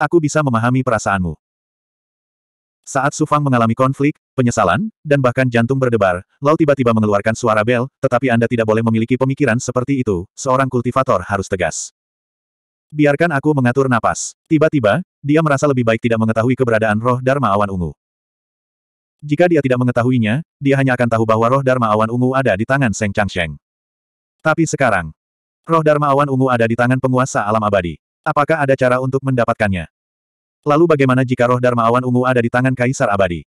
aku bisa memahami perasaanmu. Saat Sufang mengalami konflik, penyesalan, dan bahkan jantung berdebar, Lau tiba-tiba mengeluarkan suara bel, tetapi Anda tidak boleh memiliki pemikiran seperti itu, seorang kultivator harus tegas. Biarkan aku mengatur napas. Tiba-tiba, dia merasa lebih baik tidak mengetahui keberadaan roh Dharma Awan Ungu. Jika dia tidak mengetahuinya, dia hanya akan tahu bahwa roh Dharma Awan Ungu ada di tangan Seng Changsheng. Tapi sekarang, roh Dharma Awan Ungu ada di tangan penguasa alam abadi. Apakah ada cara untuk mendapatkannya? Lalu bagaimana jika roh Dharma Awan Ungu ada di tangan Kaisar Abadi?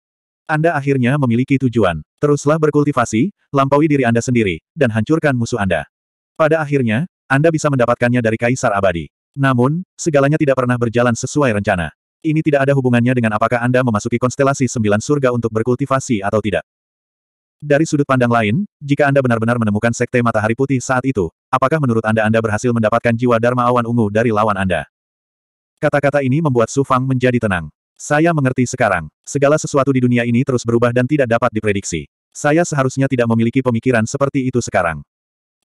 Anda akhirnya memiliki tujuan. Teruslah berkultivasi, lampaui diri Anda sendiri, dan hancurkan musuh Anda. Pada akhirnya, Anda bisa mendapatkannya dari Kaisar Abadi. Namun, segalanya tidak pernah berjalan sesuai rencana. Ini tidak ada hubungannya dengan apakah Anda memasuki konstelasi sembilan surga untuk berkultivasi atau tidak. Dari sudut pandang lain, jika Anda benar-benar menemukan Sekte Matahari Putih saat itu, apakah menurut Anda Anda berhasil mendapatkan jiwa Dharma Awan Ungu dari lawan Anda? Kata-kata ini membuat Su Fang menjadi tenang. Saya mengerti sekarang, segala sesuatu di dunia ini terus berubah dan tidak dapat diprediksi. Saya seharusnya tidak memiliki pemikiran seperti itu sekarang.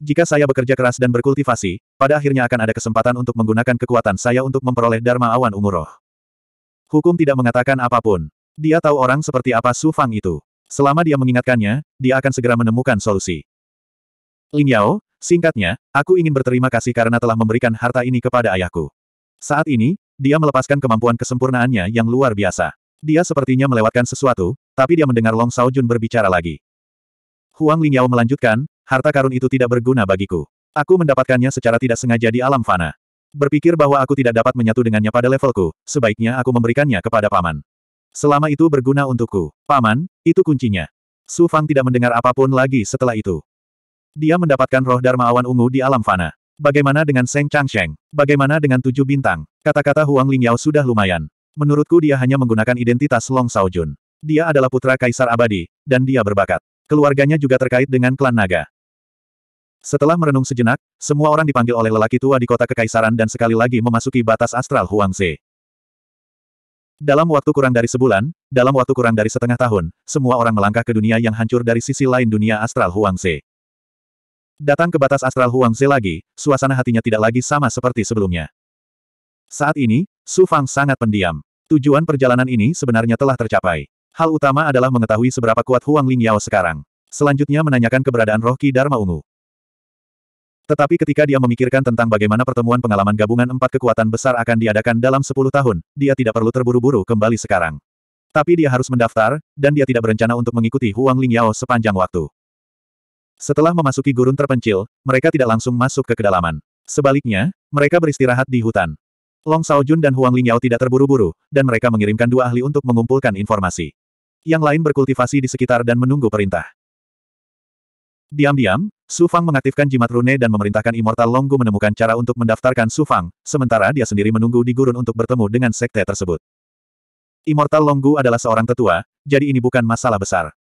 Jika saya bekerja keras dan berkultivasi, pada akhirnya akan ada kesempatan untuk menggunakan kekuatan saya untuk memperoleh Dharma Awan Ungu Roh. Hukum tidak mengatakan apapun. Dia tahu orang seperti apa Su Fang itu. Selama dia mengingatkannya, dia akan segera menemukan solusi. Lin Yao, singkatnya, aku ingin berterima kasih karena telah memberikan harta ini kepada ayahku. Saat ini, dia melepaskan kemampuan kesempurnaannya yang luar biasa. Dia sepertinya melewatkan sesuatu, tapi dia mendengar Long Jun berbicara lagi. Huang Lingyao melanjutkan, harta karun itu tidak berguna bagiku. Aku mendapatkannya secara tidak sengaja di alam fana. Berpikir bahwa aku tidak dapat menyatu dengannya pada levelku, sebaiknya aku memberikannya kepada paman. Selama itu berguna untukku. Paman, itu kuncinya. Su Fang tidak mendengar apapun lagi setelah itu. Dia mendapatkan roh Dharma Awan Ungu di alam fana. Bagaimana dengan Seng Changsheng? Bagaimana dengan tujuh bintang? Kata-kata Huang Lingyao sudah lumayan. Menurutku dia hanya menggunakan identitas Long Saojun. Dia adalah putra Kaisar Abadi, dan dia berbakat. Keluarganya juga terkait dengan klan naga. Setelah merenung sejenak, semua orang dipanggil oleh lelaki tua di kota kekaisaran dan sekali lagi memasuki batas astral Huang Huangzi. Dalam waktu kurang dari sebulan, dalam waktu kurang dari setengah tahun, semua orang melangkah ke dunia yang hancur dari sisi lain dunia astral Huang Huangzi. Datang ke batas astral Huang Ze lagi, suasana hatinya tidak lagi sama seperti sebelumnya. Saat ini, Su Fang sangat pendiam. Tujuan perjalanan ini sebenarnya telah tercapai. Hal utama adalah mengetahui seberapa kuat Huang Ling Yao sekarang. Selanjutnya menanyakan keberadaan roh Ki Dharma Ungu. Tetapi ketika dia memikirkan tentang bagaimana pertemuan pengalaman gabungan empat kekuatan besar akan diadakan dalam sepuluh tahun, dia tidak perlu terburu-buru kembali sekarang. Tapi dia harus mendaftar, dan dia tidak berencana untuk mengikuti Huang Ling Yao sepanjang waktu. Setelah memasuki gurun terpencil, mereka tidak langsung masuk ke kedalaman. Sebaliknya, mereka beristirahat di hutan. Long Saojun dan Huang Lingyao tidak terburu-buru, dan mereka mengirimkan dua ahli untuk mengumpulkan informasi. Yang lain berkultivasi di sekitar dan menunggu perintah. Diam-diam, Su Fang mengaktifkan jimat rune dan memerintahkan Immortal Longgu menemukan cara untuk mendaftarkan Su Fang, sementara dia sendiri menunggu di gurun untuk bertemu dengan sekte tersebut. Immortal Longgu adalah seorang tetua, jadi ini bukan masalah besar.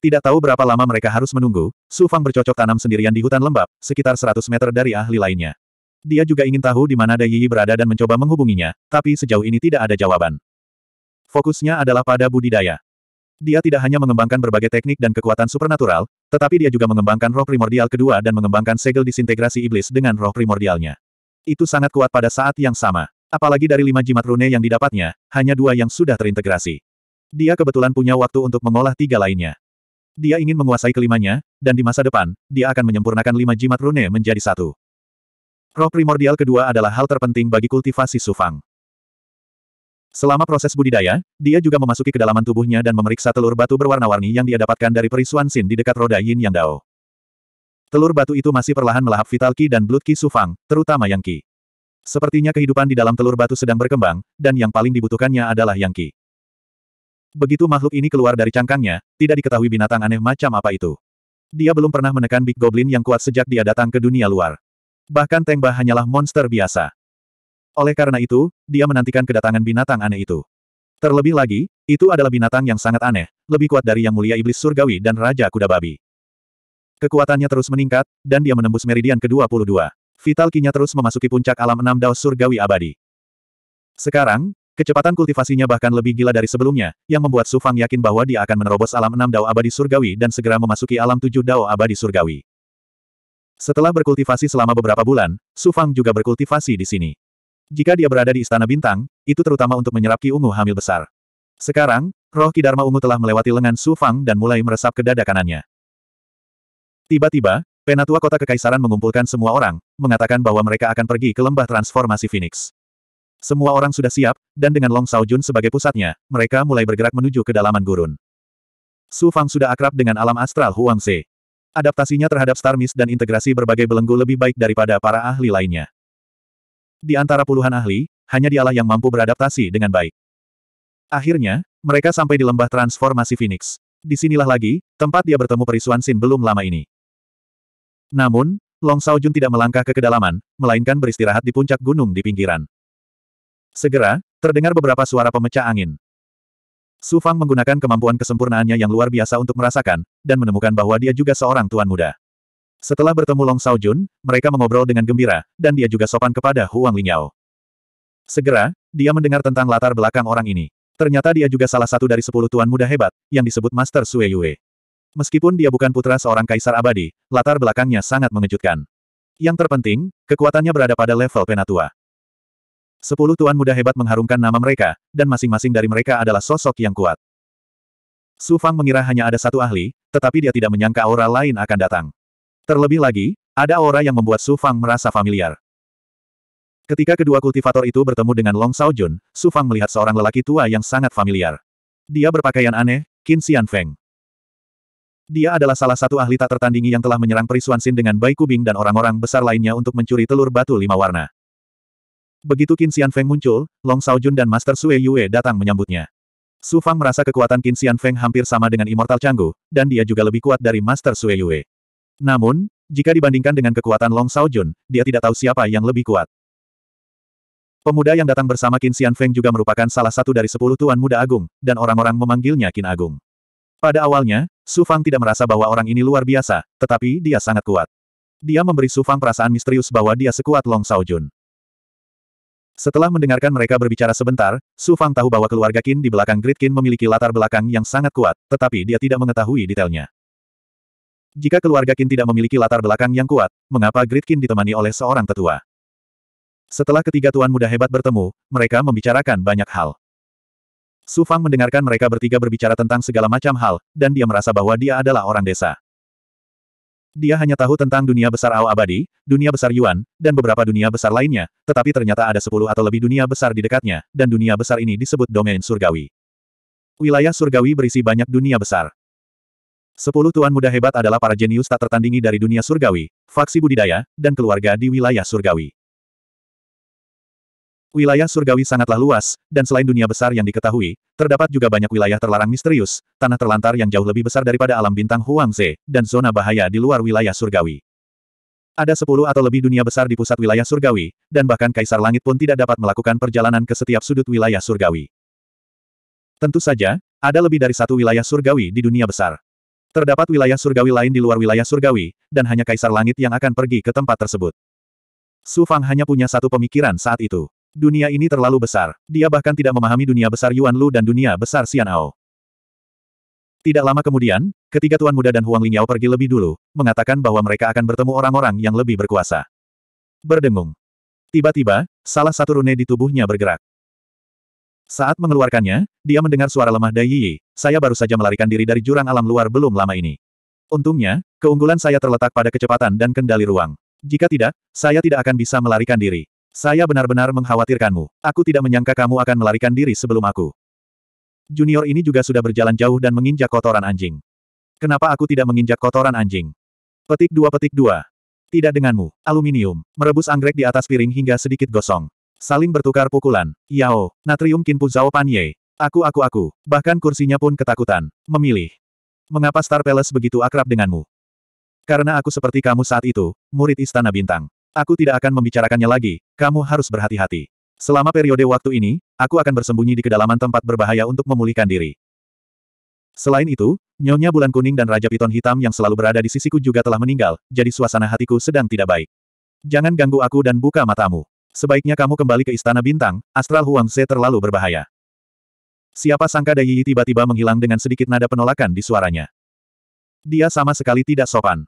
Tidak tahu berapa lama mereka harus menunggu, Su Fang bercocok tanam sendirian di hutan lembab, sekitar 100 meter dari ahli lainnya. Dia juga ingin tahu di mana Dai berada dan mencoba menghubunginya, tapi sejauh ini tidak ada jawaban. Fokusnya adalah pada budidaya. Dia tidak hanya mengembangkan berbagai teknik dan kekuatan supernatural, tetapi dia juga mengembangkan roh primordial kedua dan mengembangkan segel disintegrasi iblis dengan roh primordialnya. Itu sangat kuat pada saat yang sama. Apalagi dari lima jimat rune yang didapatnya, hanya dua yang sudah terintegrasi. Dia kebetulan punya waktu untuk mengolah tiga lainnya. Dia ingin menguasai kelimanya, dan di masa depan, dia akan menyempurnakan lima jimat rune menjadi satu. Roh primordial kedua adalah hal terpenting bagi kultivasi Sufang. Selama proses budidaya, dia juga memasuki kedalaman tubuhnya dan memeriksa telur batu berwarna-warni yang dia dapatkan dari perisuan Sin di dekat roda Yin Yang Dao. Telur batu itu masih perlahan melahap Vital Ki dan Blood ki Sufang, terutama Yang Ki. Sepertinya kehidupan di dalam telur batu sedang berkembang, dan yang paling dibutuhkannya adalah Yang Ki. Begitu makhluk ini keluar dari cangkangnya, tidak diketahui binatang aneh macam apa itu. Dia belum pernah menekan Big Goblin yang kuat sejak dia datang ke dunia luar. Bahkan Tengba hanyalah monster biasa. Oleh karena itu, dia menantikan kedatangan binatang aneh itu. Terlebih lagi, itu adalah binatang yang sangat aneh, lebih kuat dari yang mulia iblis surgawi dan raja kuda babi. Kekuatannya terus meningkat, dan dia menembus meridian ke-22. Vital kinya terus memasuki puncak alam enam daus surgawi abadi. Sekarang, Kecepatan kultivasinya bahkan lebih gila dari sebelumnya, yang membuat Su Fang yakin bahwa dia akan menerobos alam enam dao abadi surgawi dan segera memasuki alam tujuh dao abadi surgawi. Setelah berkultivasi selama beberapa bulan, Su Fang juga berkultivasi di sini. Jika dia berada di Istana Bintang, itu terutama untuk menyerap Ki Ungu hamil besar. Sekarang, roh Ki Dharma Ungu telah melewati lengan Su Fang dan mulai meresap ke dada kanannya. Tiba-tiba, Penatua Kota Kekaisaran mengumpulkan semua orang, mengatakan bahwa mereka akan pergi ke lembah transformasi Phoenix. Semua orang sudah siap, dan dengan Long Sau Jun sebagai pusatnya, mereka mulai bergerak menuju kedalaman gurun. Su Fang sudah akrab dengan alam astral Huang Se. Adaptasinya terhadap Star Mist dan integrasi berbagai belenggu lebih baik daripada para ahli lainnya. Di antara puluhan ahli, hanya dialah yang mampu beradaptasi dengan baik. Akhirnya, mereka sampai di lembah transformasi Phoenix. Di sinilah lagi, tempat dia bertemu perisuan Sin belum lama ini. Namun, Long Jun tidak melangkah ke kedalaman, melainkan beristirahat di puncak gunung di pinggiran. Segera, terdengar beberapa suara pemecah angin. Su Fang menggunakan kemampuan kesempurnaannya yang luar biasa untuk merasakan, dan menemukan bahwa dia juga seorang tuan muda. Setelah bertemu Long Sao Jun, mereka mengobrol dengan gembira, dan dia juga sopan kepada Huang Lingyao. Segera, dia mendengar tentang latar belakang orang ini. Ternyata dia juga salah satu dari sepuluh tuan muda hebat, yang disebut Master Sue Yue. Meskipun dia bukan putra seorang kaisar abadi, latar belakangnya sangat mengejutkan. Yang terpenting, kekuatannya berada pada level penatua. Sepuluh tuan muda hebat mengharumkan nama mereka, dan masing-masing dari mereka adalah sosok yang kuat. Su Fang mengira hanya ada satu ahli, tetapi dia tidak menyangka aura lain akan datang. Terlebih lagi, ada aura yang membuat Su Fang merasa familiar. Ketika kedua kultivator itu bertemu dengan Long Sao Jun, Su Fang melihat seorang lelaki tua yang sangat familiar. Dia berpakaian aneh, Qin Xian Feng. Dia adalah salah satu ahli tak tertandingi yang telah menyerang Perisuan Sin dengan Bai Kubing dan orang-orang besar lainnya untuk mencuri telur batu lima warna. Begitu Qin Feng muncul, Long Jun dan Master Sue Yue datang menyambutnya. Su Fang merasa kekuatan Qin Feng hampir sama dengan Immortal Canggu, dan dia juga lebih kuat dari Master Sue Yue. Namun, jika dibandingkan dengan kekuatan Long Jun, dia tidak tahu siapa yang lebih kuat. Pemuda yang datang bersama Qin Feng juga merupakan salah satu dari sepuluh tuan muda agung, dan orang-orang memanggilnya Qin Agung. Pada awalnya, Su Fang tidak merasa bahwa orang ini luar biasa, tetapi dia sangat kuat. Dia memberi Su Fang perasaan misterius bahwa dia sekuat Long Jun. Setelah mendengarkan mereka berbicara sebentar, Su Fang tahu bahwa keluarga Qin di belakang Gritkin Qin memiliki latar belakang yang sangat kuat, tetapi dia tidak mengetahui detailnya. Jika keluarga Qin tidak memiliki latar belakang yang kuat, mengapa Gritkin Qin ditemani oleh seorang tetua? Setelah ketiga tuan muda hebat bertemu, mereka membicarakan banyak hal. Su Fang mendengarkan mereka bertiga berbicara tentang segala macam hal, dan dia merasa bahwa dia adalah orang desa. Dia hanya tahu tentang dunia besar Ao Abadi, dunia besar Yuan, dan beberapa dunia besar lainnya, tetapi ternyata ada sepuluh atau lebih dunia besar di dekatnya, dan dunia besar ini disebut domain surgawi. Wilayah surgawi berisi banyak dunia besar. Sepuluh tuan muda hebat adalah para jenius tak tertandingi dari dunia surgawi, faksi budidaya, dan keluarga di wilayah surgawi. Wilayah surgawi sangatlah luas, dan selain dunia besar yang diketahui, terdapat juga banyak wilayah terlarang misterius, tanah terlantar yang jauh lebih besar daripada alam bintang Huangze, dan zona bahaya di luar wilayah surgawi. Ada sepuluh atau lebih dunia besar di pusat wilayah surgawi, dan bahkan Kaisar Langit pun tidak dapat melakukan perjalanan ke setiap sudut wilayah surgawi. Tentu saja, ada lebih dari satu wilayah surgawi di dunia besar. Terdapat wilayah surgawi lain di luar wilayah surgawi, dan hanya Kaisar Langit yang akan pergi ke tempat tersebut. Su Fang hanya punya satu pemikiran saat itu. Dunia ini terlalu besar. Dia bahkan tidak memahami dunia besar Yuan Lu dan dunia besar Xian Ao. Tidak lama kemudian, ketiga Tuan Muda dan Huang Lingyao pergi lebih dulu, mengatakan bahwa mereka akan bertemu orang-orang yang lebih berkuasa. Berdengung. Tiba-tiba, salah satu rune di tubuhnya bergerak. Saat mengeluarkannya, dia mendengar suara lemah Dai Yi, saya baru saja melarikan diri dari jurang alam luar belum lama ini. Untungnya, keunggulan saya terletak pada kecepatan dan kendali ruang. Jika tidak, saya tidak akan bisa melarikan diri. Saya benar-benar mengkhawatirkanmu. Aku tidak menyangka kamu akan melarikan diri sebelum aku. Junior ini juga sudah berjalan jauh dan menginjak kotoran anjing. Kenapa aku tidak menginjak kotoran anjing? Petik dua petik dua. Tidak denganmu. Aluminium. Merebus anggrek di atas piring hingga sedikit gosong. Saling bertukar pukulan. Yao. Natrium Kinpu zao Panye. Aku aku aku. Bahkan kursinya pun ketakutan. Memilih. Mengapa Star Palace begitu akrab denganmu? Karena aku seperti kamu saat itu, murid Istana Bintang. Aku tidak akan membicarakannya lagi, kamu harus berhati-hati. Selama periode waktu ini, aku akan bersembunyi di kedalaman tempat berbahaya untuk memulihkan diri. Selain itu, Nyonya Bulan Kuning dan Raja Piton Hitam yang selalu berada di sisiku juga telah meninggal, jadi suasana hatiku sedang tidak baik. Jangan ganggu aku dan buka matamu. Sebaiknya kamu kembali ke Istana Bintang, Astral Huang Se terlalu berbahaya. Siapa sangka Dayi tiba-tiba menghilang dengan sedikit nada penolakan di suaranya. Dia sama sekali tidak sopan.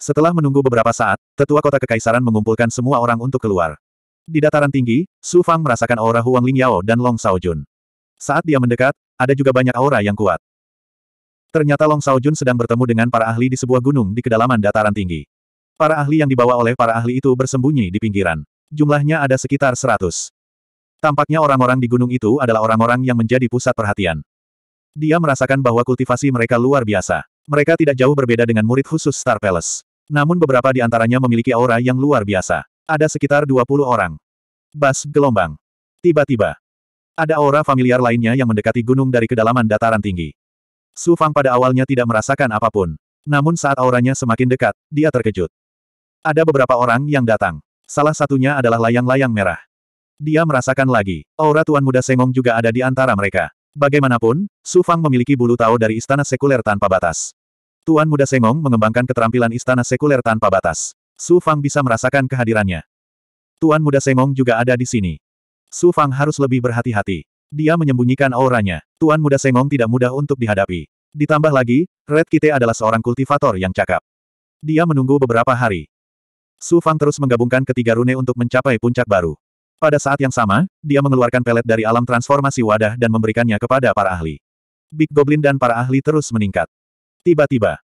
Setelah menunggu beberapa saat, tetua kota kekaisaran mengumpulkan semua orang untuk keluar. Di dataran tinggi, Su Fang merasakan aura Huang Lingyao dan Long Saojun. Saat dia mendekat, ada juga banyak aura yang kuat. Ternyata Long Saojun sedang bertemu dengan para ahli di sebuah gunung di kedalaman dataran tinggi. Para ahli yang dibawa oleh para ahli itu bersembunyi di pinggiran. Jumlahnya ada sekitar seratus. Tampaknya orang-orang di gunung itu adalah orang-orang yang menjadi pusat perhatian. Dia merasakan bahwa kultivasi mereka luar biasa. Mereka tidak jauh berbeda dengan murid khusus Star Palace. Namun beberapa di antaranya memiliki aura yang luar biasa. Ada sekitar 20 orang. Bas gelombang. Tiba-tiba. Ada aura familiar lainnya yang mendekati gunung dari kedalaman dataran tinggi. Su Fang pada awalnya tidak merasakan apapun. Namun saat auranya semakin dekat, dia terkejut. Ada beberapa orang yang datang. Salah satunya adalah layang-layang merah. Dia merasakan lagi, aura Tuan Muda Sengong juga ada di antara mereka. Bagaimanapun, Su Fang memiliki bulu tao dari istana sekuler tanpa batas. Tuan Muda Sengong mengembangkan keterampilan istana sekuler tanpa batas. Su Fang bisa merasakan kehadirannya. Tuan Muda Sengong juga ada di sini. Su Fang harus lebih berhati-hati. Dia menyembunyikan auranya. Tuan Muda Sengong tidak mudah untuk dihadapi. Ditambah lagi, Red Kite adalah seorang kultivator yang cakap. Dia menunggu beberapa hari. Su Fang terus menggabungkan ketiga rune untuk mencapai puncak baru. Pada saat yang sama, dia mengeluarkan pelet dari alam transformasi wadah dan memberikannya kepada para ahli. Big Goblin dan para ahli terus meningkat. Tiba-tiba.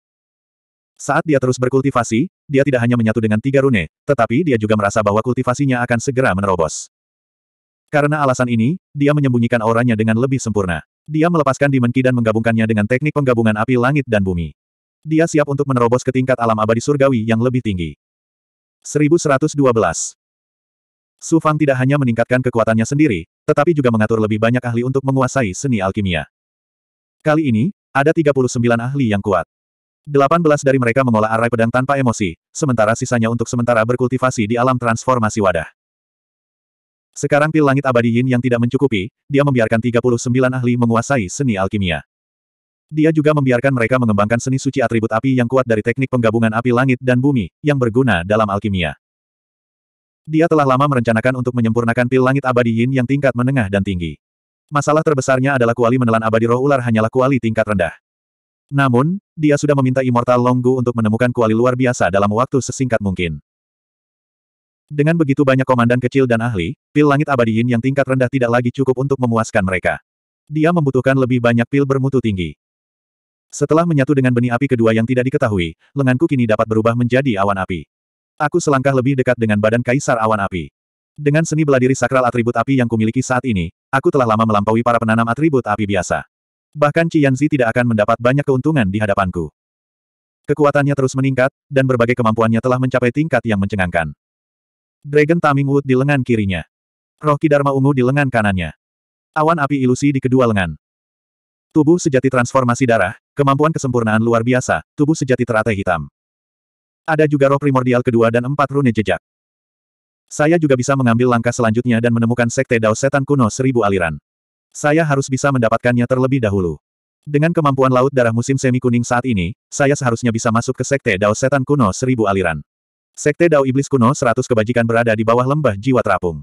Saat dia terus berkultivasi, dia tidak hanya menyatu dengan tiga rune, tetapi dia juga merasa bahwa kultivasinya akan segera menerobos. Karena alasan ini, dia menyembunyikan auranya dengan lebih sempurna. Dia melepaskan Demon dan menggabungkannya dengan teknik penggabungan api langit dan bumi. Dia siap untuk menerobos ke tingkat alam abadi surgawi yang lebih tinggi. 1112 Su Fang tidak hanya meningkatkan kekuatannya sendiri, tetapi juga mengatur lebih banyak ahli untuk menguasai seni alkimia. Kali ini, ada 39 ahli yang kuat. 18 dari mereka mengolah arai pedang tanpa emosi, sementara sisanya untuk sementara berkultivasi di alam transformasi wadah. Sekarang pil langit abadi yin yang tidak mencukupi, dia membiarkan 39 ahli menguasai seni alkimia. Dia juga membiarkan mereka mengembangkan seni suci atribut api yang kuat dari teknik penggabungan api langit dan bumi, yang berguna dalam alkimia. Dia telah lama merencanakan untuk menyempurnakan pil langit abadi yin yang tingkat menengah dan tinggi. Masalah terbesarnya adalah kuali menelan abadi roh ular hanyalah kuali tingkat rendah. Namun, dia sudah meminta Immortal Longgu untuk menemukan kuali luar biasa dalam waktu sesingkat mungkin. Dengan begitu banyak komandan kecil dan ahli, pil langit abadi yin yang tingkat rendah tidak lagi cukup untuk memuaskan mereka. Dia membutuhkan lebih banyak pil bermutu tinggi. Setelah menyatu dengan benih api kedua yang tidak diketahui, lenganku kini dapat berubah menjadi awan api. Aku selangkah lebih dekat dengan badan kaisar awan api. Dengan seni beladiri sakral atribut api yang kumiliki saat ini, aku telah lama melampaui para penanam atribut api biasa. Bahkan Qianzi tidak akan mendapat banyak keuntungan di hadapanku. Kekuatannya terus meningkat, dan berbagai kemampuannya telah mencapai tingkat yang mencengangkan. Dragon Taming Wood di lengan kirinya. Roh Kidarma Ungu di lengan kanannya. Awan api ilusi di kedua lengan. Tubuh sejati transformasi darah, kemampuan kesempurnaan luar biasa, tubuh sejati teratai hitam. Ada juga roh primordial kedua dan empat rune jejak. Saya juga bisa mengambil langkah selanjutnya dan menemukan Sekte Dao Setan Kuno Seribu Aliran. Saya harus bisa mendapatkannya terlebih dahulu. Dengan kemampuan Laut Darah Musim Semi Kuning saat ini, saya seharusnya bisa masuk ke Sekte Dao Setan Kuno Seribu Aliran. Sekte Dao Iblis Kuno 100 Kebajikan berada di bawah lembah jiwa terapung.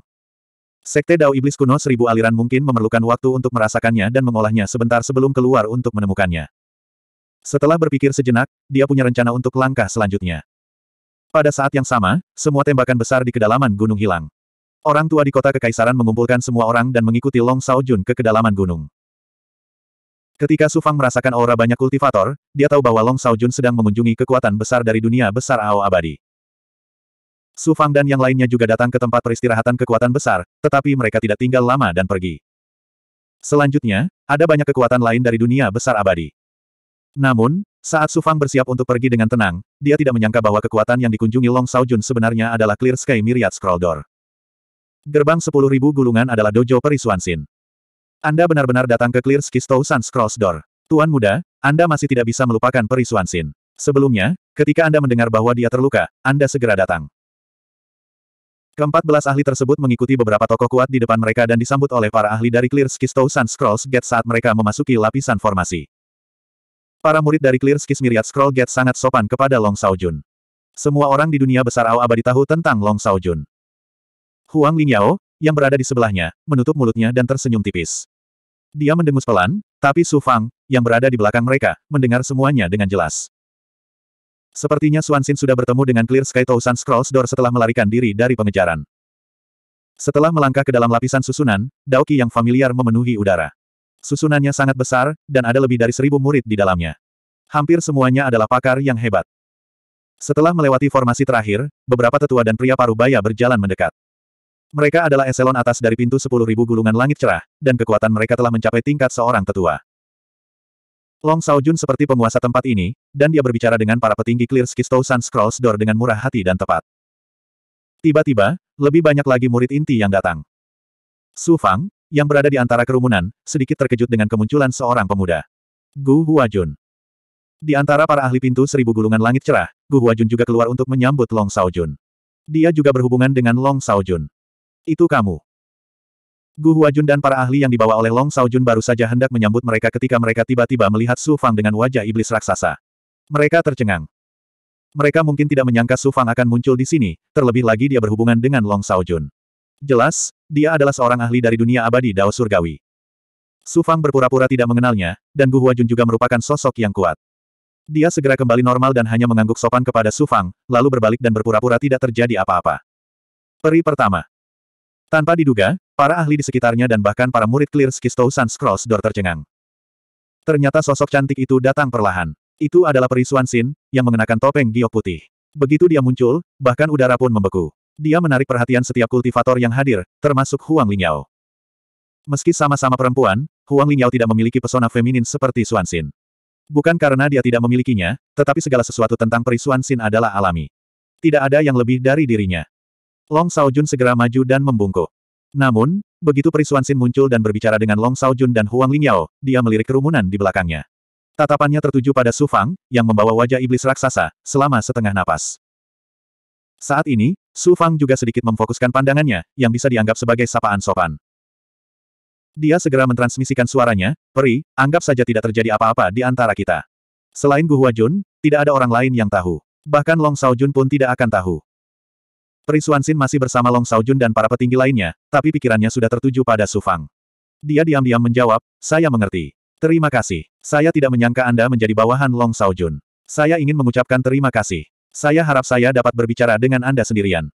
Sekte Dao Iblis Kuno Seribu Aliran mungkin memerlukan waktu untuk merasakannya dan mengolahnya sebentar sebelum keluar untuk menemukannya. Setelah berpikir sejenak, dia punya rencana untuk langkah selanjutnya. Pada saat yang sama, semua tembakan besar di kedalaman gunung hilang. Orang tua di kota kekaisaran mengumpulkan semua orang dan mengikuti Long Sao Jun ke kedalaman gunung. Ketika Su Fang merasakan aura banyak kultivator, dia tahu bahwa Long Sao Jun sedang mengunjungi kekuatan besar dari dunia besar Ao Abadi. Su Fang dan yang lainnya juga datang ke tempat peristirahatan kekuatan besar, tetapi mereka tidak tinggal lama dan pergi. Selanjutnya, ada banyak kekuatan lain dari dunia besar abadi. Namun, saat Su Fang bersiap untuk pergi dengan tenang, dia tidak menyangka bahwa kekuatan yang dikunjungi Long Jun sebenarnya adalah Clear Sky Myriad Scroll Door. Gerbang 10.000 gulungan adalah dojo perisuan Sin. Anda benar-benar datang ke Clear Sky Stousan Scrolls Door. Tuan muda, Anda masih tidak bisa melupakan perisuan Sin. Sebelumnya, ketika Anda mendengar bahwa dia terluka, Anda segera datang. Keempat belas ahli tersebut mengikuti beberapa tokoh kuat di depan mereka dan disambut oleh para ahli dari Clear Sky Stousan Scrolls Gate saat mereka memasuki lapisan formasi. Para murid dari Clear Skies Myriad Scroll Gate sangat sopan kepada Long Saojun. Semua orang di dunia besar Ao abadi tahu tentang Long Saojun. Huang Lingyao, yang berada di sebelahnya, menutup mulutnya dan tersenyum tipis. Dia mendengus pelan, tapi Su Fang, yang berada di belakang mereka, mendengar semuanya dengan jelas. Sepertinya Xuan Xin sudah bertemu dengan Clear Sky Tousan Scrolls Door setelah melarikan diri dari pengejaran. Setelah melangkah ke dalam lapisan susunan, Daoki yang familiar memenuhi udara. Susunannya sangat besar, dan ada lebih dari seribu murid di dalamnya. Hampir semuanya adalah pakar yang hebat. Setelah melewati formasi terakhir, beberapa tetua dan pria parubaya berjalan mendekat. Mereka adalah eselon atas dari pintu sepuluh ribu gulungan langit cerah, dan kekuatan mereka telah mencapai tingkat seorang tetua. Long Saojun seperti penguasa tempat ini, dan dia berbicara dengan para petinggi Clear Skistow Sun Scrolls Door dengan murah hati dan tepat. Tiba-tiba, lebih banyak lagi murid inti yang datang. Su Fang, yang berada di antara kerumunan, sedikit terkejut dengan kemunculan seorang pemuda. Gu Huajun. Di antara para ahli pintu seribu gulungan langit cerah, Gu Huajun juga keluar untuk menyambut Long Saojun. Dia juga berhubungan dengan Long Saojun. Itu kamu. Gu Huajun dan para ahli yang dibawa oleh Long Saojun baru saja hendak menyambut mereka ketika mereka tiba-tiba melihat Su Fang dengan wajah iblis raksasa. Mereka tercengang. Mereka mungkin tidak menyangka Su Fang akan muncul di sini, terlebih lagi dia berhubungan dengan Long Saojun. Jelas, dia adalah seorang ahli dari dunia abadi Dao Surgawi. Su Fang berpura-pura tidak mengenalnya, dan Gu Huajun juga merupakan sosok yang kuat. Dia segera kembali normal dan hanya mengangguk sopan kepada Su Fang, lalu berbalik dan berpura-pura tidak terjadi apa-apa. Peri pertama. Tanpa diduga, para ahli di sekitarnya dan bahkan para murid Clear Skistow Sun Scrolls Door tercengang. Ternyata sosok cantik itu datang perlahan. Itu adalah peri Sin, yang mengenakan topeng giok putih. Begitu dia muncul, bahkan udara pun membeku. Dia menarik perhatian setiap kultivator yang hadir, termasuk Huang Lingyao. Meski sama-sama perempuan, Huang Lingyao tidak memiliki pesona feminin seperti Suansin. Bukan karena dia tidak memilikinya, tetapi segala sesuatu tentang peri Suansin adalah alami. Tidak ada yang lebih dari dirinya. Long Jun segera maju dan membungkuk. Namun, begitu peri Suansin muncul dan berbicara dengan Long Jun dan Huang Lingyao, dia melirik kerumunan di belakangnya. Tatapannya tertuju pada Su Fang, yang membawa wajah iblis raksasa, selama setengah napas. Saat ini, Su Fang juga sedikit memfokuskan pandangannya, yang bisa dianggap sebagai sapaan sopan. Dia segera mentransmisikan suaranya, Peri, anggap saja tidak terjadi apa-apa di antara kita. Selain Gu Hua Jun, tidak ada orang lain yang tahu. Bahkan Long Jun pun tidak akan tahu. Peri Suan Xin masih bersama Long Jun dan para petinggi lainnya, tapi pikirannya sudah tertuju pada Su Fang. Dia diam-diam menjawab, saya mengerti. Terima kasih. Saya tidak menyangka Anda menjadi bawahan Long Jun. Saya ingin mengucapkan terima kasih. Saya harap saya dapat berbicara dengan Anda sendirian.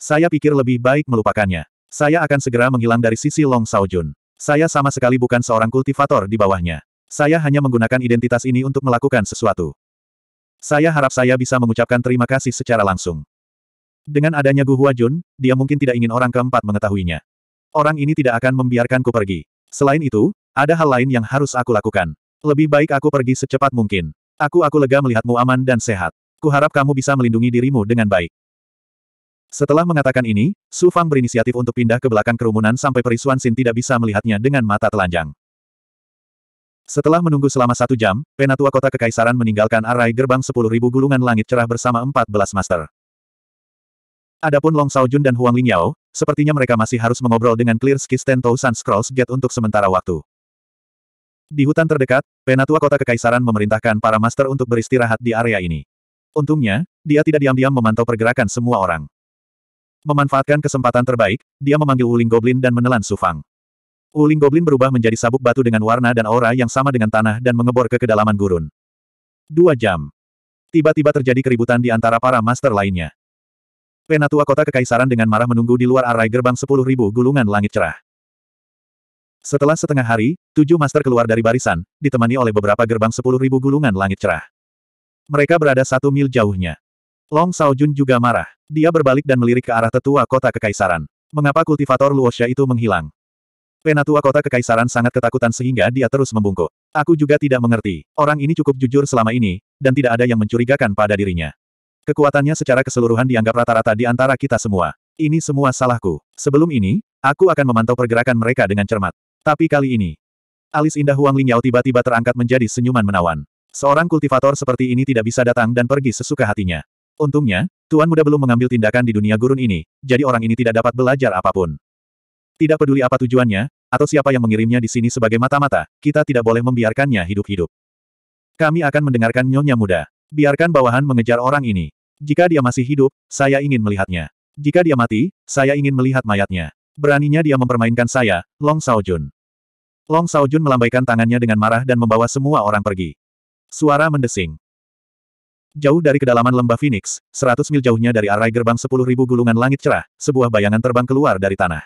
Saya pikir lebih baik melupakannya. Saya akan segera menghilang dari sisi Long Saojun. Saya sama sekali bukan seorang kultivator di bawahnya. Saya hanya menggunakan identitas ini untuk melakukan sesuatu. Saya harap saya bisa mengucapkan terima kasih secara langsung. Dengan adanya Gu Huajun, dia mungkin tidak ingin orang keempat mengetahuinya. Orang ini tidak akan membiarkanku pergi. Selain itu, ada hal lain yang harus aku lakukan. Lebih baik aku pergi secepat mungkin. Aku aku lega melihatmu aman dan sehat. Kuharap kamu bisa melindungi dirimu dengan baik. Setelah mengatakan ini, Su Fang berinisiatif untuk pindah ke belakang kerumunan sampai perisuan Sin tidak bisa melihatnya dengan mata telanjang. Setelah menunggu selama satu jam, Penatua Kota Kekaisaran meninggalkan arai gerbang 10.000 gulungan langit cerah bersama 14 master. Adapun Long Sao Jun dan Huang Lingyao, sepertinya mereka masih harus mengobrol dengan Clear Ski Ten Sun Scrolls Gate untuk sementara waktu. Di hutan terdekat, Penatua Kota Kekaisaran memerintahkan para master untuk beristirahat di area ini. Untungnya, dia tidak diam-diam memantau pergerakan semua orang. Memanfaatkan kesempatan terbaik, dia memanggil Wuling Goblin dan menelan Sufang. Wuling Goblin berubah menjadi sabuk batu dengan warna dan aura yang sama dengan tanah dan mengebor ke kedalaman gurun. Dua jam. Tiba-tiba terjadi keributan di antara para master lainnya. Penatua kota kekaisaran dengan marah menunggu di luar arai gerbang sepuluh ribu gulungan langit cerah. Setelah setengah hari, tujuh master keluar dari barisan, ditemani oleh beberapa gerbang sepuluh ribu gulungan langit cerah. Mereka berada satu mil jauhnya. Long Saojun juga marah. Dia berbalik dan melirik ke arah tetua kota kekaisaran. Mengapa kultivator Luosha itu menghilang? Penatua kota kekaisaran sangat ketakutan sehingga dia terus membungkuk. Aku juga tidak mengerti. Orang ini cukup jujur selama ini, dan tidak ada yang mencurigakan pada dirinya. Kekuatannya secara keseluruhan dianggap rata-rata di antara kita semua. Ini semua salahku. Sebelum ini, aku akan memantau pergerakan mereka dengan cermat. Tapi kali ini, alis indah Huang Lingyao tiba-tiba terangkat menjadi senyuman menawan. Seorang kultivator seperti ini tidak bisa datang dan pergi sesuka hatinya. Untungnya, Tuan Muda belum mengambil tindakan di dunia gurun ini, jadi orang ini tidak dapat belajar apapun. Tidak peduli apa tujuannya, atau siapa yang mengirimnya di sini sebagai mata-mata, kita tidak boleh membiarkannya hidup-hidup. Kami akan mendengarkan Nyonya Muda. Biarkan bawahan mengejar orang ini. Jika dia masih hidup, saya ingin melihatnya. Jika dia mati, saya ingin melihat mayatnya. Beraninya dia mempermainkan saya, Long Saojun. Long Saojun melambaikan tangannya dengan marah dan membawa semua orang pergi. Suara mendesing. Jauh dari kedalaman lembah Phoenix, 100 mil jauhnya dari arai gerbang 10.000 gulungan langit cerah, sebuah bayangan terbang keluar dari tanah.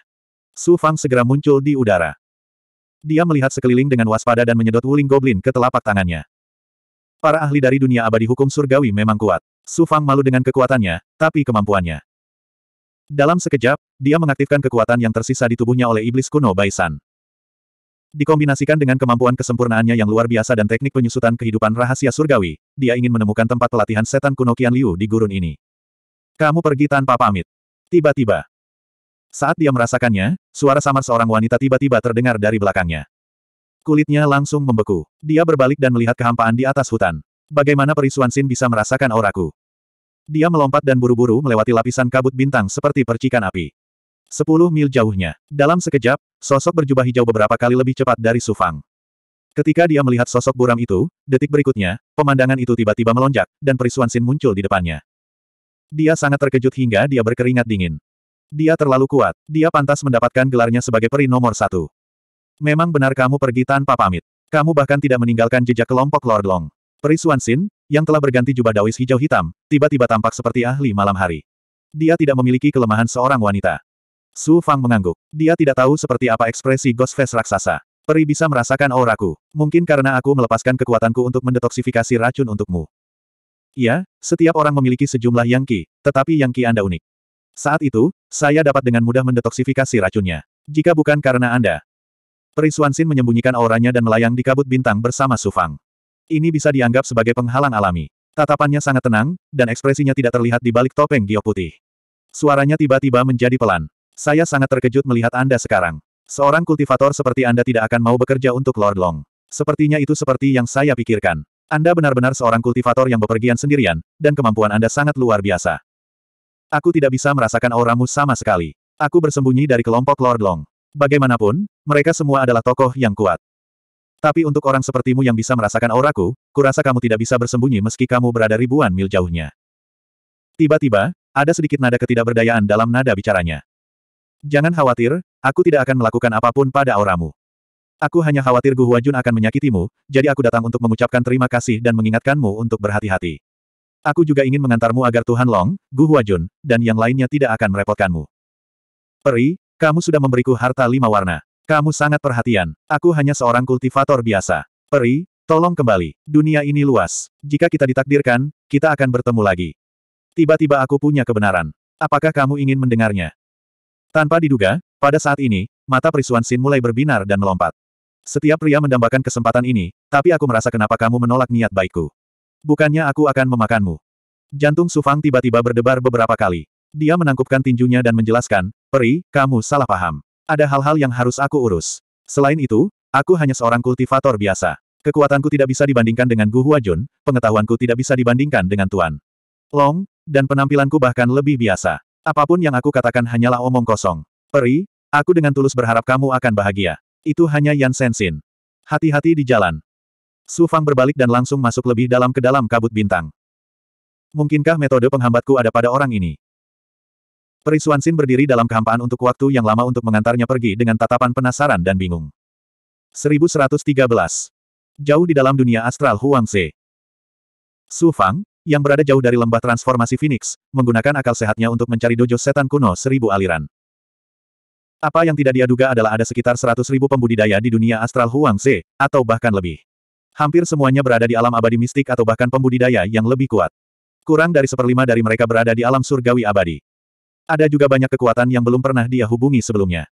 Su Fang segera muncul di udara. Dia melihat sekeliling dengan waspada dan menyedot wuling goblin ke telapak tangannya. Para ahli dari dunia abadi hukum surgawi memang kuat. Su Fang malu dengan kekuatannya, tapi kemampuannya. Dalam sekejap, dia mengaktifkan kekuatan yang tersisa di tubuhnya oleh iblis kuno Baisan. Dikombinasikan dengan kemampuan kesempurnaannya yang luar biasa dan teknik penyusutan kehidupan rahasia surgawi, dia ingin menemukan tempat pelatihan setan kuno Qian Liu di gurun ini. Kamu pergi tanpa pamit. Tiba-tiba. Saat dia merasakannya, suara samar seorang wanita tiba-tiba terdengar dari belakangnya. Kulitnya langsung membeku. Dia berbalik dan melihat kehampaan di atas hutan. Bagaimana perisuan Sin bisa merasakan auraku? Dia melompat dan buru-buru melewati lapisan kabut bintang seperti percikan api. Sepuluh mil jauhnya. Dalam sekejap, Sosok berjubah hijau beberapa kali lebih cepat dari Sufang. Ketika dia melihat sosok buram itu, detik berikutnya, pemandangan itu tiba-tiba melonjak, dan perisuan Sin muncul di depannya. Dia sangat terkejut hingga dia berkeringat dingin. Dia terlalu kuat, dia pantas mendapatkan gelarnya sebagai peri nomor satu. Memang benar kamu pergi tanpa pamit. Kamu bahkan tidak meninggalkan jejak kelompok Lord Long. Peri Sin, yang telah berganti jubah dawis hijau hitam, tiba-tiba tampak seperti ahli malam hari. Dia tidak memiliki kelemahan seorang wanita. Su Fang mengangguk. Dia tidak tahu seperti apa ekspresi Ghost Face raksasa. Peri bisa merasakan auraku. Mungkin karena aku melepaskan kekuatanku untuk mendetoksifikasi racun untukmu. Ya, setiap orang memiliki sejumlah yang Qi, tetapi yang Qi Anda unik. Saat itu, saya dapat dengan mudah mendetoksifikasi racunnya. Jika bukan karena Anda. Peri Suansin menyembunyikan auranya dan melayang di kabut bintang bersama Su Fang. Ini bisa dianggap sebagai penghalang alami. Tatapannya sangat tenang, dan ekspresinya tidak terlihat di balik topeng giok putih. Suaranya tiba-tiba menjadi pelan. Saya sangat terkejut melihat Anda sekarang. Seorang kultivator seperti Anda tidak akan mau bekerja untuk Lord Long. Sepertinya itu seperti yang saya pikirkan. Anda benar-benar seorang kultivator yang bepergian sendirian, dan kemampuan Anda sangat luar biasa. Aku tidak bisa merasakan auramu sama sekali. Aku bersembunyi dari kelompok Lord Long. Bagaimanapun, mereka semua adalah tokoh yang kuat. Tapi untuk orang sepertimu yang bisa merasakan auraku, kurasa kamu tidak bisa bersembunyi meski kamu berada ribuan mil jauhnya. Tiba-tiba, ada sedikit nada ketidakberdayaan dalam nada bicaranya. Jangan khawatir, aku tidak akan melakukan apapun pada auramu. Aku hanya khawatir Gu Huajun akan menyakitimu, jadi aku datang untuk mengucapkan terima kasih dan mengingatkanmu untuk berhati-hati. Aku juga ingin mengantarmu agar Tuhan Long, Gu Huajun, dan yang lainnya tidak akan merepotkanmu. Peri, kamu sudah memberiku harta lima warna. Kamu sangat perhatian. Aku hanya seorang kultivator biasa. Peri, tolong kembali. Dunia ini luas. Jika kita ditakdirkan, kita akan bertemu lagi. Tiba-tiba aku punya kebenaran. Apakah kamu ingin mendengarnya? Tanpa diduga, pada saat ini, mata perisuan Sin mulai berbinar dan melompat. Setiap pria mendambakan kesempatan ini, tapi aku merasa kenapa kamu menolak niat baikku. Bukannya aku akan memakanmu. Jantung Sufang tiba-tiba berdebar beberapa kali. Dia menangkupkan tinjunya dan menjelaskan, Peri, kamu salah paham. Ada hal-hal yang harus aku urus. Selain itu, aku hanya seorang kultivator biasa. Kekuatanku tidak bisa dibandingkan dengan Gu Huajun, pengetahuanku tidak bisa dibandingkan dengan Tuan Long, dan penampilanku bahkan lebih biasa. Apapun yang aku katakan hanyalah omong kosong. Peri, aku dengan tulus berharap kamu akan bahagia. Itu hanya Yan Sensin. Hati-hati di jalan. Su Fang berbalik dan langsung masuk lebih dalam ke dalam kabut bintang. Mungkinkah metode penghambatku ada pada orang ini? Peri Suansin berdiri dalam kehampaan untuk waktu yang lama untuk mengantarnya pergi dengan tatapan penasaran dan bingung. 1113. Jauh di dalam dunia astral Huangse. Su Fang, yang berada jauh dari lembah transformasi Phoenix, menggunakan akal sehatnya untuk mencari dojo setan kuno seribu aliran. Apa yang tidak dia duga adalah ada sekitar seratus ribu pembudidaya di dunia astral Huangze, atau bahkan lebih. Hampir semuanya berada di alam abadi mistik atau bahkan pembudidaya yang lebih kuat. Kurang dari seperlima dari mereka berada di alam surgawi abadi. Ada juga banyak kekuatan yang belum pernah dia hubungi sebelumnya.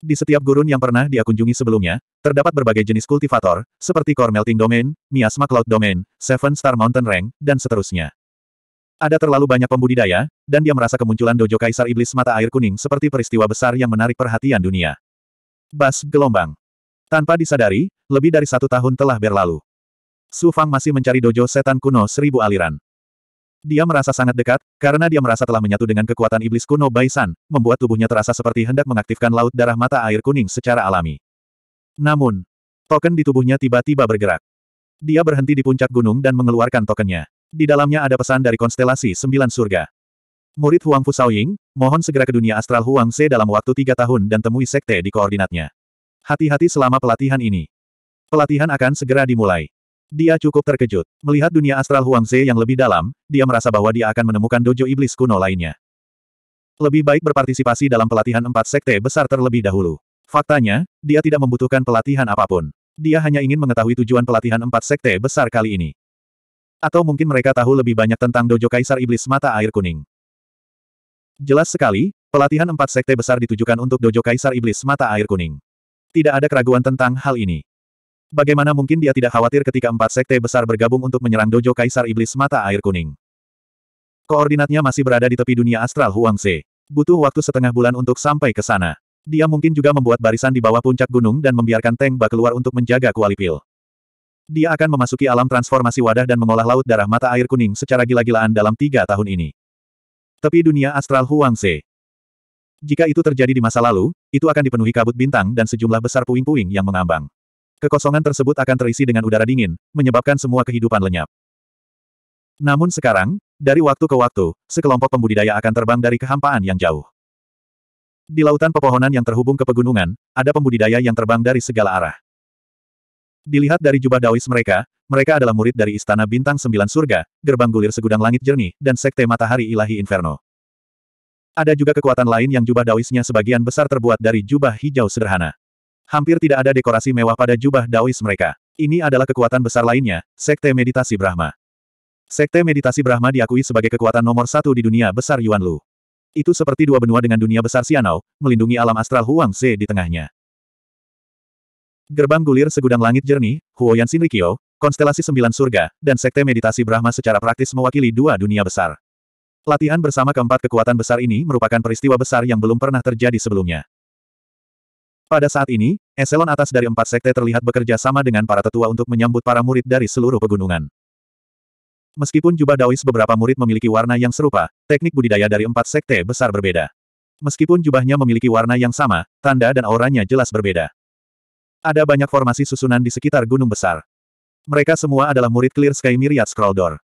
Di setiap gurun yang pernah dia kunjungi sebelumnya, terdapat berbagai jenis kultivator, seperti Core Melting Domain, Miasma Cloud Domain, Seven Star Mountain Rank, dan seterusnya. Ada terlalu banyak pembudidaya, dan dia merasa kemunculan dojo Kaisar Iblis Mata Air Kuning seperti peristiwa besar yang menarik perhatian dunia. Bas gelombang. Tanpa disadari, lebih dari satu tahun telah berlalu. Su Fang masih mencari dojo setan kuno seribu aliran. Dia merasa sangat dekat, karena dia merasa telah menyatu dengan kekuatan iblis kuno Baisan, membuat tubuhnya terasa seperti hendak mengaktifkan laut darah mata air kuning secara alami. Namun, token di tubuhnya tiba-tiba bergerak. Dia berhenti di puncak gunung dan mengeluarkan tokennya. Di dalamnya ada pesan dari konstelasi sembilan surga. Murid Huang Fu Ying, mohon segera ke dunia astral Huang Se dalam waktu tiga tahun dan temui sekte di koordinatnya. Hati-hati selama pelatihan ini. Pelatihan akan segera dimulai. Dia cukup terkejut. Melihat dunia astral Huang Ze yang lebih dalam, dia merasa bahwa dia akan menemukan dojo iblis kuno lainnya. Lebih baik berpartisipasi dalam pelatihan empat sekte besar terlebih dahulu. Faktanya, dia tidak membutuhkan pelatihan apapun. Dia hanya ingin mengetahui tujuan pelatihan empat sekte besar kali ini. Atau mungkin mereka tahu lebih banyak tentang dojo kaisar iblis mata air kuning. Jelas sekali, pelatihan empat sekte besar ditujukan untuk dojo kaisar iblis mata air kuning. Tidak ada keraguan tentang hal ini. Bagaimana mungkin dia tidak khawatir ketika empat sekte besar bergabung untuk menyerang dojo Kaisar Iblis Mata Air Kuning? Koordinatnya masih berada di tepi dunia astral Huang Se. Butuh waktu setengah bulan untuk sampai ke sana. Dia mungkin juga membuat barisan di bawah puncak gunung dan membiarkan Teng Ba keluar untuk menjaga kualipil. Dia akan memasuki alam transformasi wadah dan mengolah laut darah mata air kuning secara gila-gilaan dalam tiga tahun ini. Tepi dunia astral Huang Se. Jika itu terjadi di masa lalu, itu akan dipenuhi kabut bintang dan sejumlah besar puing-puing yang mengambang. Kekosongan tersebut akan terisi dengan udara dingin, menyebabkan semua kehidupan lenyap. Namun sekarang, dari waktu ke waktu, sekelompok pembudidaya akan terbang dari kehampaan yang jauh. Di lautan pepohonan yang terhubung ke pegunungan, ada pembudidaya yang terbang dari segala arah. Dilihat dari jubah dawis mereka, mereka adalah murid dari Istana Bintang Sembilan Surga, Gerbang Gulir Segudang Langit Jernih, dan Sekte Matahari Ilahi Inferno. Ada juga kekuatan lain yang jubah dawisnya sebagian besar terbuat dari jubah hijau sederhana. Hampir tidak ada dekorasi mewah pada jubah Daois mereka. Ini adalah kekuatan besar lainnya, Sekte Meditasi Brahma. Sekte Meditasi Brahma diakui sebagai kekuatan nomor satu di dunia besar Yuan Lu. Itu seperti dua benua dengan dunia besar Xianao, melindungi alam astral Huang Ze di tengahnya. Gerbang gulir segudang langit jernih, Huoyan Shinrikyo, konstelasi sembilan surga, dan sekte meditasi Brahma secara praktis mewakili dua dunia besar. Latihan bersama keempat kekuatan besar ini merupakan peristiwa besar yang belum pernah terjadi sebelumnya. Pada saat ini, eselon atas dari empat sekte terlihat bekerja sama dengan para tetua untuk menyambut para murid dari seluruh pegunungan. Meskipun jubah Daois beberapa murid memiliki warna yang serupa, teknik budidaya dari empat sekte besar berbeda. Meskipun jubahnya memiliki warna yang sama, tanda dan auranya jelas berbeda. Ada banyak formasi susunan di sekitar gunung besar. Mereka semua adalah murid Clear Sky Myriad Scroll Door.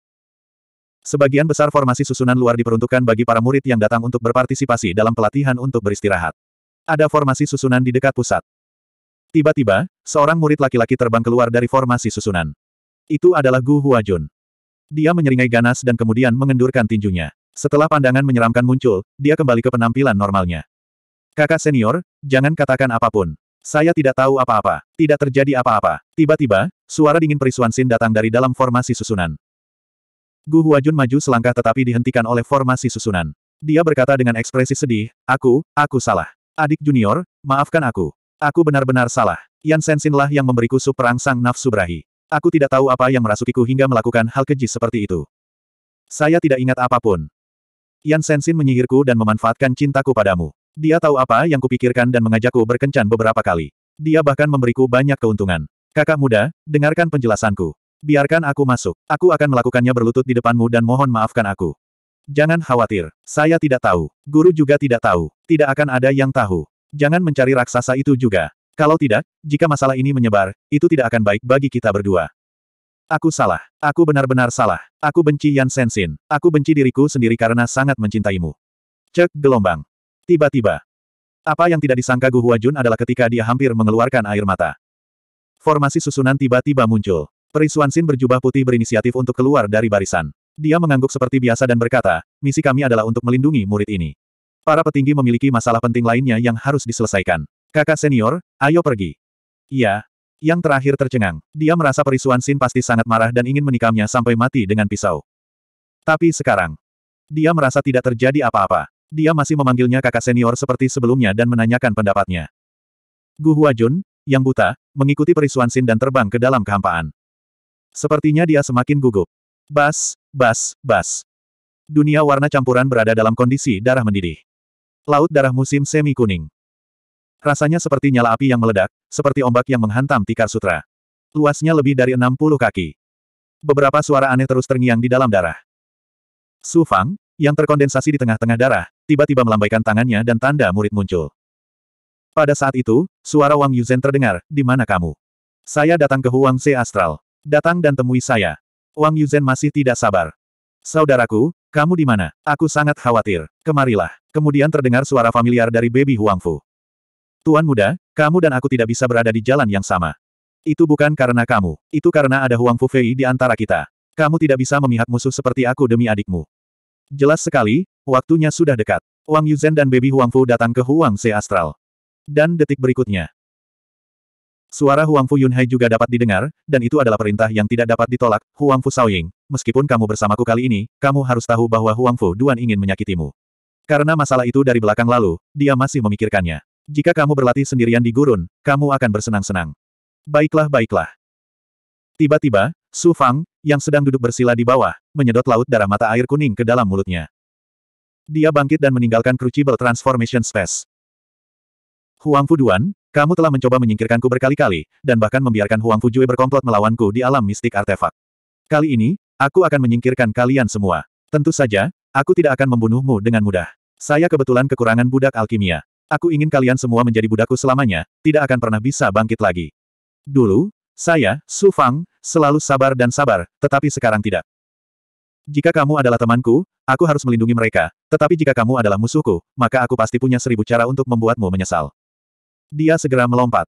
Sebagian besar formasi susunan luar diperuntukkan bagi para murid yang datang untuk berpartisipasi dalam pelatihan untuk beristirahat. Ada formasi susunan di dekat pusat. Tiba-tiba, seorang murid laki-laki terbang keluar dari formasi susunan. Itu adalah Gu Huajun. Dia menyeringai ganas dan kemudian mengendurkan tinjunya. Setelah pandangan menyeramkan muncul, dia kembali ke penampilan normalnya. Kakak senior, jangan katakan apapun. Saya tidak tahu apa-apa. Tidak terjadi apa-apa. Tiba-tiba, suara dingin perisuan Sin datang dari dalam formasi susunan. Gu Huajun maju selangkah tetapi dihentikan oleh formasi susunan. Dia berkata dengan ekspresi sedih, Aku, aku salah. Adik junior, maafkan aku. Aku benar-benar salah. Yan Sensinlah yang memberiku sup perang sang nafsu berahi. Aku tidak tahu apa yang merasukiku hingga melakukan hal keji seperti itu. Saya tidak ingat apapun. Yan Sensin menyihirku dan memanfaatkan cintaku padamu. Dia tahu apa yang kupikirkan dan mengajakku berkencan beberapa kali. Dia bahkan memberiku banyak keuntungan. Kakak muda, dengarkan penjelasanku. Biarkan aku masuk. Aku akan melakukannya berlutut di depanmu dan mohon maafkan aku. Jangan khawatir, saya tidak tahu. Guru juga tidak tahu. Tidak akan ada yang tahu. Jangan mencari raksasa itu juga. Kalau tidak, jika masalah ini menyebar, itu tidak akan baik bagi kita berdua. Aku salah. Aku benar-benar salah. Aku benci Yan Sensin. Aku benci diriku sendiri karena sangat mencintaimu. Cek gelombang. Tiba-tiba. Apa yang tidak disangka Gu Jun adalah ketika dia hampir mengeluarkan air mata. Formasi susunan tiba-tiba muncul. Perisuan Sin berjubah putih berinisiatif untuk keluar dari barisan. Dia mengangguk seperti biasa dan berkata, misi kami adalah untuk melindungi murid ini. Para petinggi memiliki masalah penting lainnya yang harus diselesaikan. Kakak senior, ayo pergi. Iya. Yang terakhir tercengang. Dia merasa perisuan Sin pasti sangat marah dan ingin menikamnya sampai mati dengan pisau. Tapi sekarang. Dia merasa tidak terjadi apa-apa. Dia masih memanggilnya kakak senior seperti sebelumnya dan menanyakan pendapatnya. Gu Hua Jun, yang buta, mengikuti perisuan Sin dan terbang ke dalam kehampaan. Sepertinya dia semakin gugup. Bas, bas, bas. Dunia warna campuran berada dalam kondisi darah mendidih. Laut darah musim semi kuning. Rasanya seperti nyala api yang meledak, seperti ombak yang menghantam tikar sutra. Luasnya lebih dari 60 kaki. Beberapa suara aneh terus terngiang di dalam darah. Su Fang, yang terkondensasi di tengah-tengah darah, tiba-tiba melambaikan tangannya dan tanda murid muncul. Pada saat itu, suara Wang Yuzhen terdengar, di mana kamu? Saya datang ke Huang Se Astral. Datang dan temui saya. Wang Yuzhen masih tidak sabar. Saudaraku, kamu di mana? Aku sangat khawatir. Kemarilah. Kemudian terdengar suara familiar dari baby Huangfu. Tuan muda, kamu dan aku tidak bisa berada di jalan yang sama. Itu bukan karena kamu. Itu karena ada Huangfu Fei di antara kita. Kamu tidak bisa memihak musuh seperti aku demi adikmu. Jelas sekali, waktunya sudah dekat. Wang Yuzhen dan baby Huangfu datang ke Huang Se Astral. Dan detik berikutnya, Suara Huang Fu Yunhai juga dapat didengar, dan itu adalah perintah yang tidak dapat ditolak, Huang Fu Saoying, meskipun kamu bersamaku kali ini, kamu harus tahu bahwa Huang Fu Duan ingin menyakitimu. Karena masalah itu dari belakang lalu, dia masih memikirkannya. Jika kamu berlatih sendirian di gurun, kamu akan bersenang-senang. Baiklah, baiklah. Tiba-tiba, Su Fang, yang sedang duduk bersila di bawah, menyedot laut darah mata air kuning ke dalam mulutnya. Dia bangkit dan meninggalkan Crucible Transformation Space. Huang Fu Duan. Kamu telah mencoba menyingkirkanku berkali-kali, dan bahkan membiarkan Huang Fujue berkomplot melawanku di alam mistik artefak. Kali ini, aku akan menyingkirkan kalian semua. Tentu saja, aku tidak akan membunuhmu dengan mudah. Saya kebetulan kekurangan budak alkimia. Aku ingin kalian semua menjadi budakku selamanya, tidak akan pernah bisa bangkit lagi. Dulu, saya, Su Fang, selalu sabar dan sabar, tetapi sekarang tidak. Jika kamu adalah temanku, aku harus melindungi mereka, tetapi jika kamu adalah musuhku, maka aku pasti punya seribu cara untuk membuatmu menyesal dia segera melompat.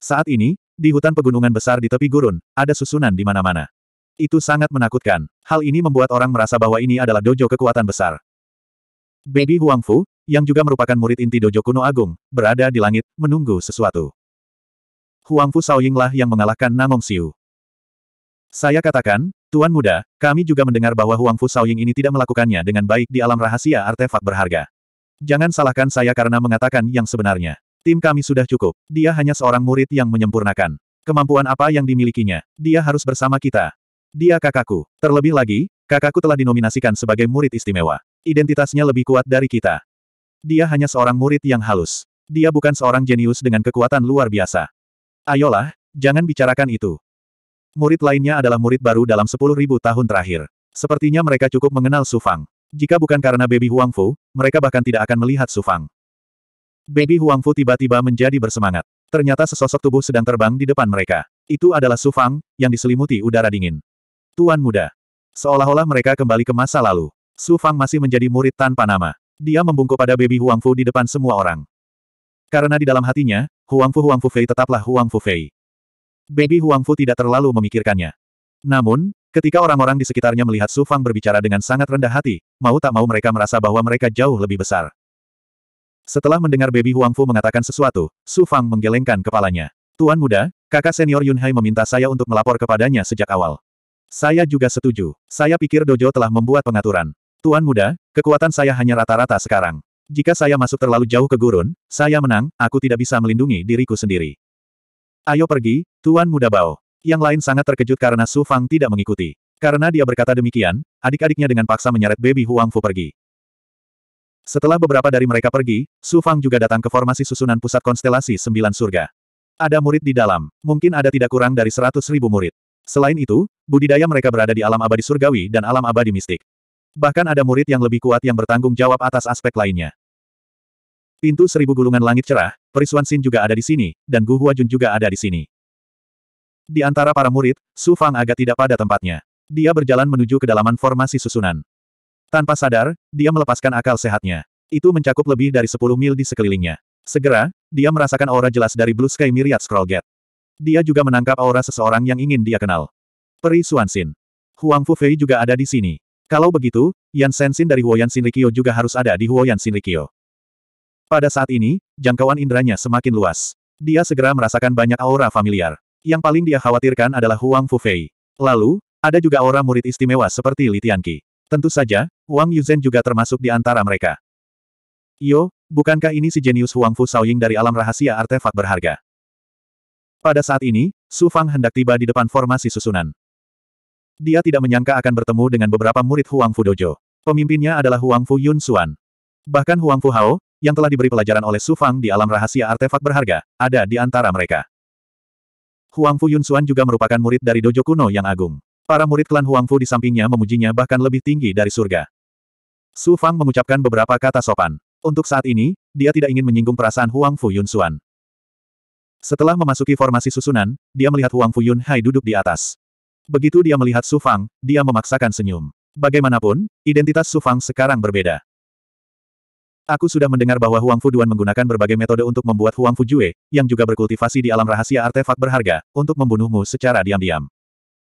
Saat ini, di hutan pegunungan besar di tepi gurun, ada susunan di mana-mana. Itu sangat menakutkan. Hal ini membuat orang merasa bahwa ini adalah dojo kekuatan besar. Baby Huangfu, yang juga merupakan murid inti dojo kuno agung, berada di langit, menunggu sesuatu. Huangfu Saoyinglah yang mengalahkan Namong Siu. Saya katakan, Tuan Muda, kami juga mendengar bahwa Huangfu Saoying ini tidak melakukannya dengan baik di alam rahasia artefak berharga. Jangan salahkan saya karena mengatakan yang sebenarnya. Tim kami sudah cukup. Dia hanya seorang murid yang menyempurnakan. Kemampuan apa yang dimilikinya? Dia harus bersama kita. Dia kakakku. Terlebih lagi, kakakku telah dinominasikan sebagai murid istimewa. Identitasnya lebih kuat dari kita. Dia hanya seorang murid yang halus. Dia bukan seorang jenius dengan kekuatan luar biasa. Ayolah, jangan bicarakan itu. Murid lainnya adalah murid baru dalam 10.000 tahun terakhir. Sepertinya mereka cukup mengenal Sufang. Jika bukan karena baby Huangfu, mereka bahkan tidak akan melihat Sufang. Baby Huangfu tiba-tiba menjadi bersemangat. Ternyata sesosok tubuh sedang terbang di depan mereka. Itu adalah Su Fang, yang diselimuti udara dingin. Tuan muda. Seolah-olah mereka kembali ke masa lalu. Su Fang masih menjadi murid tanpa nama. Dia membungkuk pada baby Huangfu di depan semua orang. Karena di dalam hatinya, Huangfu Huangfu Fei tetaplah Huangfu Fei. Baby Huangfu tidak terlalu memikirkannya. Namun, ketika orang-orang di sekitarnya melihat Su Fang berbicara dengan sangat rendah hati, mau tak mau mereka merasa bahwa mereka jauh lebih besar. Setelah mendengar Baby Huang Fu mengatakan sesuatu, Su Fang menggelengkan kepalanya. Tuan muda, kakak senior Yun Hai meminta saya untuk melapor kepadanya sejak awal. Saya juga setuju. Saya pikir Dojo telah membuat pengaturan. Tuan muda, kekuatan saya hanya rata-rata sekarang. Jika saya masuk terlalu jauh ke gurun, saya menang, aku tidak bisa melindungi diriku sendiri. Ayo pergi, Tuan muda Bao. Yang lain sangat terkejut karena Su Fang tidak mengikuti. Karena dia berkata demikian, adik-adiknya dengan paksa menyeret baby Huang Fu pergi. Setelah beberapa dari mereka pergi, Su Fang juga datang ke formasi susunan pusat konstelasi sembilan surga. Ada murid di dalam, mungkin ada tidak kurang dari seratus ribu murid. Selain itu, budidaya mereka berada di alam abadi surgawi dan alam abadi mistik. Bahkan ada murid yang lebih kuat yang bertanggung jawab atas aspek lainnya. Pintu seribu gulungan langit cerah, Perisuan Sin juga ada di sini, dan Gu Huajun juga ada di sini. Di antara para murid, Su Fang agak tidak pada tempatnya. Dia berjalan menuju kedalaman formasi susunan. Tanpa sadar, dia melepaskan akal sehatnya. Itu mencakup lebih dari 10 mil di sekelilingnya. Segera, dia merasakan aura jelas dari Blue Sky Myriad Scroll Gate. Dia juga menangkap aura seseorang yang ingin dia kenal. Peri Xuanxin. Huang Fufei juga ada di sini. Kalau begitu, Yan Sensin dari Huoyan Shinrikyo juga harus ada di Huoyan Shinrikyo. Pada saat ini, jangkauan inderanya semakin luas. Dia segera merasakan banyak aura familiar. Yang paling dia khawatirkan adalah Huang Fufei. Lalu, ada juga aura murid istimewa seperti Li Tianqi. Tentu saja, Wang Yuzhen juga termasuk di antara mereka. Yo, bukankah ini si jenius Huang Fu Shaoying dari alam rahasia artefak berharga? Pada saat ini, Su Fang hendak tiba di depan formasi susunan. Dia tidak menyangka akan bertemu dengan beberapa murid Huang Fu Dojo. Pemimpinnya adalah Huang Fu Yun Xuan. Bahkan Huang Fu Hao, yang telah diberi pelajaran oleh Su Fang di alam rahasia artefak berharga, ada di antara mereka. Huang Fu Yun Xuan juga merupakan murid dari dojo kuno yang agung. Para murid klan Huangfu di sampingnya memujinya bahkan lebih tinggi dari surga. Su Fang mengucapkan beberapa kata sopan. Untuk saat ini, dia tidak ingin menyinggung perasaan Huangfu Fu Yun Xuan. Setelah memasuki formasi susunan, dia melihat Huangfu Fu Yun Hai duduk di atas. Begitu dia melihat Su Fang, dia memaksakan senyum. Bagaimanapun, identitas Su Fang sekarang berbeda. Aku sudah mendengar bahwa Huangfu Duan menggunakan berbagai metode untuk membuat Huangfu Jue, yang juga berkultivasi di alam rahasia artefak berharga, untuk membunuhmu secara diam-diam.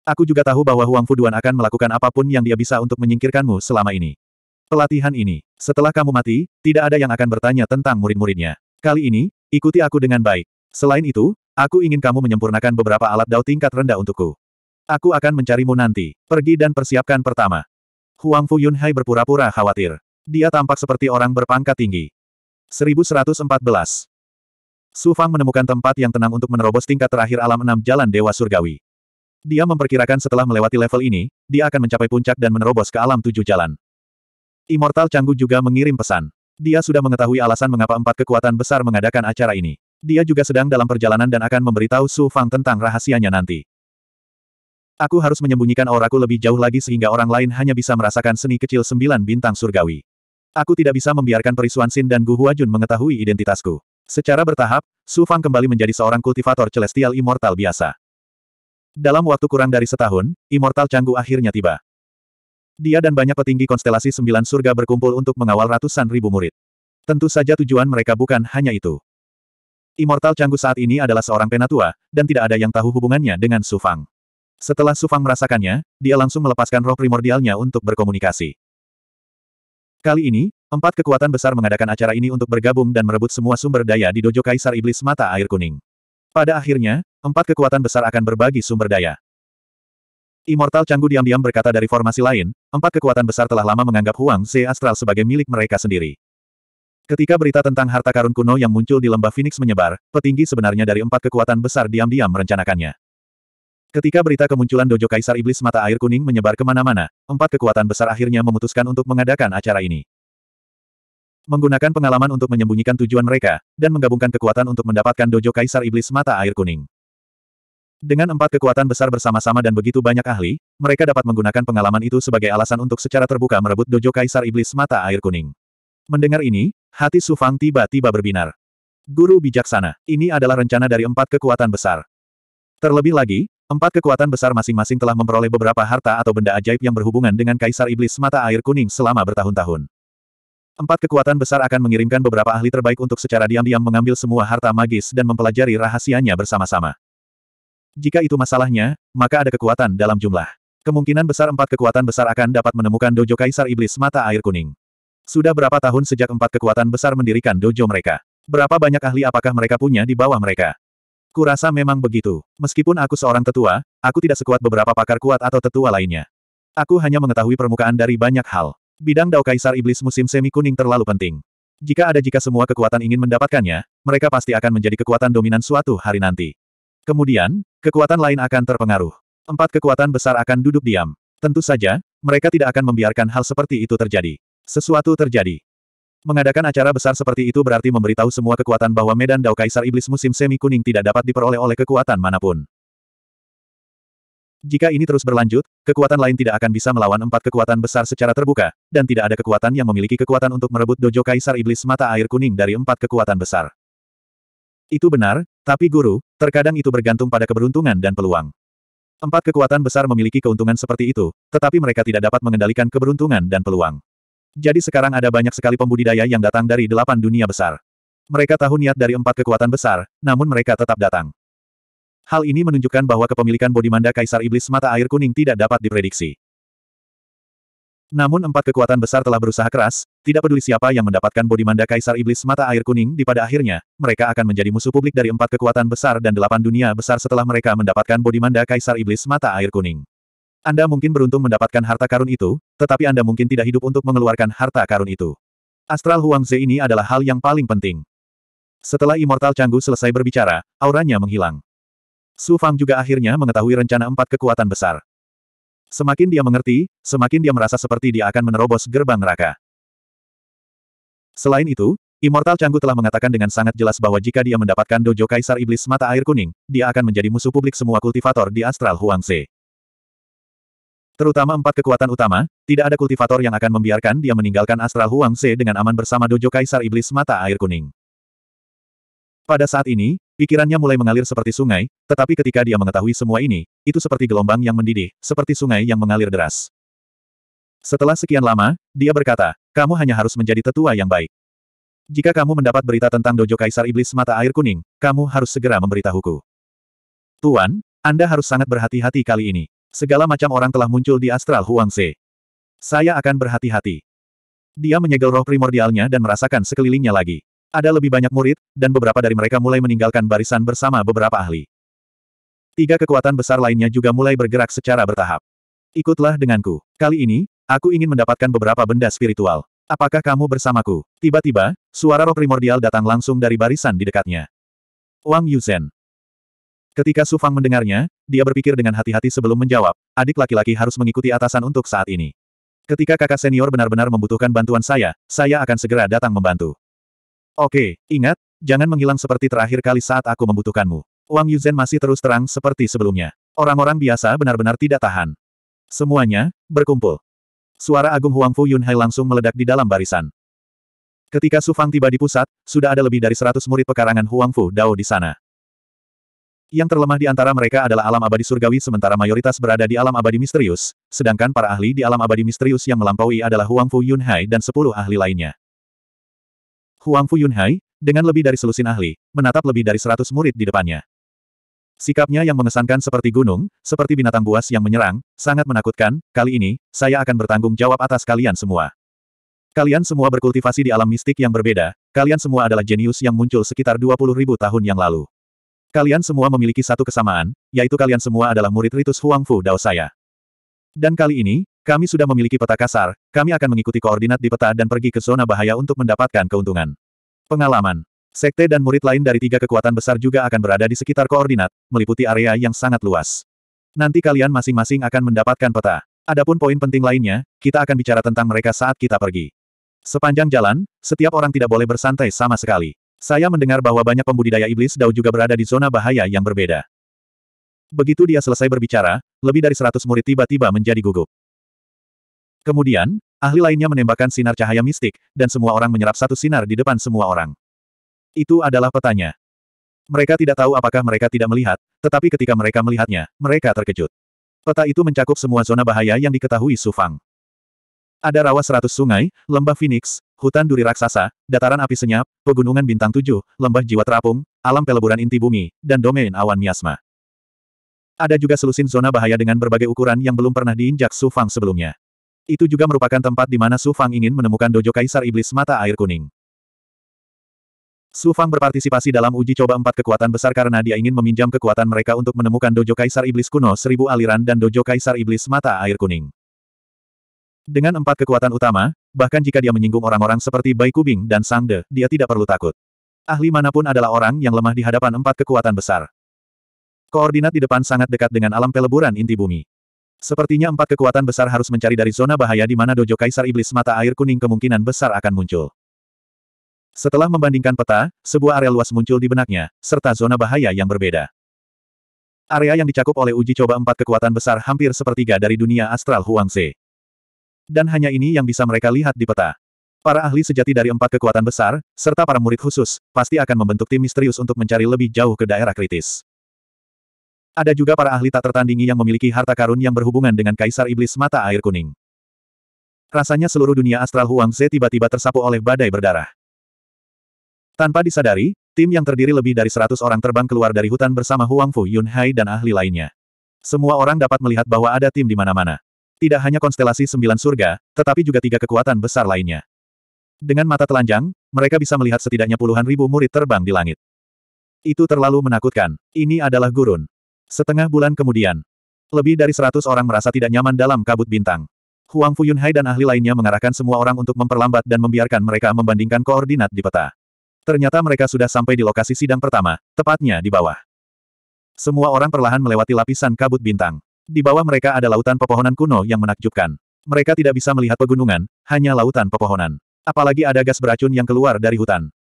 Aku juga tahu bahwa Huang Fuduan akan melakukan apapun yang dia bisa untuk menyingkirkanmu selama ini. Pelatihan ini, setelah kamu mati, tidak ada yang akan bertanya tentang murid-muridnya. Kali ini, ikuti aku dengan baik. Selain itu, aku ingin kamu menyempurnakan beberapa alat dao tingkat rendah untukku. Aku akan mencarimu nanti. Pergi dan persiapkan pertama. Huang Fu Yunhai berpura-pura khawatir. Dia tampak seperti orang berpangkat tinggi. 1114. Su Fang menemukan tempat yang tenang untuk menerobos tingkat terakhir alam enam jalan Dewa Surgawi. Dia memperkirakan setelah melewati level ini, dia akan mencapai puncak dan menerobos ke alam tujuh jalan. Immortal Canggu juga mengirim pesan. Dia sudah mengetahui alasan mengapa empat kekuatan besar mengadakan acara ini. Dia juga sedang dalam perjalanan dan akan memberitahu Su Fang tentang rahasianya nanti. Aku harus menyembunyikan auraku lebih jauh lagi sehingga orang lain hanya bisa merasakan seni kecil sembilan bintang surgawi. Aku tidak bisa membiarkan Perisuan Sin dan Gu Huajun mengetahui identitasku. Secara bertahap, Su Fang kembali menjadi seorang kultivator celestial immortal biasa. Dalam waktu kurang dari setahun, Immortal Canggu akhirnya tiba. Dia dan banyak petinggi konstelasi sembilan surga berkumpul untuk mengawal ratusan ribu murid. Tentu saja tujuan mereka bukan hanya itu. Immortal Canggu saat ini adalah seorang penatua, dan tidak ada yang tahu hubungannya dengan Sufang. Setelah Sufang merasakannya, dia langsung melepaskan roh primordialnya untuk berkomunikasi. Kali ini, empat kekuatan besar mengadakan acara ini untuk bergabung dan merebut semua sumber daya di Dojo Kaisar Iblis Mata Air Kuning. Pada akhirnya, empat kekuatan besar akan berbagi sumber daya. Immortal Canggu diam-diam berkata dari formasi lain, empat kekuatan besar telah lama menganggap Huang Ze Astral sebagai milik mereka sendiri. Ketika berita tentang harta karun kuno yang muncul di lembah Phoenix menyebar, petinggi sebenarnya dari empat kekuatan besar diam-diam merencanakannya. Ketika berita kemunculan Dojo Kaisar Iblis Mata Air Kuning menyebar kemana-mana, empat kekuatan besar akhirnya memutuskan untuk mengadakan acara ini. Menggunakan pengalaman untuk menyembunyikan tujuan mereka, dan menggabungkan kekuatan untuk mendapatkan dojo Kaisar Iblis Mata Air Kuning. Dengan empat kekuatan besar bersama-sama dan begitu banyak ahli, mereka dapat menggunakan pengalaman itu sebagai alasan untuk secara terbuka merebut dojo Kaisar Iblis Mata Air Kuning. Mendengar ini, hati Sufang tiba-tiba berbinar. Guru bijaksana, ini adalah rencana dari empat kekuatan besar. Terlebih lagi, empat kekuatan besar masing-masing telah memperoleh beberapa harta atau benda ajaib yang berhubungan dengan Kaisar Iblis Mata Air Kuning selama bertahun-tahun. Empat kekuatan besar akan mengirimkan beberapa ahli terbaik untuk secara diam-diam mengambil semua harta magis dan mempelajari rahasianya bersama-sama. Jika itu masalahnya, maka ada kekuatan dalam jumlah. Kemungkinan besar empat kekuatan besar akan dapat menemukan dojo kaisar iblis mata air kuning. Sudah berapa tahun sejak empat kekuatan besar mendirikan dojo mereka? Berapa banyak ahli apakah mereka punya di bawah mereka? Kurasa memang begitu. Meskipun aku seorang tetua, aku tidak sekuat beberapa pakar kuat atau tetua lainnya. Aku hanya mengetahui permukaan dari banyak hal. Bidang Dao Kaisar Iblis musim semi kuning terlalu penting. Jika ada jika semua kekuatan ingin mendapatkannya, mereka pasti akan menjadi kekuatan dominan suatu hari nanti. Kemudian, kekuatan lain akan terpengaruh. Empat kekuatan besar akan duduk diam. Tentu saja, mereka tidak akan membiarkan hal seperti itu terjadi. Sesuatu terjadi. Mengadakan acara besar seperti itu berarti memberitahu semua kekuatan bahwa medan Dao Kaisar Iblis musim semi kuning tidak dapat diperoleh oleh kekuatan manapun. Jika ini terus berlanjut, kekuatan lain tidak akan bisa melawan empat kekuatan besar secara terbuka, dan tidak ada kekuatan yang memiliki kekuatan untuk merebut dojo kaisar iblis mata air kuning dari empat kekuatan besar. Itu benar, tapi guru, terkadang itu bergantung pada keberuntungan dan peluang. Empat kekuatan besar memiliki keuntungan seperti itu, tetapi mereka tidak dapat mengendalikan keberuntungan dan peluang. Jadi sekarang ada banyak sekali pembudidaya yang datang dari delapan dunia besar. Mereka tahu niat dari empat kekuatan besar, namun mereka tetap datang. Hal ini menunjukkan bahwa kepemilikan bodi manda Kaisar Iblis Mata Air Kuning tidak dapat diprediksi. Namun empat kekuatan besar telah berusaha keras, tidak peduli siapa yang mendapatkan bodi manda Kaisar Iblis Mata Air Kuning di pada akhirnya, mereka akan menjadi musuh publik dari empat kekuatan besar dan delapan dunia besar setelah mereka mendapatkan bodi manda Kaisar Iblis Mata Air Kuning. Anda mungkin beruntung mendapatkan harta karun itu, tetapi Anda mungkin tidak hidup untuk mengeluarkan harta karun itu. Astral Huang Huangze ini adalah hal yang paling penting. Setelah Immortal Canggu selesai berbicara, auranya menghilang. Su Fang juga akhirnya mengetahui rencana empat kekuatan besar. Semakin dia mengerti, semakin dia merasa seperti dia akan menerobos gerbang neraka. Selain itu, Immortal Canggu telah mengatakan dengan sangat jelas bahwa jika dia mendapatkan dojo Kaisar Iblis Mata Air Kuning, dia akan menjadi musuh publik semua kultivator di Astral Huangse. Terutama empat kekuatan utama, tidak ada kultivator yang akan membiarkan dia meninggalkan Astral Huangse dengan aman bersama dojo Kaisar Iblis Mata Air Kuning. Pada saat ini, pikirannya mulai mengalir seperti sungai, tetapi ketika dia mengetahui semua ini, itu seperti gelombang yang mendidih, seperti sungai yang mengalir deras. Setelah sekian lama, dia berkata, kamu hanya harus menjadi tetua yang baik. Jika kamu mendapat berita tentang dojo kaisar iblis mata air kuning, kamu harus segera memberitahuku. Tuan, Anda harus sangat berhati-hati kali ini. Segala macam orang telah muncul di astral Huangze. Saya akan berhati-hati. Dia menyegel roh primordialnya dan merasakan sekelilingnya lagi. Ada lebih banyak murid, dan beberapa dari mereka mulai meninggalkan barisan bersama beberapa ahli. Tiga kekuatan besar lainnya juga mulai bergerak secara bertahap. Ikutlah denganku. Kali ini, aku ingin mendapatkan beberapa benda spiritual. Apakah kamu bersamaku? Tiba-tiba, suara roh primordial datang langsung dari barisan di dekatnya. Wang Yuzhen. Ketika Su Fang mendengarnya, dia berpikir dengan hati-hati sebelum menjawab, adik laki-laki harus mengikuti atasan untuk saat ini. Ketika kakak senior benar-benar membutuhkan bantuan saya, saya akan segera datang membantu. Oke, ingat, jangan menghilang seperti terakhir kali saat aku membutuhkanmu. Wang Yuzhen masih terus terang seperti sebelumnya. Orang-orang biasa benar-benar tidak tahan. Semuanya, berkumpul. Suara Agung Huang Fu Yunhai langsung meledak di dalam barisan. Ketika Su Fang tiba di pusat, sudah ada lebih dari seratus murid pekarangan Huang Fu Dao di sana. Yang terlemah di antara mereka adalah alam abadi surgawi sementara mayoritas berada di alam abadi misterius, sedangkan para ahli di alam abadi misterius yang melampaui adalah Huang Fu Yunhai dan sepuluh ahli lainnya. Huang Fu Yunhai, dengan lebih dari selusin ahli, menatap lebih dari seratus murid di depannya. Sikapnya yang mengesankan seperti gunung, seperti binatang buas yang menyerang, sangat menakutkan, kali ini, saya akan bertanggung jawab atas kalian semua. Kalian semua berkultivasi di alam mistik yang berbeda, kalian semua adalah jenius yang muncul sekitar 20 ribu tahun yang lalu. Kalian semua memiliki satu kesamaan, yaitu kalian semua adalah murid Ritus Huang Fu Dao saya. Dan kali ini, kami sudah memiliki peta kasar, kami akan mengikuti koordinat di peta dan pergi ke zona bahaya untuk mendapatkan keuntungan. Pengalaman. Sekte dan murid lain dari tiga kekuatan besar juga akan berada di sekitar koordinat, meliputi area yang sangat luas. Nanti kalian masing-masing akan mendapatkan peta. Adapun poin penting lainnya, kita akan bicara tentang mereka saat kita pergi. Sepanjang jalan, setiap orang tidak boleh bersantai sama sekali. Saya mendengar bahwa banyak pembudidaya iblis Dao juga berada di zona bahaya yang berbeda. Begitu dia selesai berbicara, lebih dari seratus murid tiba-tiba menjadi gugup. Kemudian, ahli lainnya menembakkan sinar cahaya mistik, dan semua orang menyerap satu sinar di depan semua orang. Itu adalah petanya. Mereka tidak tahu apakah mereka tidak melihat, tetapi ketika mereka melihatnya, mereka terkejut. Peta itu mencakup semua zona bahaya yang diketahui Sufang. Ada rawa seratus sungai, lembah Phoenix, hutan duri raksasa, dataran api senyap, pegunungan bintang tujuh, lembah jiwa terapung, alam peleburan inti bumi, dan domain awan miasma. Ada juga selusin zona bahaya dengan berbagai ukuran yang belum pernah diinjak Sufang sebelumnya. Itu juga merupakan tempat di mana Su Fang ingin menemukan dojo Kaisar Iblis Mata Air Kuning. Su Fang berpartisipasi dalam uji coba empat kekuatan besar karena dia ingin meminjam kekuatan mereka untuk menemukan dojo Kaisar Iblis Kuno Seribu Aliran dan dojo Kaisar Iblis Mata Air Kuning. Dengan empat kekuatan utama, bahkan jika dia menyinggung orang-orang seperti Bai Kubing dan Sang De, dia tidak perlu takut. Ahli manapun adalah orang yang lemah di hadapan empat kekuatan besar. Koordinat di depan sangat dekat dengan alam peleburan inti bumi. Sepertinya empat kekuatan besar harus mencari dari zona bahaya di mana dojo Kaisar Iblis Mata Air Kuning kemungkinan besar akan muncul. Setelah membandingkan peta, sebuah area luas muncul di benaknya, serta zona bahaya yang berbeda. Area yang dicakup oleh uji coba empat kekuatan besar hampir sepertiga dari dunia astral Huang Huangze. Dan hanya ini yang bisa mereka lihat di peta. Para ahli sejati dari empat kekuatan besar, serta para murid khusus, pasti akan membentuk tim misterius untuk mencari lebih jauh ke daerah kritis. Ada juga para ahli tak tertandingi yang memiliki harta karun yang berhubungan dengan Kaisar Iblis Mata Air Kuning. Rasanya seluruh dunia astral Huang Ze tiba-tiba tersapu oleh badai berdarah. Tanpa disadari, tim yang terdiri lebih dari seratus orang terbang keluar dari hutan bersama Huang Fu Yun Hai dan ahli lainnya. Semua orang dapat melihat bahwa ada tim di mana-mana. Tidak hanya konstelasi sembilan surga, tetapi juga tiga kekuatan besar lainnya. Dengan mata telanjang, mereka bisa melihat setidaknya puluhan ribu murid terbang di langit. Itu terlalu menakutkan. Ini adalah gurun. Setengah bulan kemudian, lebih dari seratus orang merasa tidak nyaman dalam kabut bintang. Huang Fuyunhai dan ahli lainnya mengarahkan semua orang untuk memperlambat dan membiarkan mereka membandingkan koordinat di peta. Ternyata mereka sudah sampai di lokasi sidang pertama, tepatnya di bawah. Semua orang perlahan melewati lapisan kabut bintang. Di bawah mereka ada lautan pepohonan kuno yang menakjubkan. Mereka tidak bisa melihat pegunungan, hanya lautan pepohonan. Apalagi ada gas beracun yang keluar dari hutan.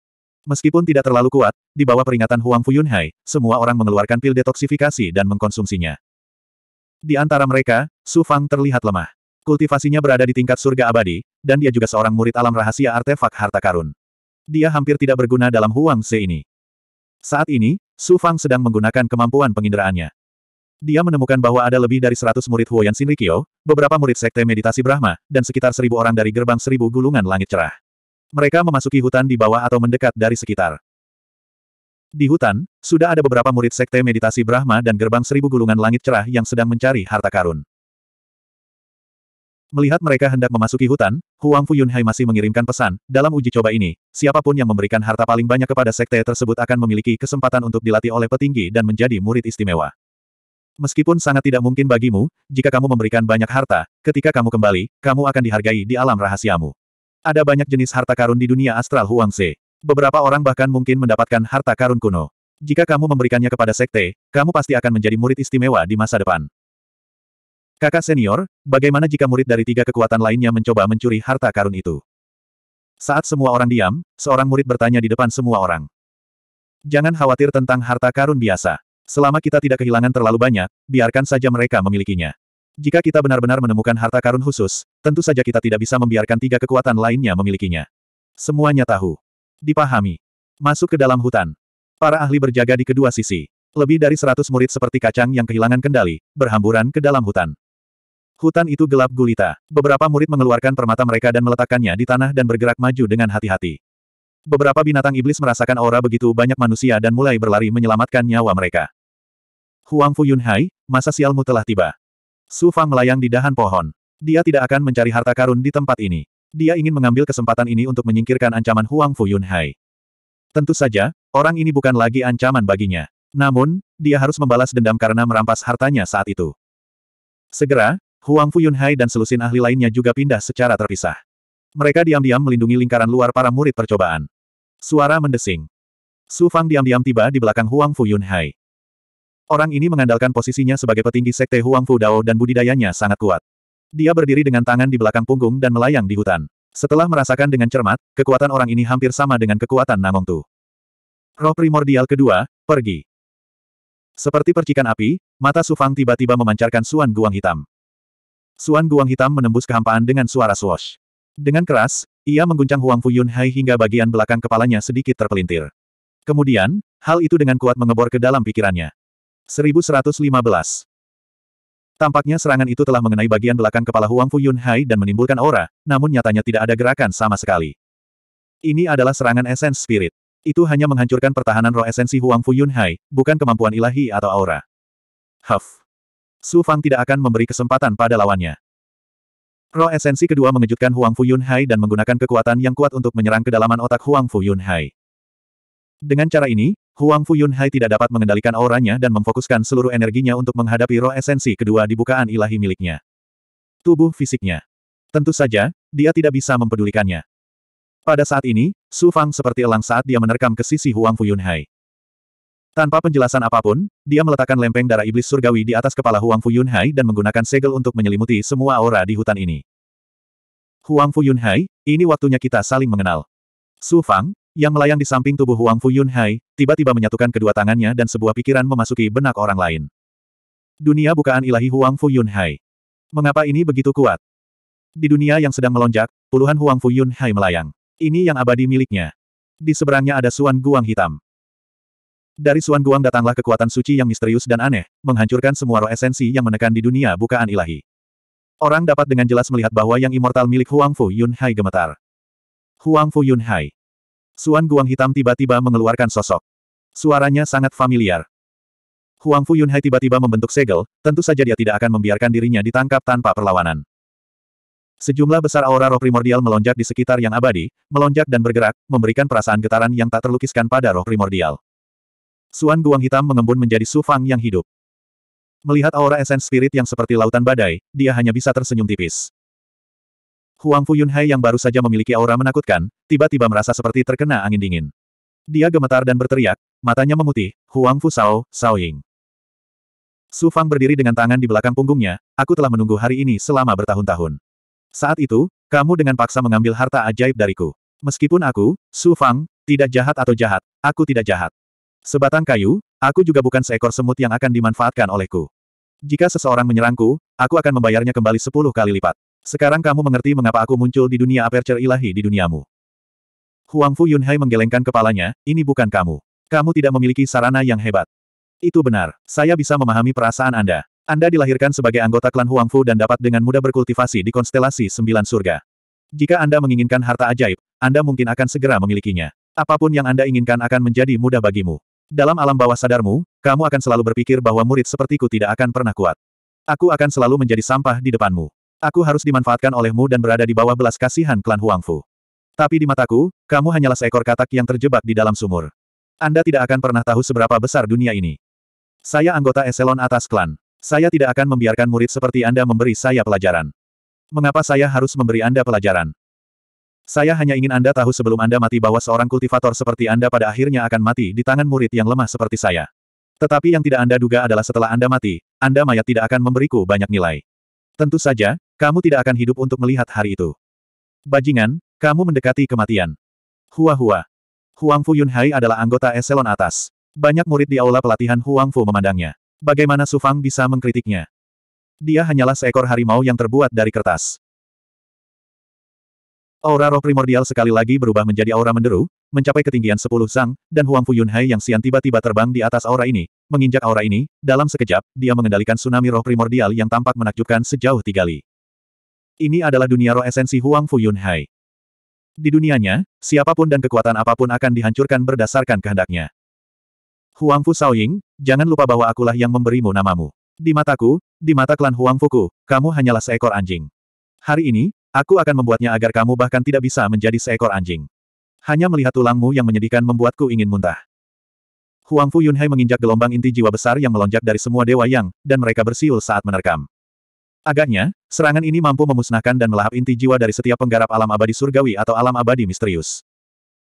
Meskipun tidak terlalu kuat, di bawah peringatan Huang Fuyunhai, semua orang mengeluarkan pil detoksifikasi dan mengkonsumsinya. Di antara mereka, Su Fang terlihat lemah. Kultivasinya berada di tingkat surga abadi, dan dia juga seorang murid alam rahasia artefak harta karun. Dia hampir tidak berguna dalam Huang Se ini. Saat ini, Su Fang sedang menggunakan kemampuan penginderaannya. Dia menemukan bahwa ada lebih dari 100 murid Huoyan Shinrikyo, beberapa murid sekte meditasi Brahma, dan sekitar seribu orang dari gerbang seribu gulungan langit cerah. Mereka memasuki hutan di bawah atau mendekat dari sekitar. Di hutan, sudah ada beberapa murid sekte meditasi Brahma dan gerbang seribu gulungan langit cerah yang sedang mencari harta karun. Melihat mereka hendak memasuki hutan, Huang Fu Yunhai masih mengirimkan pesan, dalam uji coba ini, siapapun yang memberikan harta paling banyak kepada sekte tersebut akan memiliki kesempatan untuk dilatih oleh petinggi dan menjadi murid istimewa. Meskipun sangat tidak mungkin bagimu, jika kamu memberikan banyak harta, ketika kamu kembali, kamu akan dihargai di alam rahasiamu. Ada banyak jenis harta karun di dunia astral Huangse. Beberapa orang bahkan mungkin mendapatkan harta karun kuno. Jika kamu memberikannya kepada sekte, kamu pasti akan menjadi murid istimewa di masa depan. Kakak senior, bagaimana jika murid dari tiga kekuatan lainnya mencoba mencuri harta karun itu? Saat semua orang diam, seorang murid bertanya di depan semua orang. Jangan khawatir tentang harta karun biasa. Selama kita tidak kehilangan terlalu banyak, biarkan saja mereka memilikinya. Jika kita benar-benar menemukan harta karun khusus, Tentu saja kita tidak bisa membiarkan tiga kekuatan lainnya memilikinya. Semuanya tahu. Dipahami. Masuk ke dalam hutan. Para ahli berjaga di kedua sisi. Lebih dari seratus murid seperti kacang yang kehilangan kendali, berhamburan ke dalam hutan. Hutan itu gelap gulita. Beberapa murid mengeluarkan permata mereka dan meletakkannya di tanah dan bergerak maju dengan hati-hati. Beberapa binatang iblis merasakan aura begitu banyak manusia dan mulai berlari menyelamatkan nyawa mereka. Huang Fu Yunhai, masa sialmu telah tiba. Su Fang melayang di dahan pohon. Dia tidak akan mencari harta karun di tempat ini. Dia ingin mengambil kesempatan ini untuk menyingkirkan ancaman Huang Fuyunhai. Tentu saja, orang ini bukan lagi ancaman baginya. Namun, dia harus membalas dendam karena merampas hartanya saat itu. Segera, Huang Fuyunhai dan selusin ahli lainnya juga pindah secara terpisah. Mereka diam-diam melindungi lingkaran luar para murid percobaan. Suara mendesing. Su Fang diam-diam tiba di belakang Huang Fuyunhai. Orang ini mengandalkan posisinya sebagai petinggi sekte Huang Fu Dao dan budidayanya sangat kuat. Dia berdiri dengan tangan di belakang punggung dan melayang di hutan. Setelah merasakan dengan cermat, kekuatan orang ini hampir sama dengan kekuatan Namong Tu. Roh primordial kedua, pergi. Seperti percikan api, mata Sufang tiba-tiba memancarkan suan guang hitam. Suan guang hitam menembus kehampaan dengan suara swash. Dengan keras, ia mengguncang Huang Fuyun Hai hingga bagian belakang kepalanya sedikit terpelintir. Kemudian, hal itu dengan kuat mengebor ke dalam pikirannya. 1115. Tampaknya serangan itu telah mengenai bagian belakang kepala Huang Fu Yun Hai dan menimbulkan aura, namun nyatanya tidak ada gerakan sama sekali. Ini adalah serangan esens spirit. Itu hanya menghancurkan pertahanan roh esensi Huang Fu Yun Hai, bukan kemampuan ilahi atau aura. Huff. Su Fang tidak akan memberi kesempatan pada lawannya. Roh esensi kedua mengejutkan Huang Fu Yun Hai dan menggunakan kekuatan yang kuat untuk menyerang kedalaman otak Huang Fu Yun Hai. Dengan cara ini, Huang Hai tidak dapat mengendalikan auranya dan memfokuskan seluruh energinya untuk menghadapi roh esensi kedua di bukaan ilahi miliknya. Tubuh fisiknya. Tentu saja, dia tidak bisa mempedulikannya. Pada saat ini, Su Fang seperti elang saat dia menerkam ke sisi Huang Hai. Tanpa penjelasan apapun, dia meletakkan lempeng darah iblis surgawi di atas kepala Huang Hai dan menggunakan segel untuk menyelimuti semua aura di hutan ini. Huang Hai, ini waktunya kita saling mengenal. Su Fang, yang melayang di samping tubuh Huang Fuyun Hai, tiba-tiba menyatukan kedua tangannya dan sebuah pikiran memasuki benak orang lain. Dunia bukaan ilahi Huang Fuyun Hai. Mengapa ini begitu kuat? Di dunia yang sedang melonjak, puluhan Huang Fuyun Hai melayang. Ini yang abadi miliknya. Di seberangnya ada Suan Guang hitam. Dari Suan Guang datanglah kekuatan suci yang misterius dan aneh, menghancurkan semua roh esensi yang menekan di dunia bukaan ilahi. Orang dapat dengan jelas melihat bahwa yang immortal milik Huang Fu Yun Hai gemetar. Huang Fu Yun Hai. Suan Guang Hitam tiba-tiba mengeluarkan sosok. Suaranya sangat familiar. Huang Fu Yunhai tiba-tiba membentuk segel, tentu saja dia tidak akan membiarkan dirinya ditangkap tanpa perlawanan. Sejumlah besar aura roh primordial melonjak di sekitar yang abadi, melonjak dan bergerak, memberikan perasaan getaran yang tak terlukiskan pada roh primordial. Suan Guang Hitam mengembun menjadi sufang yang hidup. Melihat aura esen spirit yang seperti lautan badai, dia hanya bisa tersenyum tipis. Huang Fuyunhai yang baru saja memiliki aura menakutkan, tiba-tiba merasa seperti terkena angin dingin. Dia gemetar dan berteriak, matanya memutih, Huang Fu Sao, Sao Ying. Su Fang berdiri dengan tangan di belakang punggungnya, aku telah menunggu hari ini selama bertahun-tahun. Saat itu, kamu dengan paksa mengambil harta ajaib dariku. Meskipun aku, Su Fang, tidak jahat atau jahat, aku tidak jahat. Sebatang kayu, aku juga bukan seekor semut yang akan dimanfaatkan olehku. Jika seseorang menyerangku, aku akan membayarnya kembali sepuluh kali lipat. Sekarang kamu mengerti mengapa aku muncul di dunia aperture ilahi di duniamu. Huang Fu Yunhai menggelengkan kepalanya, ini bukan kamu. Kamu tidak memiliki sarana yang hebat. Itu benar, saya bisa memahami perasaan Anda. Anda dilahirkan sebagai anggota klan Huang Fu dan dapat dengan mudah berkultivasi di konstelasi sembilan surga. Jika Anda menginginkan harta ajaib, Anda mungkin akan segera memilikinya. Apapun yang Anda inginkan akan menjadi mudah bagimu. Dalam alam bawah sadarmu, kamu akan selalu berpikir bahwa murid sepertiku tidak akan pernah kuat. Aku akan selalu menjadi sampah di depanmu. Aku harus dimanfaatkan olehmu dan berada di bawah belas kasihan klan Huangfu. Tapi di mataku, kamu hanyalah seekor katak yang terjebak di dalam sumur. Anda tidak akan pernah tahu seberapa besar dunia ini. Saya anggota eselon atas klan. Saya tidak akan membiarkan murid seperti Anda memberi saya pelajaran. Mengapa saya harus memberi Anda pelajaran? Saya hanya ingin Anda tahu sebelum Anda mati bahwa seorang kultivator seperti Anda pada akhirnya akan mati di tangan murid yang lemah seperti saya. Tetapi yang tidak Anda duga adalah setelah Anda mati, Anda mayat tidak akan memberiku banyak nilai. Tentu saja, kamu tidak akan hidup untuk melihat hari itu. Bajingan, kamu mendekati kematian. Hua-hua. Huang Fu Yunhai adalah anggota eselon atas. Banyak murid di aula pelatihan Huang Fu memandangnya. Bagaimana Su Fang bisa mengkritiknya? Dia hanyalah seekor harimau yang terbuat dari kertas. Aura roh primordial sekali lagi berubah menjadi aura menderu, mencapai ketinggian 10 zhang, dan Huang Fuyun Hai yang sian tiba-tiba terbang di atas aura ini, menginjak aura ini, dalam sekejap, dia mengendalikan tsunami roh primordial yang tampak menakjubkan sejauh tiga li. Ini adalah dunia roh esensi Huang Fuyun Hai. Di dunianya, siapapun dan kekuatan apapun akan dihancurkan berdasarkan kehendaknya. Huang Fu Saoying, jangan lupa bahwa akulah yang memberimu namamu. Di mataku, di mata klan Huang Fuku, kamu hanyalah seekor anjing. Hari ini, aku akan membuatnya agar kamu bahkan tidak bisa menjadi seekor anjing. Hanya melihat tulangmu yang menyedihkan membuatku ingin muntah. Huang Fu Yunhai menginjak gelombang inti jiwa besar yang melonjak dari semua dewa yang, dan mereka bersiul saat menerkam. Agaknya, serangan ini mampu memusnahkan dan melahap inti jiwa dari setiap penggarap alam abadi surgawi atau alam abadi misterius.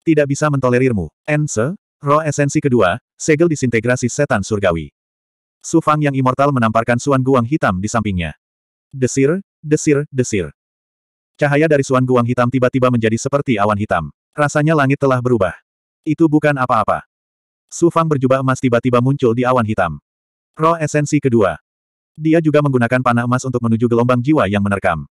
Tidak bisa mentolerirmu, Ense, roh esensi kedua, segel disintegrasi setan surgawi. Su Fang yang immortal menamparkan Suan Guang hitam di sampingnya. Desir, desir, desir. Cahaya dari Suan Guang hitam tiba-tiba menjadi seperti awan hitam. Rasanya langit telah berubah. Itu bukan apa-apa. Sufang berjubah emas tiba-tiba muncul di awan hitam. Roh esensi kedua. Dia juga menggunakan panah emas untuk menuju gelombang jiwa yang menerkam.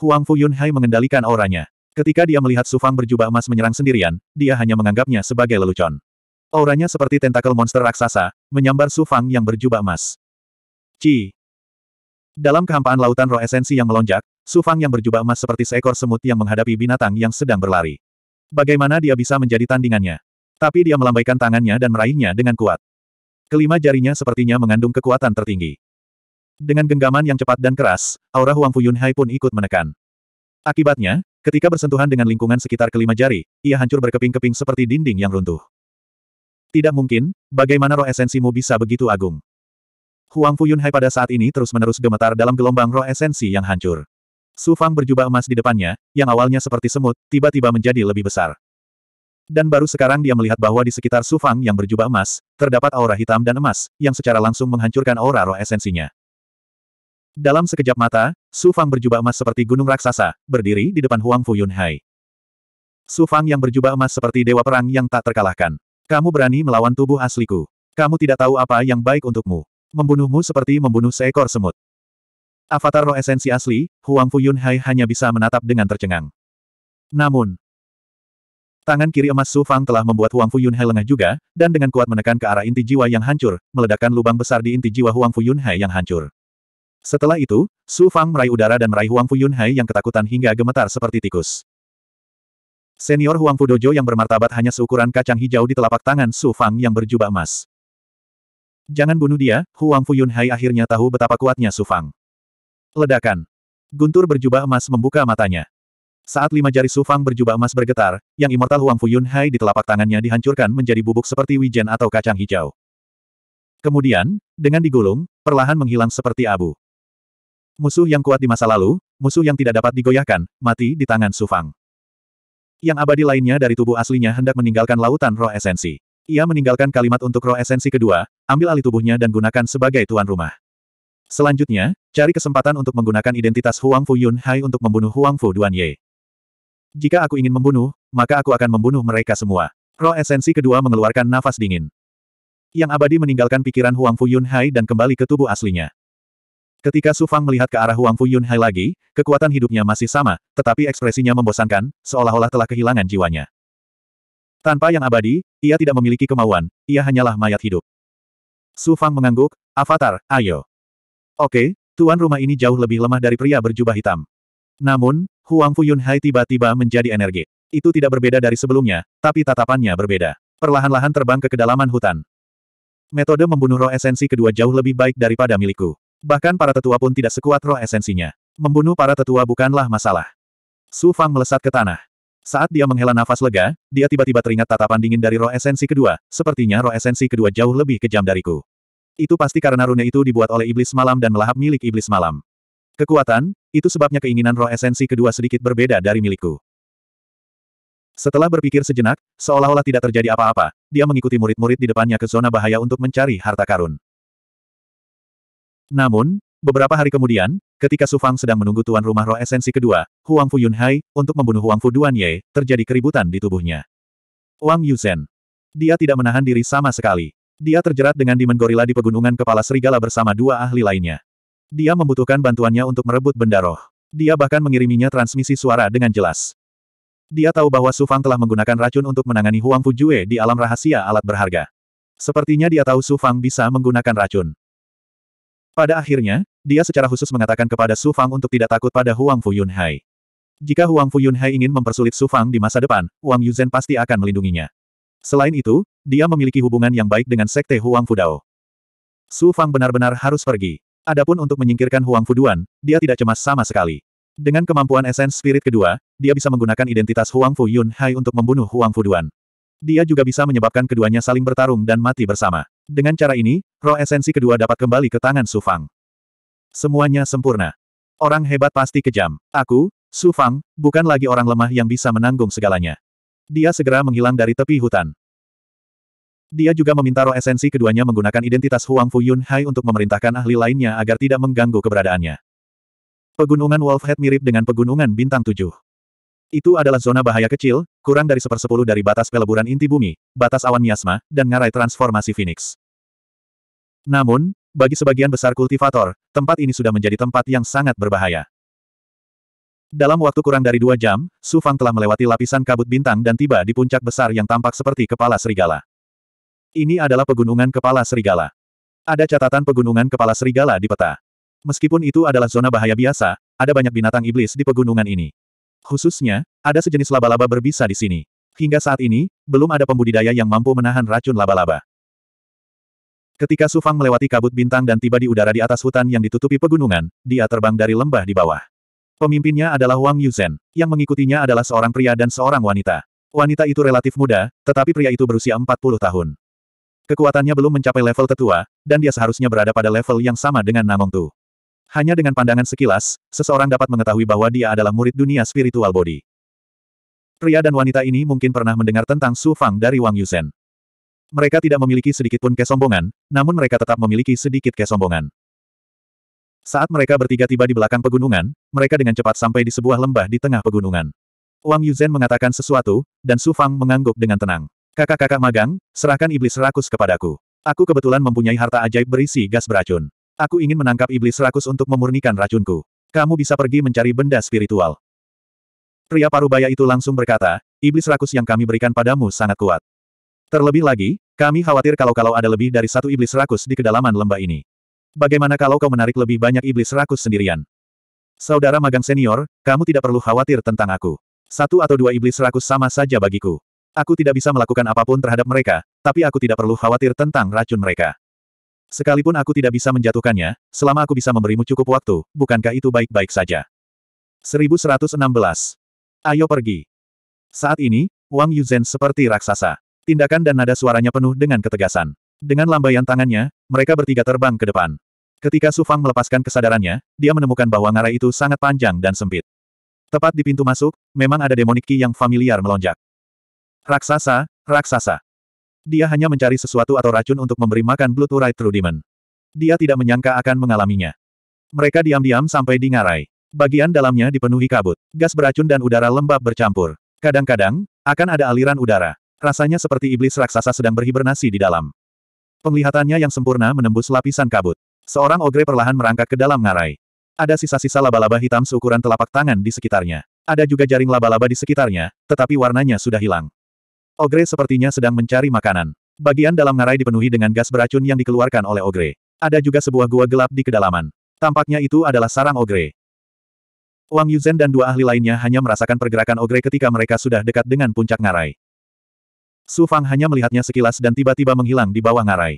Huang Fu Yunhai mengendalikan auranya. Ketika dia melihat Sufang berjubah emas menyerang sendirian, dia hanya menganggapnya sebagai lelucon. Auranya seperti tentakel monster raksasa, menyambar Sufang yang berjubah emas. Ci. Dalam kehampaan lautan roh esensi yang melonjak, Sufang yang berjubah emas seperti seekor semut yang menghadapi binatang yang sedang berlari. Bagaimana dia bisa menjadi tandingannya? Tapi dia melambaikan tangannya dan meraihnya dengan kuat. Kelima jarinya sepertinya mengandung kekuatan tertinggi. Dengan genggaman yang cepat dan keras, aura Huang Fuyun Hai pun ikut menekan. Akibatnya, ketika bersentuhan dengan lingkungan sekitar kelima jari, ia hancur berkeping-keping seperti dinding yang runtuh. Tidak mungkin, bagaimana roh esensimu bisa begitu agung? Huang Fuyun Hai pada saat ini terus-menerus gemetar dalam gelombang roh esensi yang hancur. Su Fang berjubah emas di depannya, yang awalnya seperti semut, tiba-tiba menjadi lebih besar. Dan baru sekarang dia melihat bahwa di sekitar Su Fang yang berjubah emas, terdapat aura hitam dan emas, yang secara langsung menghancurkan aura roh esensinya. Dalam sekejap mata, Su Fang berjubah emas seperti gunung raksasa, berdiri di depan Huang Fuyun Hai. Su Fang yang berjubah emas seperti dewa perang yang tak terkalahkan. Kamu berani melawan tubuh asliku. Kamu tidak tahu apa yang baik untukmu. Membunuhmu seperti membunuh seekor semut. Avatar roh esensi asli, Huang Fuyun Hai hanya bisa menatap dengan tercengang. Namun, tangan kiri emas Su Fang telah membuat Huang Fuyun Hai lengah juga, dan dengan kuat menekan ke arah inti jiwa yang hancur, meledakkan lubang besar di inti jiwa Huang Fuyun Hai yang hancur. Setelah itu, Su Fang meraih udara dan meraih Huang Fuyun Hai yang ketakutan hingga gemetar seperti tikus. Senior Huang Dojo yang bermartabat hanya seukuran kacang hijau di telapak tangan Su Fang yang berjubah emas. Jangan bunuh dia, Huang Fuyun Hai akhirnya tahu betapa kuatnya Su Fang. Ledakan. Guntur berjubah emas membuka matanya. Saat lima jari Sufang berjubah emas bergetar, yang immortal Huang Fuyun Hai di telapak tangannya dihancurkan menjadi bubuk seperti wijen atau kacang hijau. Kemudian, dengan digulung, perlahan menghilang seperti abu. Musuh yang kuat di masa lalu, musuh yang tidak dapat digoyahkan, mati di tangan Sufang. Yang abadi lainnya dari tubuh aslinya hendak meninggalkan lautan roh esensi. Ia meninggalkan kalimat untuk roh esensi kedua, ambil alih tubuhnya dan gunakan sebagai tuan rumah. Selanjutnya, Cari kesempatan untuk menggunakan identitas Huang Fu Yun Hai untuk membunuh Huang Fu Duan Ye. Jika aku ingin membunuh, maka aku akan membunuh mereka semua. Roh esensi kedua mengeluarkan nafas dingin. Yang abadi meninggalkan pikiran Huang Fu Yun Hai dan kembali ke tubuh aslinya. Ketika Su Fang melihat ke arah Huang Fu Yun Hai lagi, kekuatan hidupnya masih sama, tetapi ekspresinya membosankan, seolah-olah telah kehilangan jiwanya. Tanpa yang abadi, ia tidak memiliki kemauan, ia hanyalah mayat hidup. Su Fang mengangguk, Avatar, ayo. Oke, Tuan rumah ini jauh lebih lemah dari pria berjubah hitam. Namun, Huang Hai tiba-tiba menjadi energi. Itu tidak berbeda dari sebelumnya, tapi tatapannya berbeda. Perlahan-lahan terbang ke kedalaman hutan. Metode membunuh roh esensi kedua jauh lebih baik daripada milikku. Bahkan para tetua pun tidak sekuat roh esensinya. Membunuh para tetua bukanlah masalah. Su Fang melesat ke tanah. Saat dia menghela nafas lega, dia tiba-tiba teringat tatapan dingin dari roh esensi kedua, sepertinya roh esensi kedua jauh lebih kejam dariku. Itu pasti karena rune itu dibuat oleh iblis malam dan melahap milik iblis malam. Kekuatan, itu sebabnya keinginan roh esensi kedua sedikit berbeda dari milikku. Setelah berpikir sejenak, seolah-olah tidak terjadi apa-apa, dia mengikuti murid-murid di depannya ke zona bahaya untuk mencari harta karun. Namun, beberapa hari kemudian, ketika Su Fang sedang menunggu tuan rumah roh esensi kedua, Huang Fu Hai, untuk membunuh Huang Fu Duan Ye, terjadi keributan di tubuhnya. Wang Yuzhen. Dia tidak menahan diri sama sekali. Dia terjerat dengan dimen gorila di pegunungan kepala serigala bersama dua ahli lainnya. Dia membutuhkan bantuannya untuk merebut benda roh. Dia bahkan mengiriminya transmisi suara dengan jelas. Dia tahu bahwa Su Fang telah menggunakan racun untuk menangani Huang Fujue di alam rahasia alat berharga. Sepertinya dia tahu Su Fang bisa menggunakan racun. Pada akhirnya, dia secara khusus mengatakan kepada Su Fang untuk tidak takut pada Huang Fuyunhai. Jika Huang Fuyunhai ingin mempersulit Su Fang di masa depan, Wang Yuzhen pasti akan melindunginya. Selain itu, dia memiliki hubungan yang baik dengan Sekte Huang Fudao. Su Fang benar-benar harus pergi. Adapun untuk menyingkirkan Huang Fuduan, dia tidak cemas sama sekali. Dengan kemampuan esens spirit kedua, dia bisa menggunakan identitas Huang Fu Yun Hai untuk membunuh Huang Fuduan. Dia juga bisa menyebabkan keduanya saling bertarung dan mati bersama. Dengan cara ini, roh esensi kedua dapat kembali ke tangan Su Fang. Semuanya sempurna. Orang hebat pasti kejam. Aku, Su Fang, bukan lagi orang lemah yang bisa menanggung segalanya. Dia segera menghilang dari tepi hutan. Dia juga meminta roh esensi keduanya menggunakan identitas Huang Fu Yun Hai untuk memerintahkan ahli lainnya agar tidak mengganggu keberadaannya. Pegunungan Wolfhead mirip dengan pegunungan bintang tujuh. Itu adalah zona bahaya kecil, kurang dari sepersepuluh dari batas peleburan inti bumi, batas awan miasma, dan ngarai transformasi Phoenix. Namun, bagi sebagian besar kultivator, tempat ini sudah menjadi tempat yang sangat berbahaya. Dalam waktu kurang dari dua jam, Su Fang telah melewati lapisan kabut bintang dan tiba di puncak besar yang tampak seperti kepala serigala. Ini adalah pegunungan kepala serigala. Ada catatan pegunungan kepala serigala di peta. Meskipun itu adalah zona bahaya biasa, ada banyak binatang iblis di pegunungan ini. Khususnya, ada sejenis laba-laba berbisa di sini. Hingga saat ini, belum ada pembudidaya yang mampu menahan racun laba-laba. Ketika Sufang melewati kabut bintang dan tiba di udara di atas hutan yang ditutupi pegunungan, dia terbang dari lembah di bawah. Pemimpinnya adalah Wang Yuzhen. Yang mengikutinya adalah seorang pria dan seorang wanita. Wanita itu relatif muda, tetapi pria itu berusia 40 tahun. Kekuatannya belum mencapai level tetua, dan dia seharusnya berada pada level yang sama dengan Namong Tu. Hanya dengan pandangan sekilas, seseorang dapat mengetahui bahwa dia adalah murid dunia spiritual body. Pria dan wanita ini mungkin pernah mendengar tentang Su Fang dari Wang Yuzhen. Mereka tidak memiliki sedikit pun kesombongan, namun mereka tetap memiliki sedikit kesombongan. Saat mereka bertiga tiba di belakang pegunungan, mereka dengan cepat sampai di sebuah lembah di tengah pegunungan. Wang Yuzhen mengatakan sesuatu, dan Su Fang mengangguk dengan tenang. Kakak-kakak magang, serahkan iblis rakus kepadaku. Aku kebetulan mempunyai harta ajaib berisi gas beracun. Aku ingin menangkap iblis rakus untuk memurnikan racunku. Kamu bisa pergi mencari benda spiritual. Pria parubaya itu langsung berkata, iblis rakus yang kami berikan padamu sangat kuat. Terlebih lagi, kami khawatir kalau-kalau ada lebih dari satu iblis rakus di kedalaman lembah ini. Bagaimana kalau kau menarik lebih banyak iblis rakus sendirian? Saudara magang senior, kamu tidak perlu khawatir tentang aku. Satu atau dua iblis rakus sama saja bagiku. Aku tidak bisa melakukan apapun terhadap mereka, tapi aku tidak perlu khawatir tentang racun mereka. Sekalipun aku tidak bisa menjatuhkannya, selama aku bisa memberimu cukup waktu, bukankah itu baik-baik saja? 1116. Ayo pergi. Saat ini, Wang Yuzhen seperti raksasa. Tindakan dan nada suaranya penuh dengan ketegasan. Dengan lambaian tangannya, mereka bertiga terbang ke depan. Ketika Su Fang melepaskan kesadarannya, dia menemukan bahwa ngarai itu sangat panjang dan sempit. Tepat di pintu masuk, memang ada demonik ki yang familiar melonjak. Raksasa, raksasa. Dia hanya mencari sesuatu atau racun untuk memberi makan Blood Urai True Demon. Dia tidak menyangka akan mengalaminya. Mereka diam-diam sampai di ngarai. Bagian dalamnya dipenuhi kabut, gas beracun dan udara lembab bercampur. Kadang-kadang, akan ada aliran udara. Rasanya seperti iblis raksasa sedang berhibernasi di dalam. Penglihatannya yang sempurna menembus lapisan kabut. Seorang ogre perlahan merangkak ke dalam ngarai. Ada sisa-sisa laba-laba hitam seukuran telapak tangan di sekitarnya. Ada juga jaring laba-laba di sekitarnya, tetapi warnanya sudah hilang. Ogre sepertinya sedang mencari makanan. Bagian dalam ngarai dipenuhi dengan gas beracun yang dikeluarkan oleh ogre. Ada juga sebuah gua gelap di kedalaman. Tampaknya itu adalah sarang ogre. Wang Yuzhen dan dua ahli lainnya hanya merasakan pergerakan ogre ketika mereka sudah dekat dengan puncak ngarai. Su Fang hanya melihatnya sekilas dan tiba-tiba menghilang di bawah ngarai.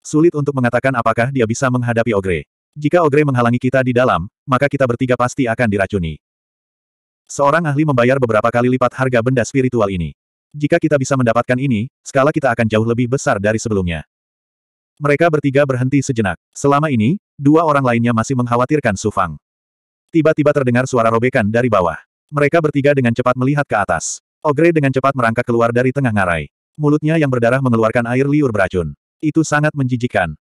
Sulit untuk mengatakan apakah dia bisa menghadapi Ogre. Jika Ogre menghalangi kita di dalam, maka kita bertiga pasti akan diracuni. Seorang ahli membayar beberapa kali lipat harga benda spiritual ini. Jika kita bisa mendapatkan ini, skala kita akan jauh lebih besar dari sebelumnya. Mereka bertiga berhenti sejenak. Selama ini, dua orang lainnya masih mengkhawatirkan Sufang. Tiba-tiba terdengar suara robekan dari bawah. Mereka bertiga dengan cepat melihat ke atas. Ogre dengan cepat merangkak keluar dari tengah ngarai. Mulutnya yang berdarah mengeluarkan air liur beracun. Itu sangat menjijikan.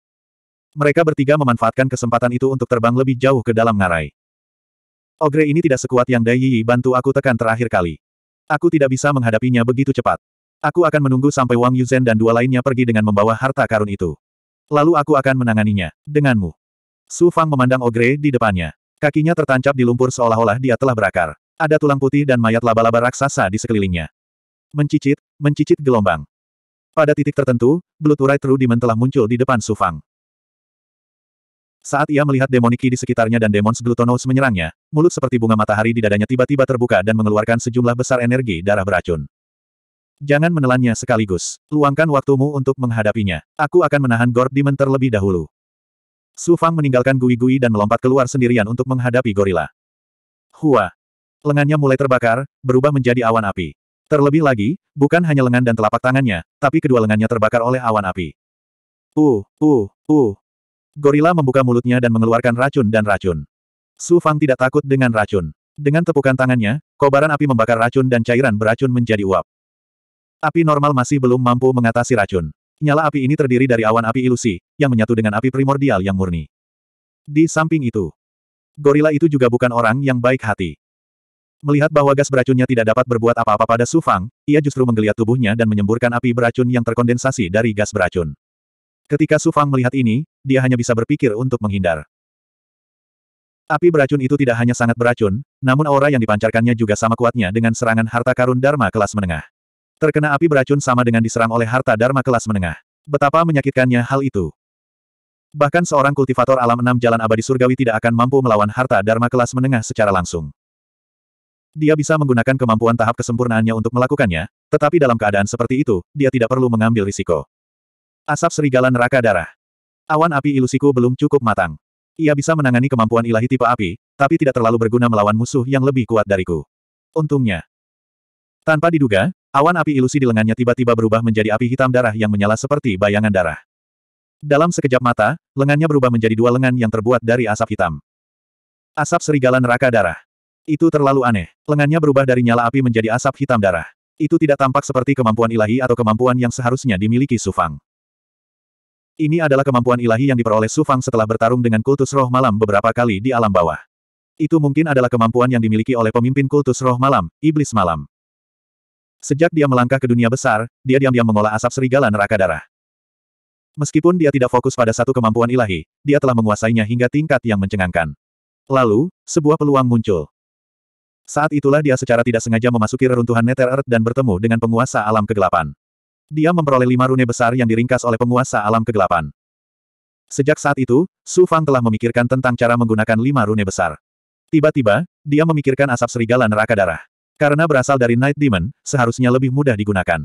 Mereka bertiga memanfaatkan kesempatan itu untuk terbang lebih jauh ke dalam ngarai. Ogre ini tidak sekuat yang Dai Yi bantu aku tekan terakhir kali. Aku tidak bisa menghadapinya begitu cepat. Aku akan menunggu sampai Wang Yuzhen dan dua lainnya pergi dengan membawa harta karun itu. Lalu aku akan menanganinya, denganmu. Su Fang memandang Ogre di depannya. Kakinya tertancap di lumpur seolah-olah dia telah berakar. Ada tulang putih dan mayat laba-laba raksasa di sekelilingnya. Mencicit, mencicit gelombang. Pada titik tertentu, beluturai True Demon telah muncul di depan Sufang. Saat ia melihat demoniki di sekitarnya dan demons glutonous menyerangnya, mulut seperti bunga matahari di dadanya tiba-tiba terbuka dan mengeluarkan sejumlah besar energi darah beracun. Jangan menelannya sekaligus. Luangkan waktumu untuk menghadapinya. Aku akan menahan Gorb Demon terlebih dahulu. Su Fang meninggalkan Gui Gui dan melompat keluar sendirian untuk menghadapi gorila. Hua, lengannya mulai terbakar, berubah menjadi awan api. Terlebih lagi, bukan hanya lengan dan telapak tangannya, tapi kedua lengannya terbakar oleh awan api. Uh, uh, uh. Gorila membuka mulutnya dan mengeluarkan racun dan racun. Su Fang tidak takut dengan racun. Dengan tepukan tangannya, kobaran api membakar racun dan cairan beracun menjadi uap. Api normal masih belum mampu mengatasi racun. Nyala api ini terdiri dari awan api ilusi, yang menyatu dengan api primordial yang murni. Di samping itu, gorila itu juga bukan orang yang baik hati. Melihat bahwa gas beracunnya tidak dapat berbuat apa-apa pada Su Fang, ia justru menggeliat tubuhnya dan menyemburkan api beracun yang terkondensasi dari gas beracun. Ketika Su Fang melihat ini, dia hanya bisa berpikir untuk menghindar. Api beracun itu tidak hanya sangat beracun, namun aura yang dipancarkannya juga sama kuatnya dengan serangan harta karun Dharma kelas menengah. Terkena api beracun sama dengan diserang oleh harta Dharma kelas menengah. Betapa menyakitkannya hal itu. Bahkan seorang kultivator alam enam jalan abadi surgawi tidak akan mampu melawan harta Dharma kelas menengah secara langsung. Dia bisa menggunakan kemampuan tahap kesempurnaannya untuk melakukannya, tetapi dalam keadaan seperti itu, dia tidak perlu mengambil risiko. Asap serigala neraka darah. Awan api ilusiku belum cukup matang. Ia bisa menangani kemampuan ilahi tipe api, tapi tidak terlalu berguna melawan musuh yang lebih kuat dariku. Untungnya. Tanpa diduga, awan api ilusi di lengannya tiba-tiba berubah menjadi api hitam darah yang menyala seperti bayangan darah. Dalam sekejap mata, lengannya berubah menjadi dua lengan yang terbuat dari asap hitam. Asap serigala neraka darah. Itu terlalu aneh. Lengannya berubah dari nyala api menjadi asap hitam darah. Itu tidak tampak seperti kemampuan ilahi atau kemampuan yang seharusnya dimiliki Sufang. Ini adalah kemampuan ilahi yang diperoleh Sufang setelah bertarung dengan kultus roh malam beberapa kali di alam bawah. Itu mungkin adalah kemampuan yang dimiliki oleh pemimpin kultus roh malam, Iblis Malam. Sejak dia melangkah ke dunia besar, dia diam-diam mengolah asap serigala neraka darah. Meskipun dia tidak fokus pada satu kemampuan ilahi, dia telah menguasainya hingga tingkat yang mencengangkan. Lalu, sebuah peluang muncul. Saat itulah dia secara tidak sengaja memasuki reruntuhan Nether Earth dan bertemu dengan penguasa alam kegelapan. Dia memperoleh lima rune besar yang diringkas oleh penguasa alam kegelapan. Sejak saat itu, Su Fang telah memikirkan tentang cara menggunakan lima rune besar. Tiba-tiba, dia memikirkan asap serigala neraka darah. Karena berasal dari Night Demon, seharusnya lebih mudah digunakan.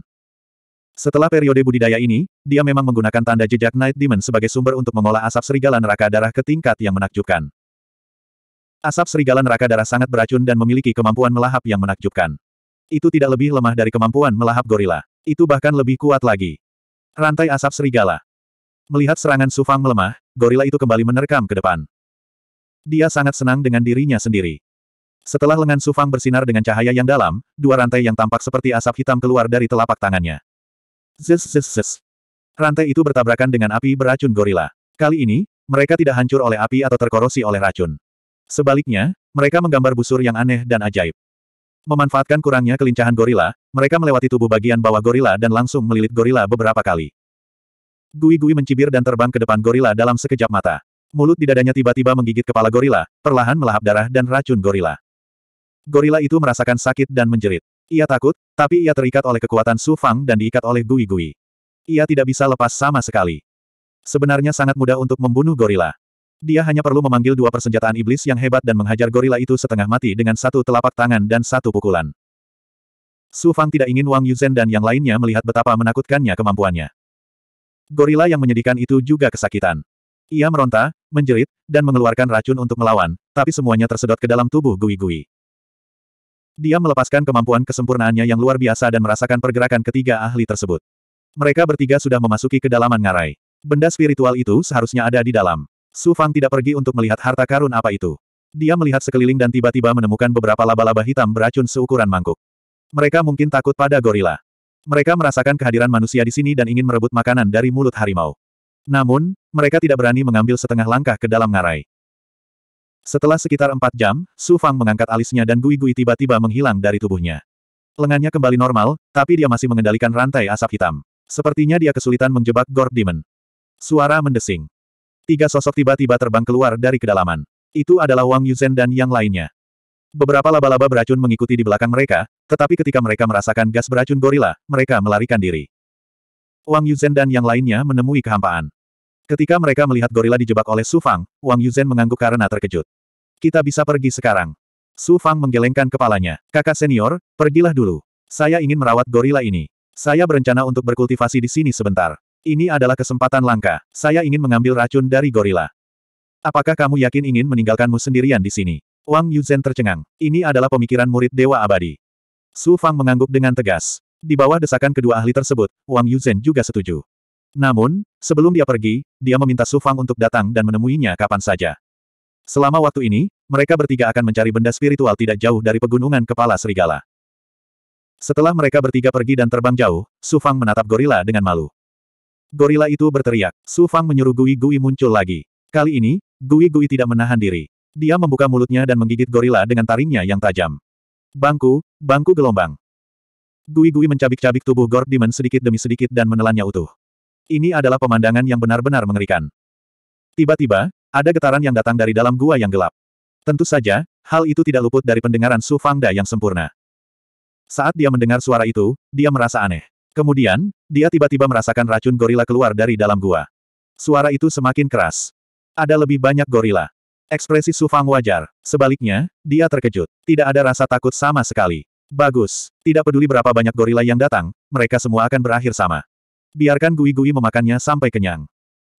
Setelah periode budidaya ini, dia memang menggunakan tanda jejak Night Demon sebagai sumber untuk mengolah asap serigala neraka darah ke tingkat yang menakjubkan. Asap serigala neraka darah sangat beracun dan memiliki kemampuan melahap yang menakjubkan. Itu tidak lebih lemah dari kemampuan melahap gorila. Itu bahkan lebih kuat lagi. Rantai asap serigala. Melihat serangan Sufang melemah, gorila itu kembali menerkam ke depan. Dia sangat senang dengan dirinya sendiri. Setelah lengan Sufang bersinar dengan cahaya yang dalam, dua rantai yang tampak seperti asap hitam keluar dari telapak tangannya. Zes zes zes. Rantai itu bertabrakan dengan api beracun gorila. Kali ini, mereka tidak hancur oleh api atau terkorosi oleh racun. Sebaliknya, mereka menggambar busur yang aneh dan ajaib. Memanfaatkan kurangnya kelincahan gorila, mereka melewati tubuh bagian bawah gorila dan langsung melilit gorila beberapa kali. Gui-gui mencibir dan terbang ke depan gorila dalam sekejap mata. Mulut di dadanya tiba-tiba menggigit kepala gorila, perlahan melahap darah dan racun gorila. Gorila itu merasakan sakit dan menjerit. Ia takut, tapi ia terikat oleh kekuatan Su Fang dan diikat oleh Gui-gui. Ia tidak bisa lepas sama sekali. Sebenarnya sangat mudah untuk membunuh gorila. Dia hanya perlu memanggil dua persenjataan iblis yang hebat dan menghajar gorila itu setengah mati dengan satu telapak tangan dan satu pukulan. Su Fang tidak ingin Wang Yuzhen dan yang lainnya melihat betapa menakutkannya kemampuannya. Gorila yang menyedihkan itu juga kesakitan. Ia meronta, menjerit, dan mengeluarkan racun untuk melawan, tapi semuanya tersedot ke dalam tubuh Gui-Gui. Dia melepaskan kemampuan kesempurnaannya yang luar biasa dan merasakan pergerakan ketiga ahli tersebut. Mereka bertiga sudah memasuki kedalaman ngarai. Benda spiritual itu seharusnya ada di dalam. Su Fang tidak pergi untuk melihat harta karun apa itu. Dia melihat sekeliling dan tiba-tiba menemukan beberapa laba-laba hitam beracun seukuran mangkuk. Mereka mungkin takut pada gorila. Mereka merasakan kehadiran manusia di sini dan ingin merebut makanan dari mulut harimau. Namun, mereka tidak berani mengambil setengah langkah ke dalam ngarai. Setelah sekitar empat jam, Su Fang mengangkat alisnya dan Gui-Gui tiba-tiba menghilang dari tubuhnya. Lengannya kembali normal, tapi dia masih mengendalikan rantai asap hitam. Sepertinya dia kesulitan menjebak Gord Demon. Suara mendesing. Tiga sosok tiba-tiba terbang keluar dari kedalaman. Itu adalah Wang Yuzhen dan yang lainnya. Beberapa laba-laba beracun mengikuti di belakang mereka, tetapi ketika mereka merasakan gas beracun gorila, mereka melarikan diri. Wang Yuzhen dan yang lainnya menemui kehampaan. Ketika mereka melihat gorila dijebak oleh Su Fang, Wang Yuzhen mengangguk karena terkejut. Kita bisa pergi sekarang. Su Fang menggelengkan kepalanya. Kakak senior, pergilah dulu. Saya ingin merawat gorila ini. Saya berencana untuk berkultivasi di sini sebentar. Ini adalah kesempatan langka. Saya ingin mengambil racun dari gorila. Apakah kamu yakin ingin meninggalkanmu sendirian di sini? Wang Yuzhen tercengang. Ini adalah pemikiran murid Dewa Abadi. Su Fang mengangguk dengan tegas. Di bawah desakan kedua ahli tersebut, Wang Yuzhen juga setuju. Namun, sebelum dia pergi, dia meminta Su Fang untuk datang dan menemuinya kapan saja. Selama waktu ini, mereka bertiga akan mencari benda spiritual tidak jauh dari pegunungan kepala serigala. Setelah mereka bertiga pergi dan terbang jauh, Su Fang menatap gorila dengan malu. Gorila itu berteriak. Su Fang menyuruh Gui Gui muncul lagi. Kali ini, Gui Gui tidak menahan diri. Dia membuka mulutnya dan menggigit gorila dengan taringnya yang tajam. Bangku, bangku gelombang. Gui Gui mencabik-cabik tubuh Gord Demon sedikit demi sedikit dan menelannya utuh. Ini adalah pemandangan yang benar-benar mengerikan. Tiba-tiba, ada getaran yang datang dari dalam gua yang gelap. Tentu saja, hal itu tidak luput dari pendengaran Su Fangda yang sempurna. Saat dia mendengar suara itu, dia merasa aneh. Kemudian, dia tiba-tiba merasakan racun gorila keluar dari dalam gua. Suara itu semakin keras. Ada lebih banyak gorila. Ekspresi Sufang wajar. Sebaliknya, dia terkejut. Tidak ada rasa takut sama sekali. Bagus. Tidak peduli berapa banyak gorila yang datang, mereka semua akan berakhir sama. Biarkan Gui-Gui memakannya sampai kenyang.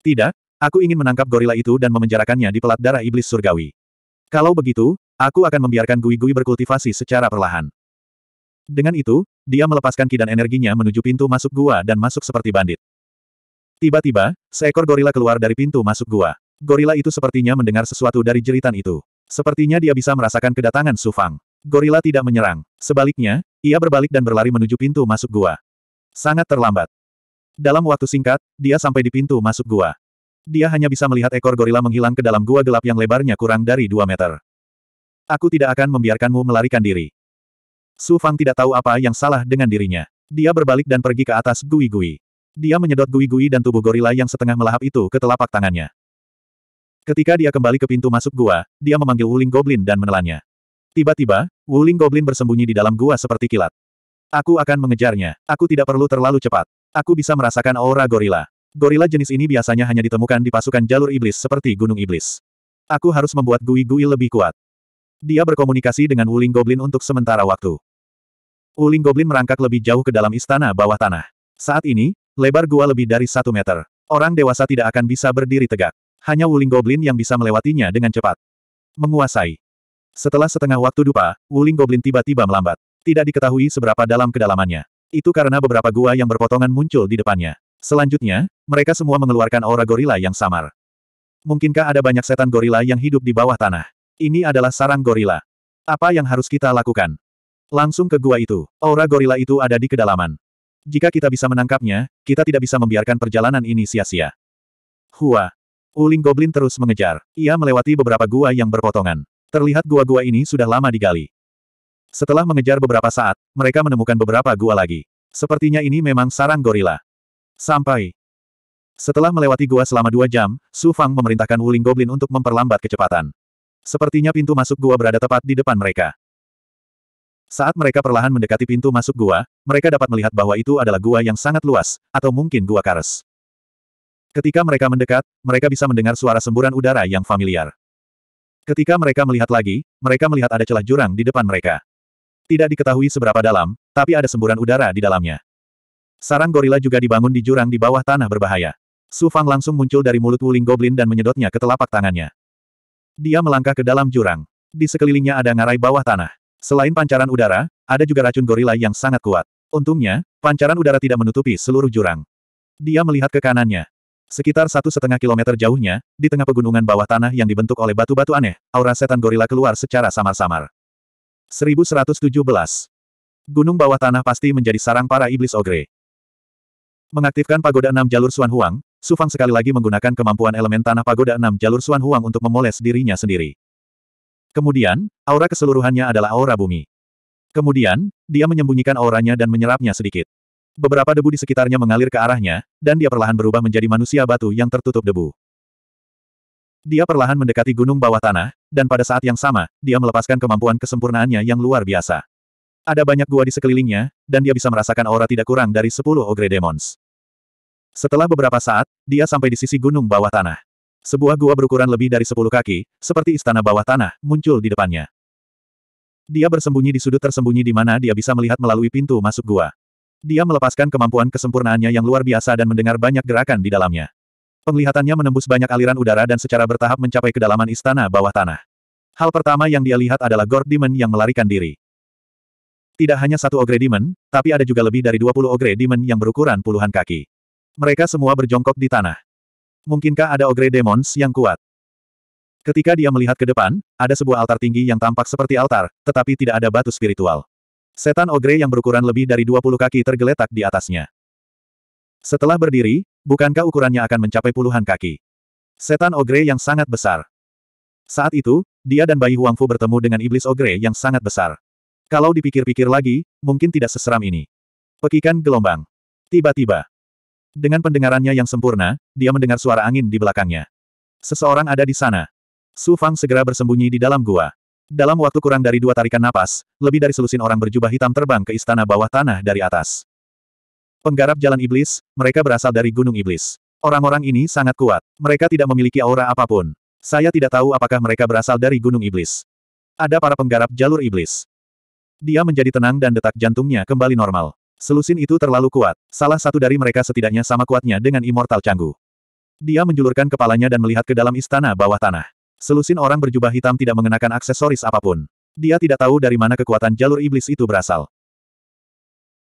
Tidak, aku ingin menangkap gorila itu dan memenjarakannya di pelat darah iblis surgawi. Kalau begitu, aku akan membiarkan Gui-Gui berkultivasi secara perlahan. Dengan itu, dia melepaskan kidan energinya menuju pintu masuk gua dan masuk seperti bandit. Tiba-tiba, seekor gorila keluar dari pintu masuk gua. Gorila itu sepertinya mendengar sesuatu dari jeritan itu. Sepertinya dia bisa merasakan kedatangan Sufang. Gorila tidak menyerang. Sebaliknya, ia berbalik dan berlari menuju pintu masuk gua. Sangat terlambat. Dalam waktu singkat, dia sampai di pintu masuk gua. Dia hanya bisa melihat ekor gorila menghilang ke dalam gua gelap yang lebarnya kurang dari 2 meter. Aku tidak akan membiarkanmu melarikan diri. Su Fang tidak tahu apa yang salah dengan dirinya. Dia berbalik dan pergi ke atas gui-gui. Dia menyedot gui-gui dan tubuh gorila yang setengah melahap itu ke telapak tangannya. Ketika dia kembali ke pintu masuk gua, dia memanggil Wuling Goblin dan menelannya. Tiba-tiba, Wuling Goblin bersembunyi di dalam gua seperti kilat. Aku akan mengejarnya. Aku tidak perlu terlalu cepat. Aku bisa merasakan aura gorila. Gorila jenis ini biasanya hanya ditemukan di pasukan jalur iblis seperti gunung iblis. Aku harus membuat gui-gui lebih kuat. Dia berkomunikasi dengan Wuling Goblin untuk sementara waktu. Wuling Goblin merangkak lebih jauh ke dalam istana bawah tanah. Saat ini, lebar gua lebih dari satu meter. Orang dewasa tidak akan bisa berdiri tegak. Hanya Wuling Goblin yang bisa melewatinya dengan cepat. Menguasai. Setelah setengah waktu dupa, Wuling Goblin tiba-tiba melambat. Tidak diketahui seberapa dalam kedalamannya. Itu karena beberapa gua yang berpotongan muncul di depannya. Selanjutnya, mereka semua mengeluarkan aura gorila yang samar. Mungkinkah ada banyak setan gorila yang hidup di bawah tanah? Ini adalah sarang gorila. Apa yang harus kita lakukan? Langsung ke gua itu. Aura gorila itu ada di kedalaman. Jika kita bisa menangkapnya, kita tidak bisa membiarkan perjalanan ini sia-sia. Hua. Uling Goblin terus mengejar. Ia melewati beberapa gua yang berpotongan. Terlihat gua-gua ini sudah lama digali. Setelah mengejar beberapa saat, mereka menemukan beberapa gua lagi. Sepertinya ini memang sarang gorila. Sampai. Setelah melewati gua selama dua jam, Su Fang memerintahkan Wuling Goblin untuk memperlambat kecepatan. Sepertinya pintu masuk gua berada tepat di depan mereka. Saat mereka perlahan mendekati pintu masuk gua, mereka dapat melihat bahwa itu adalah gua yang sangat luas, atau mungkin gua kares. Ketika mereka mendekat, mereka bisa mendengar suara semburan udara yang familiar. Ketika mereka melihat lagi, mereka melihat ada celah jurang di depan mereka. Tidak diketahui seberapa dalam, tapi ada semburan udara di dalamnya. Sarang gorila juga dibangun di jurang di bawah tanah berbahaya. Su Fang langsung muncul dari mulut Wuling Goblin dan menyedotnya ke telapak tangannya. Dia melangkah ke dalam jurang. Di sekelilingnya ada ngarai bawah tanah. Selain pancaran udara, ada juga racun gorila yang sangat kuat. Untungnya, pancaran udara tidak menutupi seluruh jurang. Dia melihat ke kanannya. Sekitar satu setengah kilometer jauhnya, di tengah pegunungan bawah tanah yang dibentuk oleh batu-batu aneh, aura setan gorila keluar secara samar-samar. 1117. Gunung bawah tanah pasti menjadi sarang para iblis ogre. Mengaktifkan pagoda enam jalur Suan Huang, Sufang sekali lagi menggunakan kemampuan elemen tanah pagoda enam jalur Suan Huang untuk memoles dirinya sendiri. Kemudian, aura keseluruhannya adalah aura bumi. Kemudian, dia menyembunyikan auranya dan menyerapnya sedikit. Beberapa debu di sekitarnya mengalir ke arahnya, dan dia perlahan berubah menjadi manusia batu yang tertutup debu. Dia perlahan mendekati gunung bawah tanah, dan pada saat yang sama, dia melepaskan kemampuan kesempurnaannya yang luar biasa. Ada banyak gua di sekelilingnya, dan dia bisa merasakan aura tidak kurang dari 10 ogre demons. Setelah beberapa saat, dia sampai di sisi gunung bawah tanah. Sebuah gua berukuran lebih dari sepuluh kaki, seperti istana bawah tanah, muncul di depannya. Dia bersembunyi di sudut tersembunyi di mana dia bisa melihat melalui pintu masuk gua. Dia melepaskan kemampuan kesempurnaannya yang luar biasa dan mendengar banyak gerakan di dalamnya. Penglihatannya menembus banyak aliran udara dan secara bertahap mencapai kedalaman istana bawah tanah. Hal pertama yang dia lihat adalah Gord Demon yang melarikan diri. Tidak hanya satu Ogre Demon, tapi ada juga lebih dari 20 Ogre Demon yang berukuran puluhan kaki. Mereka semua berjongkok di tanah. Mungkinkah ada ogre demons yang kuat? Ketika dia melihat ke depan, ada sebuah altar tinggi yang tampak seperti altar, tetapi tidak ada batu spiritual. Setan ogre yang berukuran lebih dari 20 kaki tergeletak di atasnya. Setelah berdiri, bukankah ukurannya akan mencapai puluhan kaki? Setan ogre yang sangat besar. Saat itu, dia dan bayi Huangfu bertemu dengan iblis ogre yang sangat besar. Kalau dipikir-pikir lagi, mungkin tidak seseram ini. Pekikan gelombang. Tiba-tiba, dengan pendengarannya yang sempurna, dia mendengar suara angin di belakangnya. Seseorang ada di sana. Su Fang segera bersembunyi di dalam gua. Dalam waktu kurang dari dua tarikan napas, lebih dari selusin orang berjubah hitam terbang ke istana bawah tanah dari atas. Penggarap jalan iblis, mereka berasal dari Gunung Iblis. Orang-orang ini sangat kuat. Mereka tidak memiliki aura apapun. Saya tidak tahu apakah mereka berasal dari Gunung Iblis. Ada para penggarap jalur iblis. Dia menjadi tenang dan detak jantungnya kembali normal. Selusin itu terlalu kuat. Salah satu dari mereka setidaknya sama kuatnya dengan Immortal Canggu. Dia menjulurkan kepalanya dan melihat ke dalam istana bawah tanah. Selusin orang berjubah hitam tidak mengenakan aksesoris apapun. Dia tidak tahu dari mana kekuatan jalur iblis itu berasal.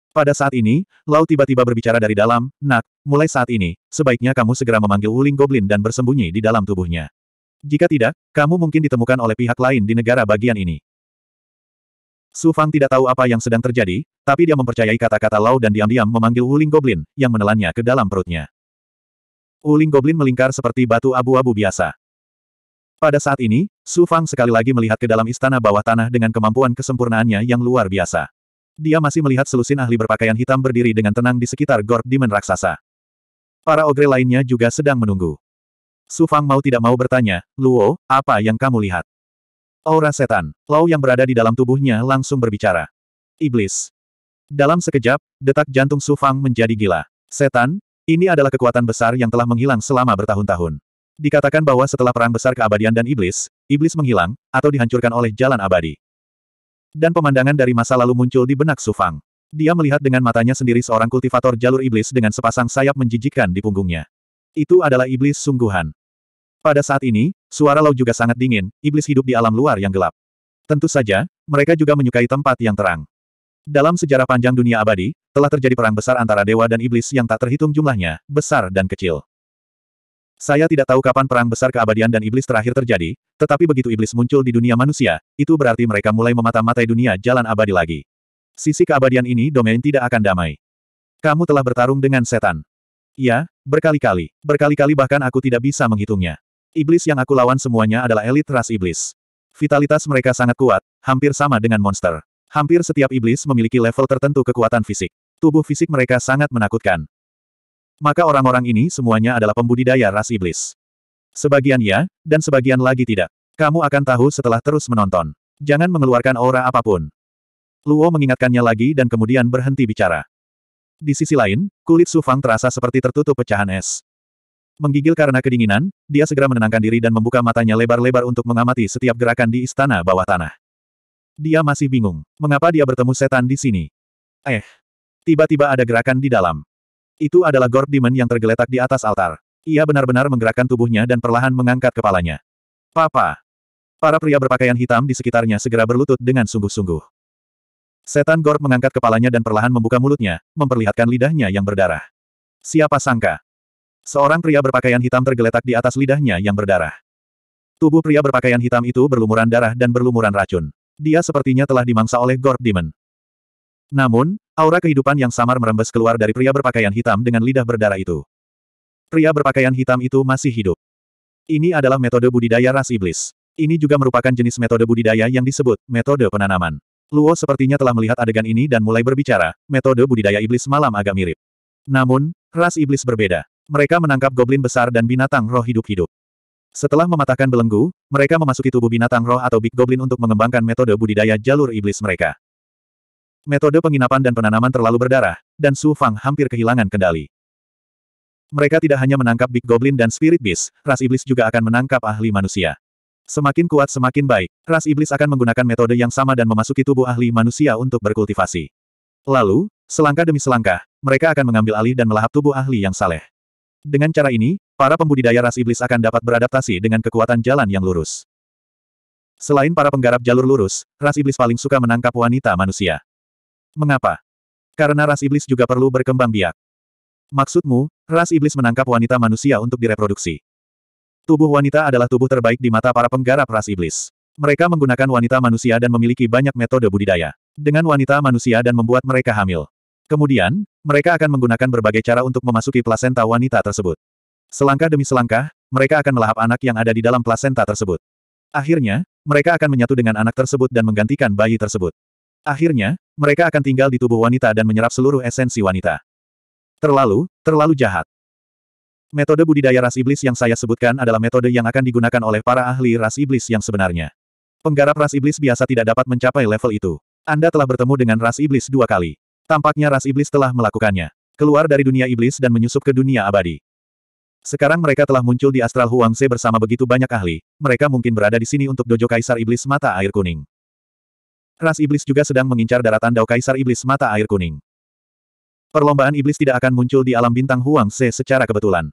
Pada saat ini, Lau tiba-tiba berbicara dari dalam, Nak, mulai saat ini, sebaiknya kamu segera memanggil Wuling Goblin dan bersembunyi di dalam tubuhnya. Jika tidak, kamu mungkin ditemukan oleh pihak lain di negara bagian ini. Su Fang tidak tahu apa yang sedang terjadi, tapi dia mempercayai kata-kata Lau dan diam-diam memanggil Wuling Goblin, yang menelannya ke dalam perutnya. Wuling Goblin melingkar seperti batu abu-abu biasa. Pada saat ini, Su Fang sekali lagi melihat ke dalam istana bawah tanah dengan kemampuan kesempurnaannya yang luar biasa. Dia masih melihat selusin ahli berpakaian hitam berdiri dengan tenang di sekitar gor Demon Raksasa. Para ogre lainnya juga sedang menunggu. Su Fang mau tidak mau bertanya, Luo, apa yang kamu lihat? Aura setan, Lau yang berada di dalam tubuhnya langsung berbicara. Iblis. Dalam sekejap, detak jantung Su Fang menjadi gila. Setan, ini adalah kekuatan besar yang telah menghilang selama bertahun-tahun. Dikatakan bahwa setelah perang besar keabadian dan iblis, iblis menghilang, atau dihancurkan oleh jalan abadi. Dan pemandangan dari masa lalu muncul di benak Su Fang. Dia melihat dengan matanya sendiri seorang kultivator jalur iblis dengan sepasang sayap menjijikkan di punggungnya. Itu adalah iblis sungguhan. Pada saat ini, suara Lau juga sangat dingin, iblis hidup di alam luar yang gelap. Tentu saja, mereka juga menyukai tempat yang terang. Dalam sejarah panjang dunia abadi, telah terjadi perang besar antara dewa dan iblis yang tak terhitung jumlahnya, besar dan kecil. Saya tidak tahu kapan perang besar keabadian dan iblis terakhir terjadi, tetapi begitu iblis muncul di dunia manusia, itu berarti mereka mulai memata-matai dunia jalan abadi lagi. Sisi keabadian ini domain tidak akan damai. Kamu telah bertarung dengan setan. Ya, berkali-kali, berkali-kali bahkan aku tidak bisa menghitungnya. Iblis yang aku lawan semuanya adalah elit ras iblis. Vitalitas mereka sangat kuat, hampir sama dengan monster. Hampir setiap iblis memiliki level tertentu kekuatan fisik. Tubuh fisik mereka sangat menakutkan. Maka orang-orang ini semuanya adalah pembudidaya ras iblis. Sebagian ya, dan sebagian lagi tidak. Kamu akan tahu setelah terus menonton. Jangan mengeluarkan aura apapun. Luo mengingatkannya lagi dan kemudian berhenti bicara. Di sisi lain, kulit Sufang terasa seperti tertutup pecahan es. Menggigil karena kedinginan, dia segera menenangkan diri dan membuka matanya lebar-lebar untuk mengamati setiap gerakan di istana bawah tanah. Dia masih bingung, mengapa dia bertemu setan di sini. Eh, tiba-tiba ada gerakan di dalam. Itu adalah Gord Demon yang tergeletak di atas altar. Ia benar-benar menggerakkan tubuhnya dan perlahan mengangkat kepalanya. Papa! Para pria berpakaian hitam di sekitarnya segera berlutut dengan sungguh-sungguh. Setan Gord mengangkat kepalanya dan perlahan membuka mulutnya, memperlihatkan lidahnya yang berdarah. Siapa sangka, Seorang pria berpakaian hitam tergeletak di atas lidahnya yang berdarah. Tubuh pria berpakaian hitam itu berlumuran darah dan berlumuran racun. Dia sepertinya telah dimangsa oleh Gorb Demon. Namun, aura kehidupan yang samar merembes keluar dari pria berpakaian hitam dengan lidah berdarah itu. Pria berpakaian hitam itu masih hidup. Ini adalah metode budidaya ras iblis. Ini juga merupakan jenis metode budidaya yang disebut metode penanaman. Luo sepertinya telah melihat adegan ini dan mulai berbicara, metode budidaya iblis malam agak mirip. Namun, ras iblis berbeda. Mereka menangkap goblin besar dan binatang roh hidup-hidup. Setelah mematahkan belenggu, mereka memasuki tubuh binatang roh atau big goblin untuk mengembangkan metode budidaya jalur iblis mereka. Metode penginapan dan penanaman terlalu berdarah, dan Su Fang hampir kehilangan kendali. Mereka tidak hanya menangkap big goblin dan spirit beast, ras iblis juga akan menangkap ahli manusia. Semakin kuat semakin baik, ras iblis akan menggunakan metode yang sama dan memasuki tubuh ahli manusia untuk berkultivasi. Lalu, selangkah demi selangkah, mereka akan mengambil alih dan melahap tubuh ahli yang saleh. Dengan cara ini, para pembudidaya ras iblis akan dapat beradaptasi dengan kekuatan jalan yang lurus. Selain para penggarap jalur lurus, ras iblis paling suka menangkap wanita manusia. Mengapa? Karena ras iblis juga perlu berkembang biak. Maksudmu, ras iblis menangkap wanita manusia untuk direproduksi. Tubuh wanita adalah tubuh terbaik di mata para penggarap ras iblis. Mereka menggunakan wanita manusia dan memiliki banyak metode budidaya. Dengan wanita manusia dan membuat mereka hamil. Kemudian, mereka akan menggunakan berbagai cara untuk memasuki plasenta wanita tersebut. Selangkah demi selangkah, mereka akan melahap anak yang ada di dalam plasenta tersebut. Akhirnya, mereka akan menyatu dengan anak tersebut dan menggantikan bayi tersebut. Akhirnya, mereka akan tinggal di tubuh wanita dan menyerap seluruh esensi wanita. Terlalu, terlalu jahat. Metode budidaya ras iblis yang saya sebutkan adalah metode yang akan digunakan oleh para ahli ras iblis yang sebenarnya. Penggarap ras iblis biasa tidak dapat mencapai level itu. Anda telah bertemu dengan ras iblis dua kali. Tampaknya ras iblis telah melakukannya. Keluar dari dunia iblis dan menyusup ke dunia abadi. Sekarang mereka telah muncul di Astral se bersama begitu banyak ahli, mereka mungkin berada di sini untuk dojo Kaisar Iblis Mata Air Kuning. Ras iblis juga sedang mengincar daratan Dao Kaisar Iblis Mata Air Kuning. Perlombaan iblis tidak akan muncul di alam bintang se secara kebetulan.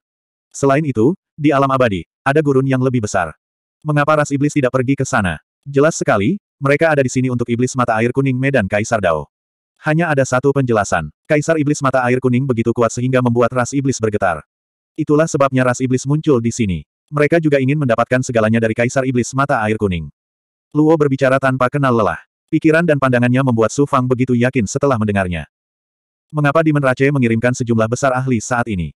Selain itu, di alam abadi, ada gurun yang lebih besar. Mengapa ras iblis tidak pergi ke sana? Jelas sekali, mereka ada di sini untuk iblis mata air kuning Medan Kaisar Dao. Hanya ada satu penjelasan. Kaisar Iblis Mata Air Kuning begitu kuat sehingga membuat ras iblis bergetar. Itulah sebabnya ras iblis muncul di sini. Mereka juga ingin mendapatkan segalanya dari Kaisar Iblis Mata Air Kuning. Luo berbicara tanpa kenal lelah. Pikiran dan pandangannya membuat Su Fang begitu yakin setelah mendengarnya. Mengapa Demon Rache mengirimkan sejumlah besar ahli saat ini?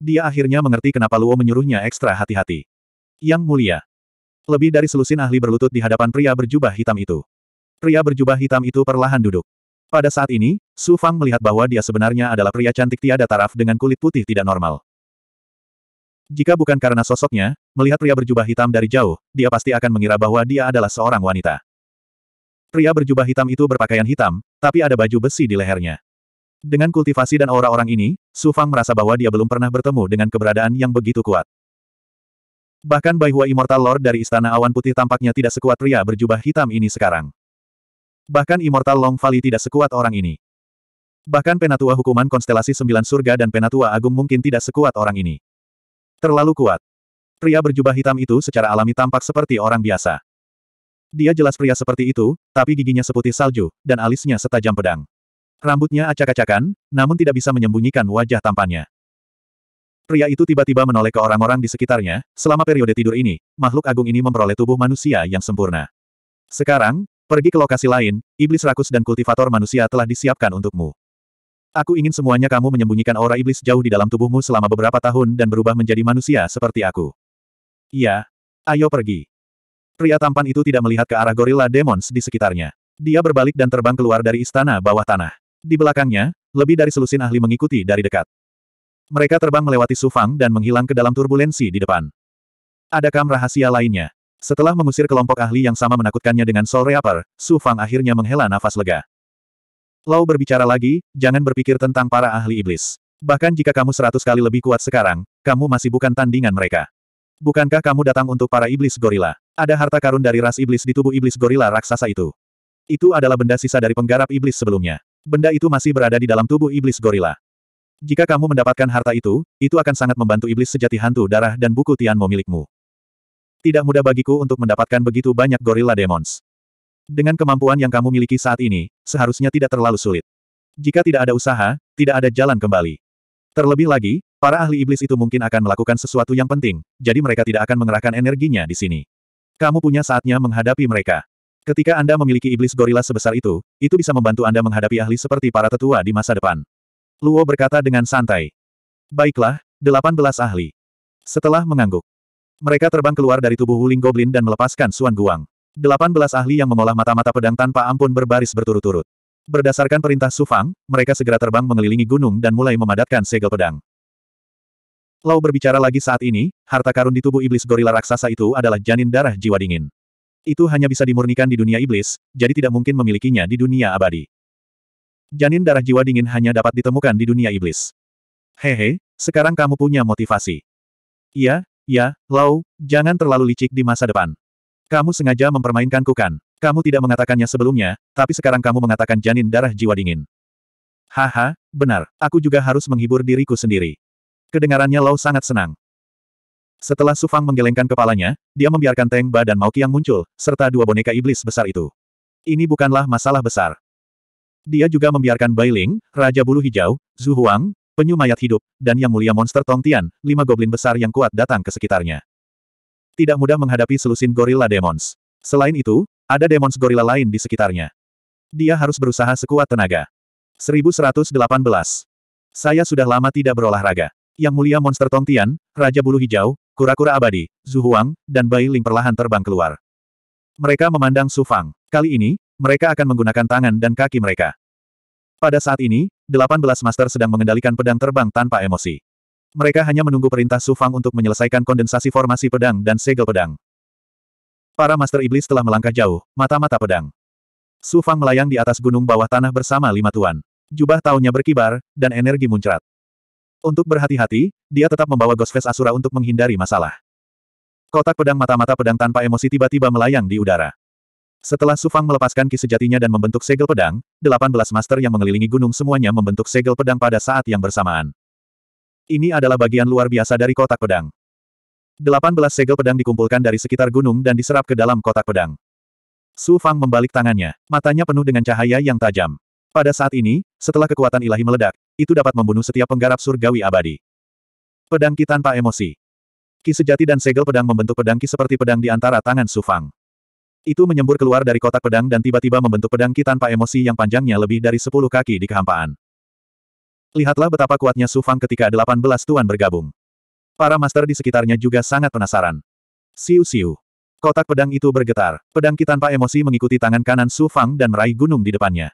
Dia akhirnya mengerti kenapa Luo menyuruhnya ekstra hati-hati. Yang mulia. Lebih dari selusin ahli berlutut di hadapan pria berjubah hitam itu. Pria berjubah hitam itu perlahan duduk. Pada saat ini, Su Fang melihat bahwa dia sebenarnya adalah pria cantik tiada taraf dengan kulit putih tidak normal. Jika bukan karena sosoknya, melihat pria berjubah hitam dari jauh, dia pasti akan mengira bahwa dia adalah seorang wanita. Pria berjubah hitam itu berpakaian hitam, tapi ada baju besi di lehernya. Dengan kultivasi dan aura orang ini, Su Fang merasa bahwa dia belum pernah bertemu dengan keberadaan yang begitu kuat. Bahkan Bai Hua Immortal Lord dari Istana Awan Putih tampaknya tidak sekuat pria berjubah hitam ini sekarang. Bahkan Immortal Long Valley tidak sekuat orang ini. Bahkan penatua hukuman konstelasi sembilan surga dan penatua agung mungkin tidak sekuat orang ini. Terlalu kuat. Pria berjubah hitam itu secara alami tampak seperti orang biasa. Dia jelas pria seperti itu, tapi giginya seputih salju, dan alisnya setajam pedang. Rambutnya acak-acakan, namun tidak bisa menyembunyikan wajah tampannya. Pria itu tiba-tiba menoleh ke orang-orang di sekitarnya, selama periode tidur ini, makhluk agung ini memperoleh tubuh manusia yang sempurna. Sekarang, Pergi ke lokasi lain, iblis rakus dan kultivator manusia telah disiapkan untukmu. Aku ingin semuanya kamu menyembunyikan aura iblis jauh di dalam tubuhmu selama beberapa tahun dan berubah menjadi manusia seperti aku. Iya. Ayo pergi. Pria tampan itu tidak melihat ke arah gorila demons di sekitarnya. Dia berbalik dan terbang keluar dari istana bawah tanah. Di belakangnya, lebih dari selusin ahli mengikuti dari dekat. Mereka terbang melewati Sufang dan menghilang ke dalam turbulensi di depan. Adakah rahasia lainnya? Setelah mengusir kelompok ahli yang sama menakutkannya dengan Soul Reaper, Su Fang akhirnya menghela nafas lega. Lau berbicara lagi, jangan berpikir tentang para ahli iblis. Bahkan jika kamu seratus kali lebih kuat sekarang, kamu masih bukan tandingan mereka. Bukankah kamu datang untuk para iblis gorila? Ada harta karun dari ras iblis di tubuh iblis gorila raksasa itu. Itu adalah benda sisa dari penggarap iblis sebelumnya. Benda itu masih berada di dalam tubuh iblis gorila. Jika kamu mendapatkan harta itu, itu akan sangat membantu iblis sejati hantu darah dan buku Tianmo milikmu. Tidak mudah bagiku untuk mendapatkan begitu banyak gorila demons. Dengan kemampuan yang kamu miliki saat ini, seharusnya tidak terlalu sulit. Jika tidak ada usaha, tidak ada jalan kembali. Terlebih lagi, para ahli iblis itu mungkin akan melakukan sesuatu yang penting, jadi mereka tidak akan mengerahkan energinya di sini. Kamu punya saatnya menghadapi mereka. Ketika Anda memiliki iblis gorila sebesar itu, itu bisa membantu Anda menghadapi ahli seperti para tetua di masa depan. Luo berkata dengan santai. Baiklah, 18 ahli. Setelah mengangguk, mereka terbang keluar dari tubuh Wuling Goblin dan melepaskan Suan Guang. Delapan belas ahli yang mengolah mata-mata pedang tanpa ampun berbaris berturut-turut. Berdasarkan perintah Sufang, mereka segera terbang mengelilingi gunung dan mulai memadatkan segel pedang. Lau berbicara lagi saat ini, harta karun di tubuh iblis gorila raksasa itu adalah janin darah jiwa dingin. Itu hanya bisa dimurnikan di dunia iblis, jadi tidak mungkin memilikinya di dunia abadi. Janin darah jiwa dingin hanya dapat ditemukan di dunia iblis. Hehe, sekarang kamu punya motivasi. Iya, Ya, Lau, jangan terlalu licik di masa depan. Kamu sengaja mempermainkanku kan? Kamu tidak mengatakannya sebelumnya, tapi sekarang kamu mengatakan janin darah jiwa dingin. Haha, benar, aku juga harus menghibur diriku sendiri. Kedengarannya Lau sangat senang. Setelah Sufang menggelengkan kepalanya, dia membiarkan Teng Ba dan Maoki yang muncul, serta dua boneka iblis besar itu. Ini bukanlah masalah besar. Dia juga membiarkan Bailing, Raja Bulu Hijau, Zhu Huang, Penyu mayat hidup, dan yang mulia monster tongtian, lima goblin besar yang kuat datang ke sekitarnya. Tidak mudah menghadapi selusin gorila demons. Selain itu, ada demons gorila lain di sekitarnya. Dia harus berusaha sekuat tenaga. 1118. Saya sudah lama tidak berolahraga. Yang mulia monster tongtian, Raja Bulu Hijau, Kura-kura abadi, Zhu dan Bai Ling perlahan terbang keluar. Mereka memandang sufang. Kali ini, mereka akan menggunakan tangan dan kaki mereka. Pada saat ini, 18 master sedang mengendalikan pedang terbang tanpa emosi. Mereka hanya menunggu perintah Su Fang untuk menyelesaikan kondensasi formasi pedang dan segel pedang. Para master iblis telah melangkah jauh, mata-mata pedang. Su Fang melayang di atas gunung bawah tanah bersama lima tuan. Jubah taunya berkibar, dan energi muncrat. Untuk berhati-hati, dia tetap membawa Ghost Face Asura untuk menghindari masalah. Kotak pedang mata-mata pedang tanpa emosi tiba-tiba melayang di udara. Setelah Sufang melepaskan ki sejatinya dan membentuk segel pedang, 18 master yang mengelilingi gunung semuanya membentuk segel pedang pada saat yang bersamaan. Ini adalah bagian luar biasa dari kotak pedang. 18 segel pedang dikumpulkan dari sekitar gunung dan diserap ke dalam kotak pedang. Su Fang membalik tangannya, matanya penuh dengan cahaya yang tajam. Pada saat ini, setelah kekuatan ilahi meledak, itu dapat membunuh setiap penggarap surgawi abadi. Pedang Ki tanpa emosi. Ki sejati dan segel pedang membentuk pedang Ki seperti pedang di antara tangan Su Fang. Itu menyembur keluar dari kotak pedang dan tiba-tiba membentuk pedang Ki tanpa emosi yang panjangnya lebih dari sepuluh kaki di kehampaan. Lihatlah betapa kuatnya Su Fang ketika delapan belas tuan bergabung. Para master di sekitarnya juga sangat penasaran. Siu-siu. Kotak pedang itu bergetar. Pedang Ki tanpa emosi mengikuti tangan kanan Su Fang dan meraih gunung di depannya.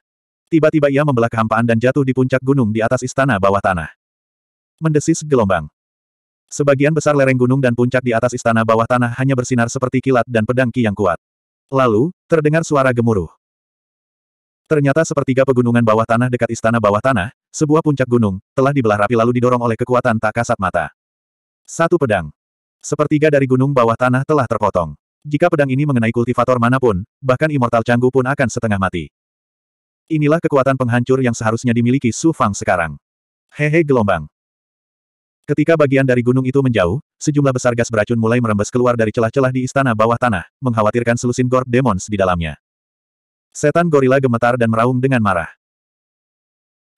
Tiba-tiba ia membelah kehampaan dan jatuh di puncak gunung di atas istana bawah tanah. Mendesis gelombang. Sebagian besar lereng gunung dan puncak di atas istana bawah tanah hanya bersinar seperti kilat dan pedang Ki yang kuat. Lalu, terdengar suara gemuruh. Ternyata sepertiga pegunungan bawah tanah dekat istana bawah tanah, sebuah puncak gunung, telah dibelah rapi lalu didorong oleh kekuatan tak kasat mata. Satu pedang. Sepertiga dari gunung bawah tanah telah terpotong. Jika pedang ini mengenai kultivator manapun, bahkan Immortal Canggu pun akan setengah mati. Inilah kekuatan penghancur yang seharusnya dimiliki Su Fang sekarang. Hehe gelombang. Ketika bagian dari gunung itu menjauh, sejumlah besar gas beracun mulai merembes keluar dari celah-celah di istana bawah tanah, mengkhawatirkan selusin Gord Demons di dalamnya. Setan gorila gemetar dan meraung dengan marah.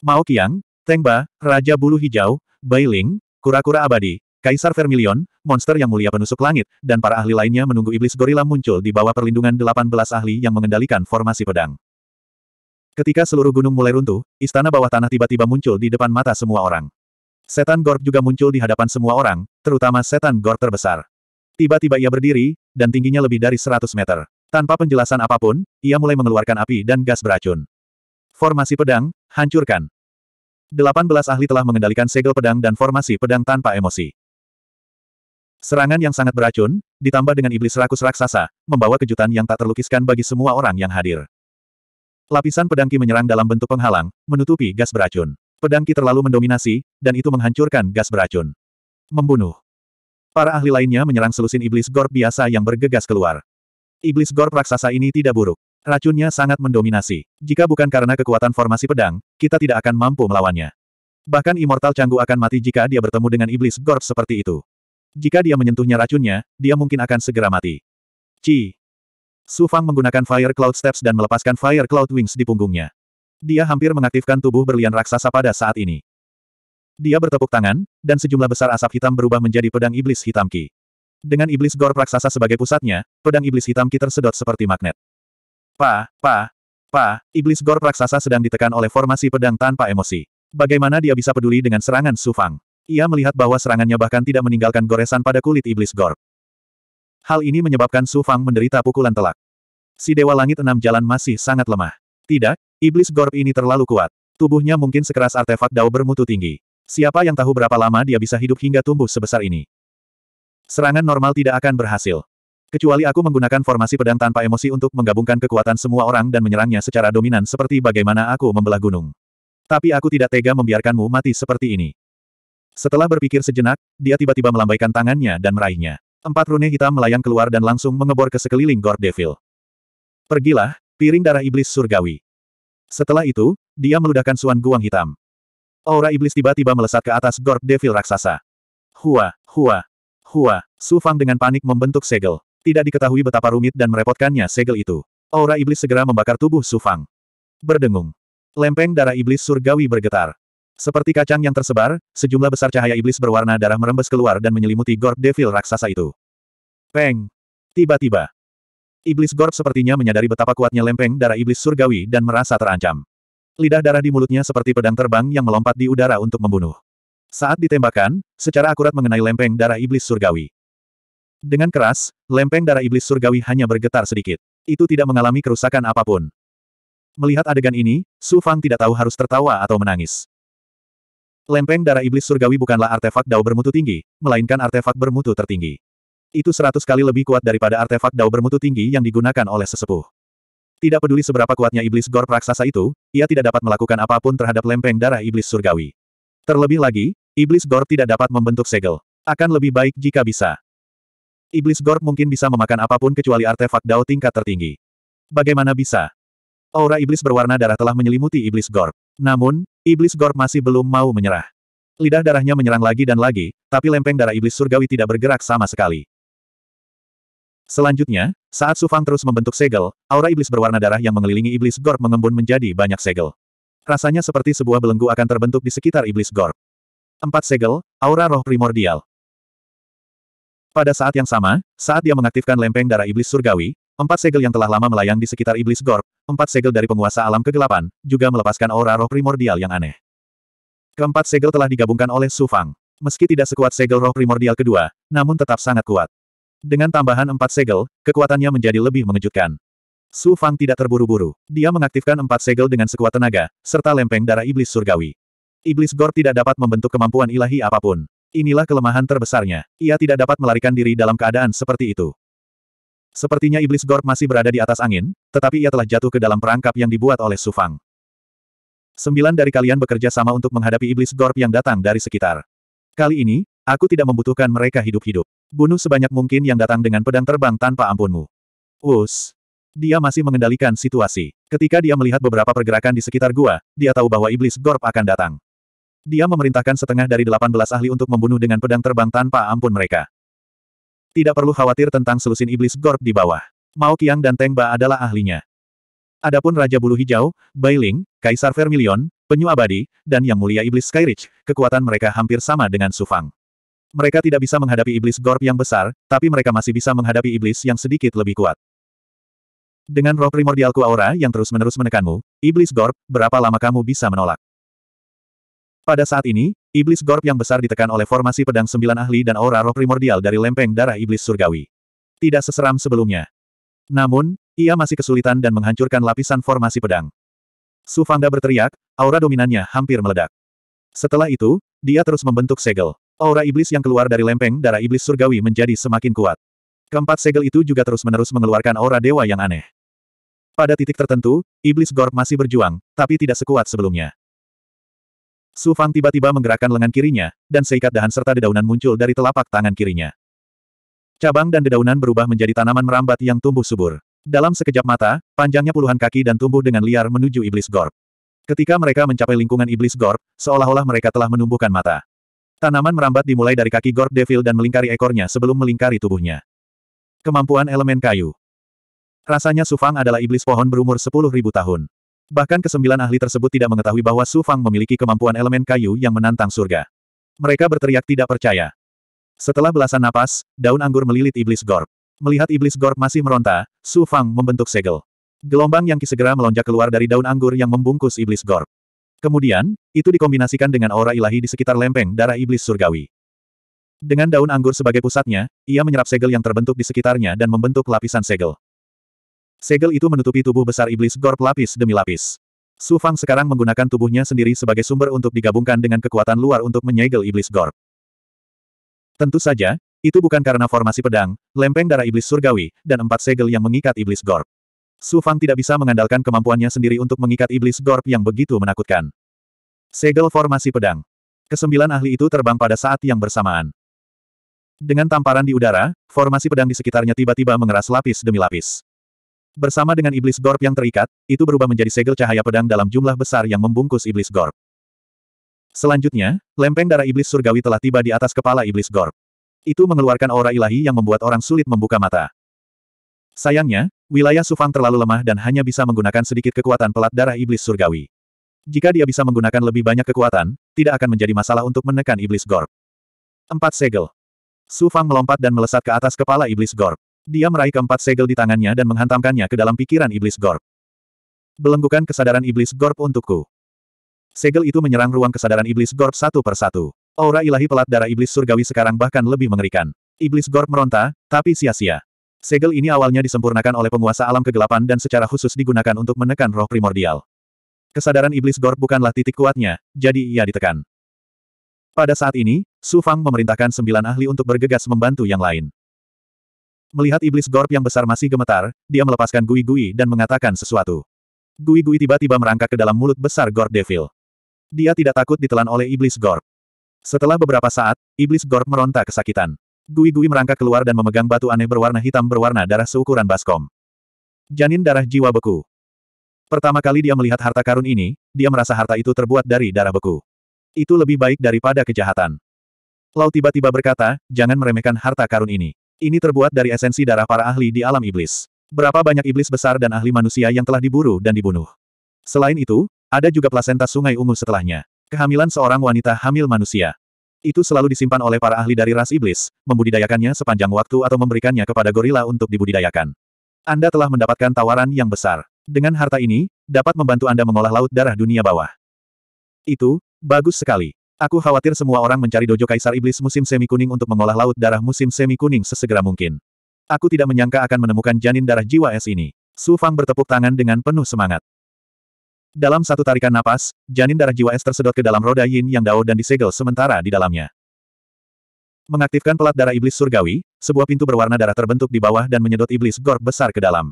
Mao Qiang, Tengba, Raja Bulu Hijau, Bailing, Kura-Kura Abadi, Kaisar Vermilion, monster yang mulia penusuk langit, dan para ahli lainnya menunggu iblis gorila muncul di bawah perlindungan 18 ahli yang mengendalikan formasi pedang. Ketika seluruh gunung mulai runtuh, istana bawah tanah tiba-tiba muncul di depan mata semua orang. Setan Gorp juga muncul di hadapan semua orang, terutama setan Gorp terbesar. Tiba-tiba ia berdiri, dan tingginya lebih dari 100 meter. Tanpa penjelasan apapun, ia mulai mengeluarkan api dan gas beracun. Formasi pedang, hancurkan. 18 ahli telah mengendalikan segel pedang dan formasi pedang tanpa emosi. Serangan yang sangat beracun, ditambah dengan iblis rakus raksasa, membawa kejutan yang tak terlukiskan bagi semua orang yang hadir. Lapisan pedang Ki menyerang dalam bentuk penghalang, menutupi gas beracun. Pedangki terlalu mendominasi, dan itu menghancurkan gas beracun. Membunuh. Para ahli lainnya menyerang selusin iblis gorp biasa yang bergegas keluar. Iblis gorp raksasa ini tidak buruk. Racunnya sangat mendominasi. Jika bukan karena kekuatan formasi pedang, kita tidak akan mampu melawannya. Bahkan Immortal Canggu akan mati jika dia bertemu dengan iblis gorp seperti itu. Jika dia menyentuhnya racunnya, dia mungkin akan segera mati. Ci. Su Fang menggunakan Fire Cloud Steps dan melepaskan Fire Cloud Wings di punggungnya. Dia hampir mengaktifkan tubuh berlian raksasa pada saat ini. Dia bertepuk tangan, dan sejumlah besar asap hitam berubah menjadi pedang iblis hitam Ki. Dengan iblis gor raksasa sebagai pusatnya, pedang iblis hitam Ki tersedot seperti magnet. Pa, pa, pa, iblis gor raksasa sedang ditekan oleh formasi pedang tanpa emosi. Bagaimana dia bisa peduli dengan serangan Sufang? Ia melihat bahwa serangannya bahkan tidak meninggalkan goresan pada kulit iblis gor. Hal ini menyebabkan Sufang menderita pukulan telak. Si Dewa Langit Enam Jalan masih sangat lemah. Tidak, Iblis Gorb ini terlalu kuat. Tubuhnya mungkin sekeras artefak dao bermutu tinggi. Siapa yang tahu berapa lama dia bisa hidup hingga tumbuh sebesar ini? Serangan normal tidak akan berhasil. Kecuali aku menggunakan formasi pedang tanpa emosi untuk menggabungkan kekuatan semua orang dan menyerangnya secara dominan seperti bagaimana aku membelah gunung. Tapi aku tidak tega membiarkanmu mati seperti ini. Setelah berpikir sejenak, dia tiba-tiba melambaikan tangannya dan meraihnya. Empat rune hitam melayang keluar dan langsung mengebor ke sekeliling Gord Devil. Pergilah, piring darah iblis surgawi. Setelah itu, dia meludahkan Suan Guang hitam. Aura iblis tiba-tiba melesat ke atas Gorp Devil Raksasa. Hua, hua, hua, Su Fang dengan panik membentuk segel. Tidak diketahui betapa rumit dan merepotkannya segel itu. Aura iblis segera membakar tubuh Su Fang. Berdengung. Lempeng darah iblis surgawi bergetar. Seperti kacang yang tersebar, sejumlah besar cahaya iblis berwarna darah merembes keluar dan menyelimuti Gorp Devil Raksasa itu. Peng! Tiba-tiba, Iblis Gorp sepertinya menyadari betapa kuatnya lempeng darah iblis surgawi dan merasa terancam. Lidah darah di mulutnya seperti pedang terbang yang melompat di udara untuk membunuh. Saat ditembakkan, secara akurat mengenai lempeng darah iblis surgawi. Dengan keras, lempeng darah iblis surgawi hanya bergetar sedikit. Itu tidak mengalami kerusakan apapun. Melihat adegan ini, Su Fang tidak tahu harus tertawa atau menangis. Lempeng darah iblis surgawi bukanlah artefak dao bermutu tinggi, melainkan artefak bermutu tertinggi. Itu seratus kali lebih kuat daripada artefak dao bermutu tinggi yang digunakan oleh sesepuh. Tidak peduli seberapa kuatnya iblis gor praksasa itu, ia tidak dapat melakukan apapun terhadap lempeng darah iblis surgawi. Terlebih lagi, iblis gor tidak dapat membentuk segel. Akan lebih baik jika bisa. Iblis Gor mungkin bisa memakan apapun kecuali artefak Dao tingkat tertinggi. Bagaimana bisa? Aura iblis berwarna darah telah menyelimuti iblis Gor, Namun, iblis Gor masih belum mau menyerah. Lidah darahnya menyerang lagi dan lagi, tapi lempeng darah iblis surgawi tidak bergerak sama sekali. Selanjutnya, saat Sufang terus membentuk segel, aura iblis berwarna darah yang mengelilingi iblis Gorp mengembun menjadi banyak segel. Rasanya seperti sebuah belenggu akan terbentuk di sekitar iblis Gorp. Empat segel, aura roh primordial. Pada saat yang sama, saat dia mengaktifkan lempeng darah iblis surgawi, Empat segel yang telah lama melayang di sekitar iblis Gorp, empat segel dari penguasa alam kegelapan, juga melepaskan aura roh primordial yang aneh. Keempat segel telah digabungkan oleh Sufang. Meski tidak sekuat segel roh primordial kedua, namun tetap sangat kuat. Dengan tambahan empat segel, kekuatannya menjadi lebih mengejutkan. Su Fang tidak terburu-buru. Dia mengaktifkan empat segel dengan sekuat tenaga, serta lempeng darah iblis surgawi. Iblis Gor tidak dapat membentuk kemampuan ilahi apapun. Inilah kelemahan terbesarnya. Ia tidak dapat melarikan diri dalam keadaan seperti itu. Sepertinya iblis Gor masih berada di atas angin, tetapi ia telah jatuh ke dalam perangkap yang dibuat oleh Su Fang. Sembilan dari kalian bekerja sama untuk menghadapi iblis Gor yang datang dari sekitar. Kali ini, aku tidak membutuhkan mereka hidup-hidup. Bunuh sebanyak mungkin yang datang dengan pedang terbang tanpa ampunmu. Us. Dia masih mengendalikan situasi. Ketika dia melihat beberapa pergerakan di sekitar gua, dia tahu bahwa iblis Gorp akan datang. Dia memerintahkan setengah dari delapan belas ahli untuk membunuh dengan pedang terbang tanpa ampun mereka. Tidak perlu khawatir tentang selusin iblis Gorp di bawah. Mao Qiang dan Teng Ba adalah ahlinya. Adapun Raja Bulu Hijau, Bailing, Kaisar Vermilion, Penyu Abadi, dan Yang Mulia Iblis Skyridge, kekuatan mereka hampir sama dengan Sufang. Mereka tidak bisa menghadapi iblis Gorp yang besar, tapi mereka masih bisa menghadapi iblis yang sedikit lebih kuat. Dengan roh primordialku aura yang terus-menerus menekanmu, iblis Gorp, berapa lama kamu bisa menolak? Pada saat ini, iblis Gorp yang besar ditekan oleh formasi pedang sembilan ahli dan aura roh primordial dari lempeng darah iblis surgawi. Tidak seseram sebelumnya. Namun, ia masih kesulitan dan menghancurkan lapisan formasi pedang. Sufangda berteriak, aura dominannya hampir meledak. Setelah itu, dia terus membentuk segel. Aura iblis yang keluar dari lempeng darah iblis surgawi menjadi semakin kuat. Keempat segel itu juga terus-menerus mengeluarkan aura dewa yang aneh. Pada titik tertentu, iblis Gorp masih berjuang, tapi tidak sekuat sebelumnya. Su Fang tiba-tiba menggerakkan lengan kirinya, dan seikat dahan serta dedaunan muncul dari telapak tangan kirinya. Cabang dan dedaunan berubah menjadi tanaman merambat yang tumbuh subur. Dalam sekejap mata, panjangnya puluhan kaki dan tumbuh dengan liar menuju iblis Gorp. Ketika mereka mencapai lingkungan iblis Gorp, seolah-olah mereka telah menumbuhkan mata. Tanaman merambat dimulai dari kaki Gord Devil dan melingkari ekornya sebelum melingkari tubuhnya. Kemampuan elemen kayu. Rasanya Sufang adalah iblis pohon berumur 10.000 tahun. Bahkan kesembilan ahli tersebut tidak mengetahui bahwa Sufang memiliki kemampuan elemen kayu yang menantang surga. Mereka berteriak tidak percaya. Setelah belasan napas, daun anggur melilit iblis Gord. Melihat iblis Gord masih meronta, Sufang membentuk segel. Gelombang yang segera melonjak keluar dari daun anggur yang membungkus iblis Gord. Kemudian, itu dikombinasikan dengan aura ilahi di sekitar lempeng darah iblis surgawi. Dengan daun anggur sebagai pusatnya, ia menyerap segel yang terbentuk di sekitarnya dan membentuk lapisan segel. Segel itu menutupi tubuh besar iblis gorp lapis demi lapis. Su Fang sekarang menggunakan tubuhnya sendiri sebagai sumber untuk digabungkan dengan kekuatan luar untuk menyegel iblis gorp. Tentu saja, itu bukan karena formasi pedang, lempeng darah iblis surgawi, dan empat segel yang mengikat iblis gorp. Su Fang tidak bisa mengandalkan kemampuannya sendiri untuk mengikat iblis Gorp yang begitu menakutkan. Segel formasi pedang. Kesembilan ahli itu terbang pada saat yang bersamaan. Dengan tamparan di udara, formasi pedang di sekitarnya tiba-tiba mengeras lapis demi lapis. Bersama dengan iblis Gorp yang terikat, itu berubah menjadi segel cahaya pedang dalam jumlah besar yang membungkus iblis Gorp. Selanjutnya, lempeng darah iblis surgawi telah tiba di atas kepala iblis Gorp. Itu mengeluarkan aura ilahi yang membuat orang sulit membuka mata. Sayangnya, Wilayah Sufang terlalu lemah dan hanya bisa menggunakan sedikit kekuatan pelat darah iblis surgawi. Jika dia bisa menggunakan lebih banyak kekuatan, tidak akan menjadi masalah untuk menekan iblis Gorp. Empat segel. Sufang melompat dan melesat ke atas kepala iblis Gorp. Dia meraih keempat segel di tangannya dan menghantamkannya ke dalam pikiran iblis Gorp. Belenggukan kesadaran iblis Gorp untukku. Segel itu menyerang ruang kesadaran iblis Gorp satu per satu. Aura ilahi pelat darah iblis surgawi sekarang bahkan lebih mengerikan. Iblis Gorp meronta, tapi sia-sia. Segel ini awalnya disempurnakan oleh penguasa alam kegelapan dan secara khusus digunakan untuk menekan roh primordial. Kesadaran iblis Gorp bukanlah titik kuatnya, jadi ia ditekan. Pada saat ini, Su Fang memerintahkan sembilan ahli untuk bergegas membantu yang lain. Melihat iblis Gorp yang besar masih gemetar, dia melepaskan gui-gui dan mengatakan sesuatu. Gui-gui tiba-tiba merangkak ke dalam mulut besar Gorp Devil. Dia tidak takut ditelan oleh iblis Gorp. Setelah beberapa saat, iblis Gorp meronta kesakitan. Gui-gui merangkak keluar dan memegang batu aneh berwarna hitam berwarna darah seukuran baskom. Janin darah jiwa beku. Pertama kali dia melihat harta karun ini, dia merasa harta itu terbuat dari darah beku. Itu lebih baik daripada kejahatan. Lau tiba-tiba berkata, jangan meremehkan harta karun ini. Ini terbuat dari esensi darah para ahli di alam iblis. Berapa banyak iblis besar dan ahli manusia yang telah diburu dan dibunuh. Selain itu, ada juga plasenta sungai ungu setelahnya. Kehamilan seorang wanita hamil manusia. Itu selalu disimpan oleh para ahli dari ras iblis, membudidayakannya sepanjang waktu atau memberikannya kepada gorila untuk dibudidayakan. Anda telah mendapatkan tawaran yang besar. Dengan harta ini, dapat membantu Anda mengolah laut darah dunia bawah. Itu, bagus sekali. Aku khawatir semua orang mencari dojo kaisar iblis musim semi kuning untuk mengolah laut darah musim semi kuning sesegera mungkin. Aku tidak menyangka akan menemukan janin darah jiwa es ini. Su Fang bertepuk tangan dengan penuh semangat. Dalam satu tarikan napas, janin darah jiwa es tersedot ke dalam roda yin yang dao dan disegel sementara di dalamnya. Mengaktifkan pelat darah iblis surgawi, sebuah pintu berwarna darah terbentuk di bawah dan menyedot iblis gor besar ke dalam.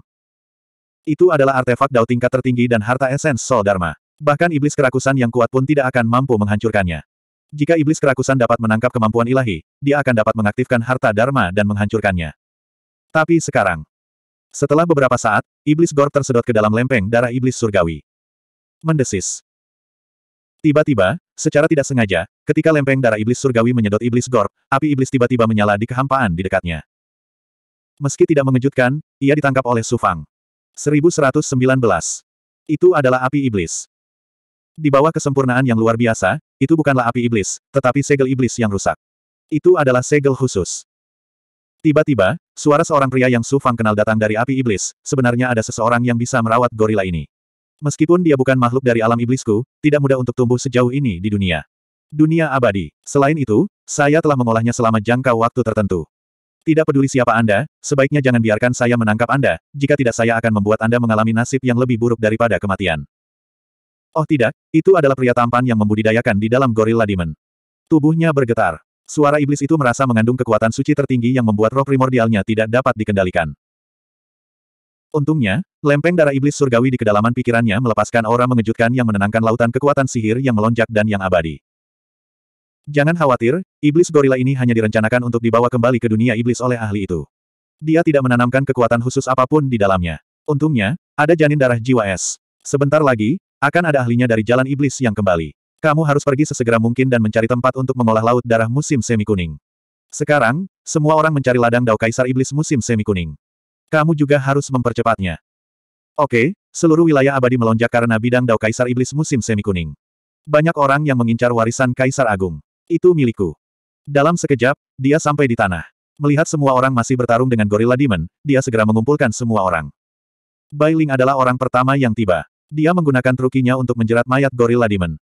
Itu adalah artefak dao tingkat tertinggi dan harta esens Sol Dharma. Bahkan iblis kerakusan yang kuat pun tidak akan mampu menghancurkannya. Jika iblis kerakusan dapat menangkap kemampuan ilahi, dia akan dapat mengaktifkan harta dharma dan menghancurkannya. Tapi sekarang, setelah beberapa saat, iblis gor tersedot ke dalam lempeng darah iblis surgawi mendesis. Tiba-tiba, secara tidak sengaja, ketika lempeng darah iblis surgawi menyedot iblis Gorp, api iblis tiba-tiba menyala di kehampaan di dekatnya. Meski tidak mengejutkan, ia ditangkap oleh Sufang. 1119. Itu adalah api iblis. Di bawah kesempurnaan yang luar biasa, itu bukanlah api iblis, tetapi segel iblis yang rusak. Itu adalah segel khusus. Tiba-tiba, suara seorang pria yang Sufang kenal datang dari api iblis, sebenarnya ada seseorang yang bisa merawat gorila ini. Meskipun dia bukan makhluk dari alam iblisku, tidak mudah untuk tumbuh sejauh ini di dunia. Dunia abadi. Selain itu, saya telah mengolahnya selama jangka waktu tertentu. Tidak peduli siapa Anda, sebaiknya jangan biarkan saya menangkap Anda, jika tidak saya akan membuat Anda mengalami nasib yang lebih buruk daripada kematian. Oh tidak, itu adalah pria tampan yang membudidayakan di dalam gorilla demon. Tubuhnya bergetar. Suara iblis itu merasa mengandung kekuatan suci tertinggi yang membuat roh primordialnya tidak dapat dikendalikan. Untungnya, lempeng darah iblis surgawi di kedalaman pikirannya melepaskan aura mengejutkan yang menenangkan lautan kekuatan sihir yang melonjak dan yang abadi. Jangan khawatir, iblis gorila ini hanya direncanakan untuk dibawa kembali ke dunia iblis oleh ahli itu. Dia tidak menanamkan kekuatan khusus apapun di dalamnya. Untungnya, ada janin darah jiwa es. Sebentar lagi, akan ada ahlinya dari jalan iblis yang kembali. Kamu harus pergi sesegera mungkin dan mencari tempat untuk mengolah laut darah musim semi kuning. Sekarang, semua orang mencari ladang Dao Kaisar Iblis musim semi kuning kamu juga harus mempercepatnya. Oke, seluruh wilayah abadi melonjak karena bidang Dao Kaisar Iblis musim semi kuning. Banyak orang yang mengincar warisan Kaisar Agung. Itu milikku. Dalam sekejap, dia sampai di tanah. Melihat semua orang masih bertarung dengan Gorilla Demon, dia segera mengumpulkan semua orang. Bailing adalah orang pertama yang tiba. Dia menggunakan trukinya untuk menjerat mayat Gorilla Demon.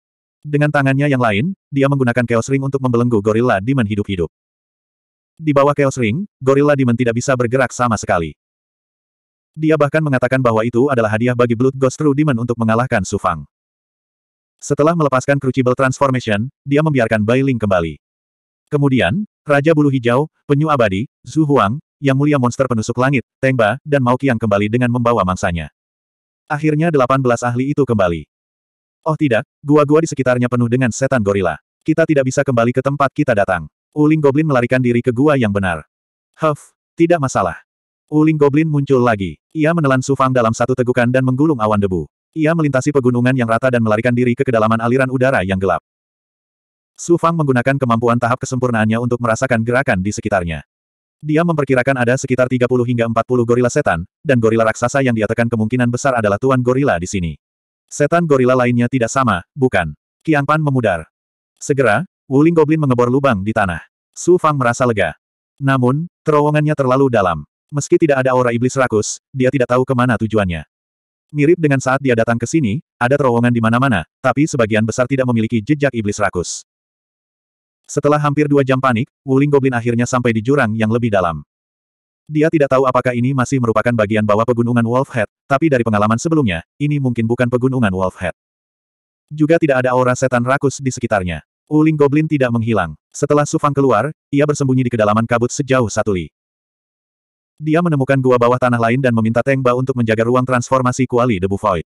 Dengan tangannya yang lain, dia menggunakan Chaos Ring untuk membelenggu Gorilla Demon hidup-hidup. Di bawah Chaos Ring, Gorilla Demon tidak bisa bergerak sama sekali. Dia bahkan mengatakan bahwa itu adalah hadiah bagi Blood Ghost True Demon untuk mengalahkan Su Fang. Setelah melepaskan Crucible Transformation, dia membiarkan Bai Ling kembali. Kemudian, Raja Bulu Hijau, Penyu Abadi, Zhu Huang, Yang Mulia Monster Penusuk Langit, Teng Ba, dan Mao Qiang kembali dengan membawa mangsanya. Akhirnya 18 ahli itu kembali. Oh tidak, gua-gua di sekitarnya penuh dengan setan gorila. Kita tidak bisa kembali ke tempat kita datang. Uling Goblin melarikan diri ke gua yang benar. Huff, tidak masalah. Wuling Goblin muncul lagi. Ia menelan Sufang dalam satu tegukan dan menggulung awan debu. Ia melintasi pegunungan yang rata dan melarikan diri ke kedalaman aliran udara yang gelap. Sufang menggunakan kemampuan tahap kesempurnaannya untuk merasakan gerakan di sekitarnya. Dia memperkirakan ada sekitar 30 hingga 40 gorila setan, dan gorila raksasa yang diatakan kemungkinan besar adalah tuan gorila di sini. Setan gorila lainnya tidak sama, bukan. Kiangpan memudar. Segera, Wuling Goblin mengebor lubang di tanah. Su Fang merasa lega. Namun, terowongannya terlalu dalam. Meski tidak ada aura iblis rakus, dia tidak tahu kemana tujuannya. Mirip dengan saat dia datang ke sini, ada terowongan di mana-mana, tapi sebagian besar tidak memiliki jejak iblis rakus. Setelah hampir dua jam panik, Wuling Goblin akhirnya sampai di jurang yang lebih dalam. Dia tidak tahu apakah ini masih merupakan bagian bawah pegunungan Wolf Head, tapi dari pengalaman sebelumnya, ini mungkin bukan pegunungan Wolf Head. Juga tidak ada aura setan rakus di sekitarnya. Wuling Goblin tidak menghilang. Setelah Sufang keluar, ia bersembunyi di kedalaman kabut sejauh satu li. Dia menemukan gua bawah tanah lain dan meminta Teng Ba untuk menjaga ruang transformasi kuali debu void.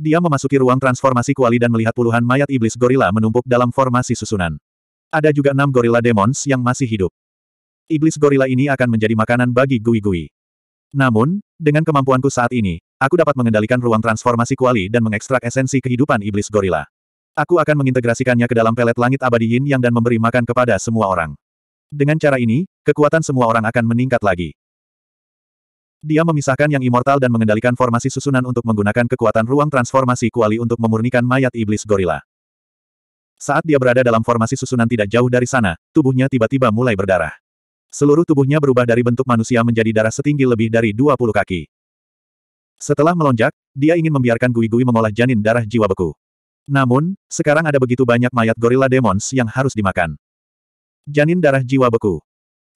Dia memasuki ruang transformasi kuali dan melihat puluhan mayat iblis gorila menumpuk dalam formasi susunan. Ada juga enam gorila demons yang masih hidup. Iblis gorila ini akan menjadi makanan bagi Gui-Gui. Namun, dengan kemampuanku saat ini, aku dapat mengendalikan ruang transformasi kuali dan mengekstrak esensi kehidupan iblis gorila. Aku akan mengintegrasikannya ke dalam pelet langit abadi yin yang dan memberi makan kepada semua orang. Dengan cara ini, kekuatan semua orang akan meningkat lagi. Dia memisahkan yang immortal dan mengendalikan formasi susunan untuk menggunakan kekuatan ruang transformasi kuali untuk memurnikan mayat iblis gorila. Saat dia berada dalam formasi susunan tidak jauh dari sana, tubuhnya tiba-tiba mulai berdarah. Seluruh tubuhnya berubah dari bentuk manusia menjadi darah setinggi lebih dari 20 kaki. Setelah melonjak, dia ingin membiarkan Gui-Gui mengolah janin darah jiwa beku. Namun, sekarang ada begitu banyak mayat gorila demons yang harus dimakan. Janin darah jiwa beku.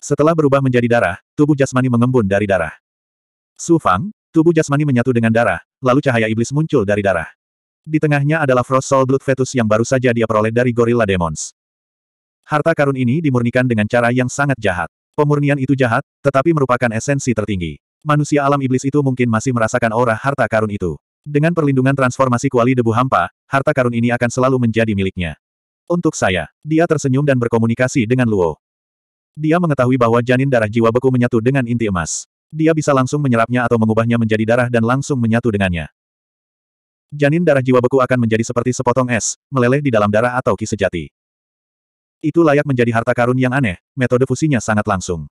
Setelah berubah menjadi darah, tubuh jasmani mengembun dari darah. Su Fang, tubuh jasmani menyatu dengan darah, lalu cahaya iblis muncul dari darah. Di tengahnya adalah Frost Soul Blood Fetus yang baru saja dia peroleh dari Gorilla Demons. Harta karun ini dimurnikan dengan cara yang sangat jahat. Pemurnian itu jahat, tetapi merupakan esensi tertinggi. Manusia alam iblis itu mungkin masih merasakan aura harta karun itu. Dengan perlindungan transformasi kuali debu hampa, harta karun ini akan selalu menjadi miliknya. Untuk saya, dia tersenyum dan berkomunikasi dengan Luo. Dia mengetahui bahwa janin darah jiwa beku menyatu dengan inti emas dia bisa langsung menyerapnya atau mengubahnya menjadi darah dan langsung menyatu dengannya. Janin darah jiwa beku akan menjadi seperti sepotong es, meleleh di dalam darah atau ki sejati. Itu layak menjadi harta karun yang aneh, metode fusinya sangat langsung.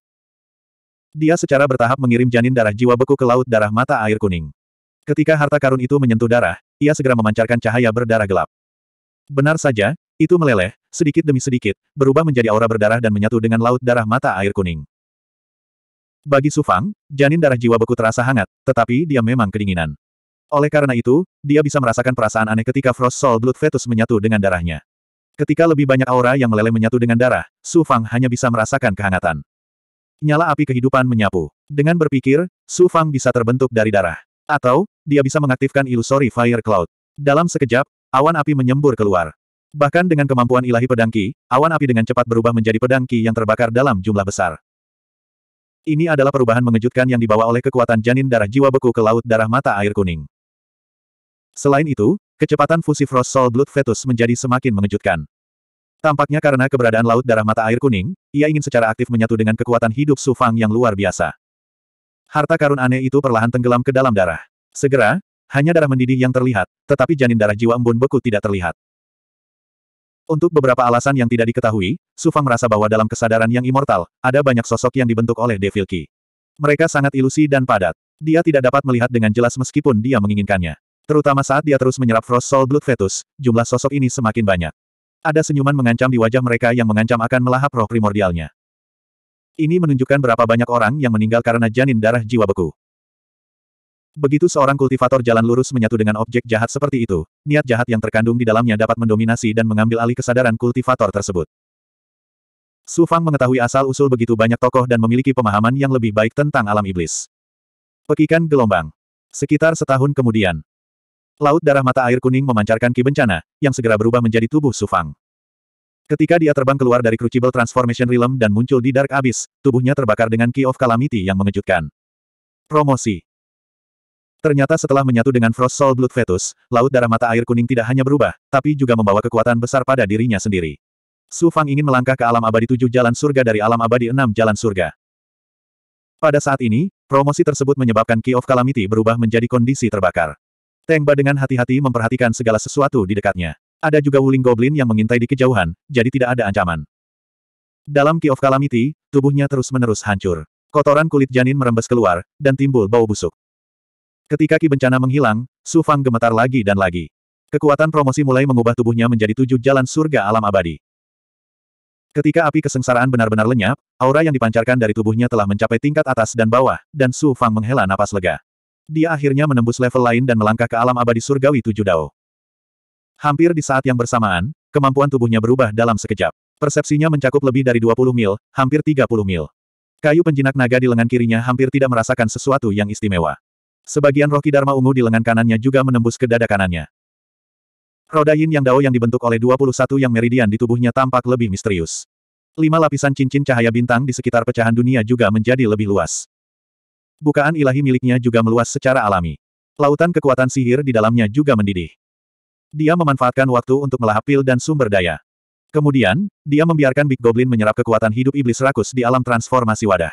Dia secara bertahap mengirim janin darah jiwa beku ke laut darah mata air kuning. Ketika harta karun itu menyentuh darah, ia segera memancarkan cahaya berdarah gelap. Benar saja, itu meleleh, sedikit demi sedikit, berubah menjadi aura berdarah dan menyatu dengan laut darah mata air kuning. Bagi Su Fang, janin darah jiwa beku terasa hangat, tetapi dia memang kedinginan. Oleh karena itu, dia bisa merasakan perasaan aneh ketika Frost Soul Blood Fetus menyatu dengan darahnya. Ketika lebih banyak aura yang meleleh menyatu dengan darah, Su Fang hanya bisa merasakan kehangatan. Nyala api kehidupan menyapu. Dengan berpikir, Su Fang bisa terbentuk dari darah. Atau, dia bisa mengaktifkan ilusori fire cloud. Dalam sekejap, awan api menyembur keluar. Bahkan dengan kemampuan ilahi pedangki, awan api dengan cepat berubah menjadi pedangki yang terbakar dalam jumlah besar. Ini adalah perubahan mengejutkan yang dibawa oleh kekuatan janin darah jiwa beku ke laut darah mata air kuning. Selain itu, kecepatan fusi Frost Soul Blood Fetus menjadi semakin mengejutkan. Tampaknya karena keberadaan laut darah mata air kuning, ia ingin secara aktif menyatu dengan kekuatan hidup Su Fang yang luar biasa. Harta karun aneh itu perlahan tenggelam ke dalam darah. Segera, hanya darah mendidih yang terlihat, tetapi janin darah jiwa embun beku tidak terlihat. Untuk beberapa alasan yang tidak diketahui, Sufang merasa bahwa dalam kesadaran yang immortal, ada banyak sosok yang dibentuk oleh Devil Ki. Mereka sangat ilusi dan padat. Dia tidak dapat melihat dengan jelas meskipun dia menginginkannya. Terutama saat dia terus menyerap Frost Soul Blood Fetus, jumlah sosok ini semakin banyak. Ada senyuman mengancam di wajah mereka yang mengancam akan melahap roh primordialnya. Ini menunjukkan berapa banyak orang yang meninggal karena janin darah jiwa beku. Begitu seorang kultivator jalan lurus menyatu dengan objek jahat seperti itu, niat jahat yang terkandung di dalamnya dapat mendominasi dan mengambil alih kesadaran kultivator tersebut. Su Fang mengetahui asal-usul begitu banyak tokoh dan memiliki pemahaman yang lebih baik tentang alam iblis. Pekikan gelombang. Sekitar setahun kemudian. Laut darah mata air kuning memancarkan ki bencana, yang segera berubah menjadi tubuh Su Fang. Ketika dia terbang keluar dari Crucible Transformation Realm dan muncul di Dark Abyss, tubuhnya terbakar dengan Key of Calamity yang mengejutkan. Promosi Ternyata setelah menyatu dengan Frost Soul Blood Fetus, laut darah mata air kuning tidak hanya berubah, tapi juga membawa kekuatan besar pada dirinya sendiri. Su Fang ingin melangkah ke alam abadi tujuh jalan surga dari alam abadi enam jalan surga. Pada saat ini, promosi tersebut menyebabkan Key of Calamity berubah menjadi kondisi terbakar. Teng Ba dengan hati-hati memperhatikan segala sesuatu di dekatnya. Ada juga Wuling Goblin yang mengintai di kejauhan, jadi tidak ada ancaman. Dalam Key of Calamity, tubuhnya terus-menerus hancur. Kotoran kulit janin merembes keluar, dan timbul bau busuk. Ketika Ki Bencana menghilang, Su Fang gemetar lagi dan lagi. Kekuatan promosi mulai mengubah tubuhnya menjadi tujuh jalan surga alam abadi. Ketika api kesengsaraan benar-benar lenyap, aura yang dipancarkan dari tubuhnya telah mencapai tingkat atas dan bawah, dan Su Fang menghela napas lega. Dia akhirnya menembus level lain dan melangkah ke alam abadi surgawi tujuh dao. Hampir di saat yang bersamaan, kemampuan tubuhnya berubah dalam sekejap. Persepsinya mencakup lebih dari 20 mil, hampir 30 mil. Kayu penjinak naga di lengan kirinya hampir tidak merasakan sesuatu yang istimewa. Sebagian roki Dharma ungu di lengan kanannya juga menembus ke dada kanannya. Roda yin yang dao yang dibentuk oleh 21 yang meridian di tubuhnya tampak lebih misterius. Lima lapisan cincin cahaya bintang di sekitar pecahan dunia juga menjadi lebih luas. Bukaan ilahi miliknya juga meluas secara alami. Lautan kekuatan sihir di dalamnya juga mendidih. Dia memanfaatkan waktu untuk melahap pil dan sumber daya. Kemudian, dia membiarkan Big Goblin menyerap kekuatan hidup iblis rakus di alam transformasi wadah.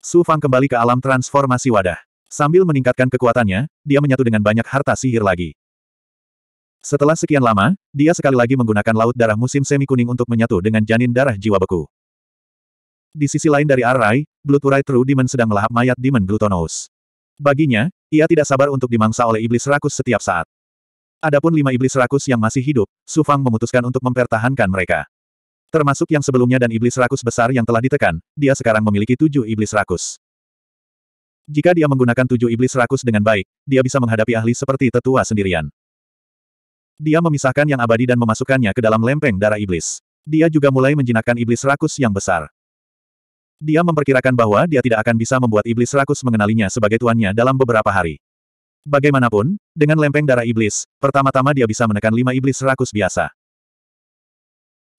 Su Fang kembali ke alam transformasi wadah. Sambil meningkatkan kekuatannya, dia menyatu dengan banyak harta sihir lagi. Setelah sekian lama, dia sekali lagi menggunakan laut darah musim semi kuning untuk menyatu dengan janin darah jiwa beku. Di sisi lain dari Arai, Bluturai True Demon sedang melahap mayat Demon Glutonous. Baginya, ia tidak sabar untuk dimangsa oleh iblis rakus setiap saat. Adapun lima iblis rakus yang masih hidup, Sufang memutuskan untuk mempertahankan mereka. Termasuk yang sebelumnya dan iblis rakus besar yang telah ditekan, dia sekarang memiliki tujuh iblis rakus. Jika dia menggunakan tujuh iblis rakus dengan baik, dia bisa menghadapi ahli seperti tetua sendirian. Dia memisahkan yang abadi dan memasukkannya ke dalam lempeng darah iblis. Dia juga mulai menjinakkan iblis rakus yang besar. Dia memperkirakan bahwa dia tidak akan bisa membuat iblis rakus mengenalinya sebagai tuannya dalam beberapa hari. Bagaimanapun, dengan lempeng darah iblis, pertama-tama dia bisa menekan lima iblis rakus biasa.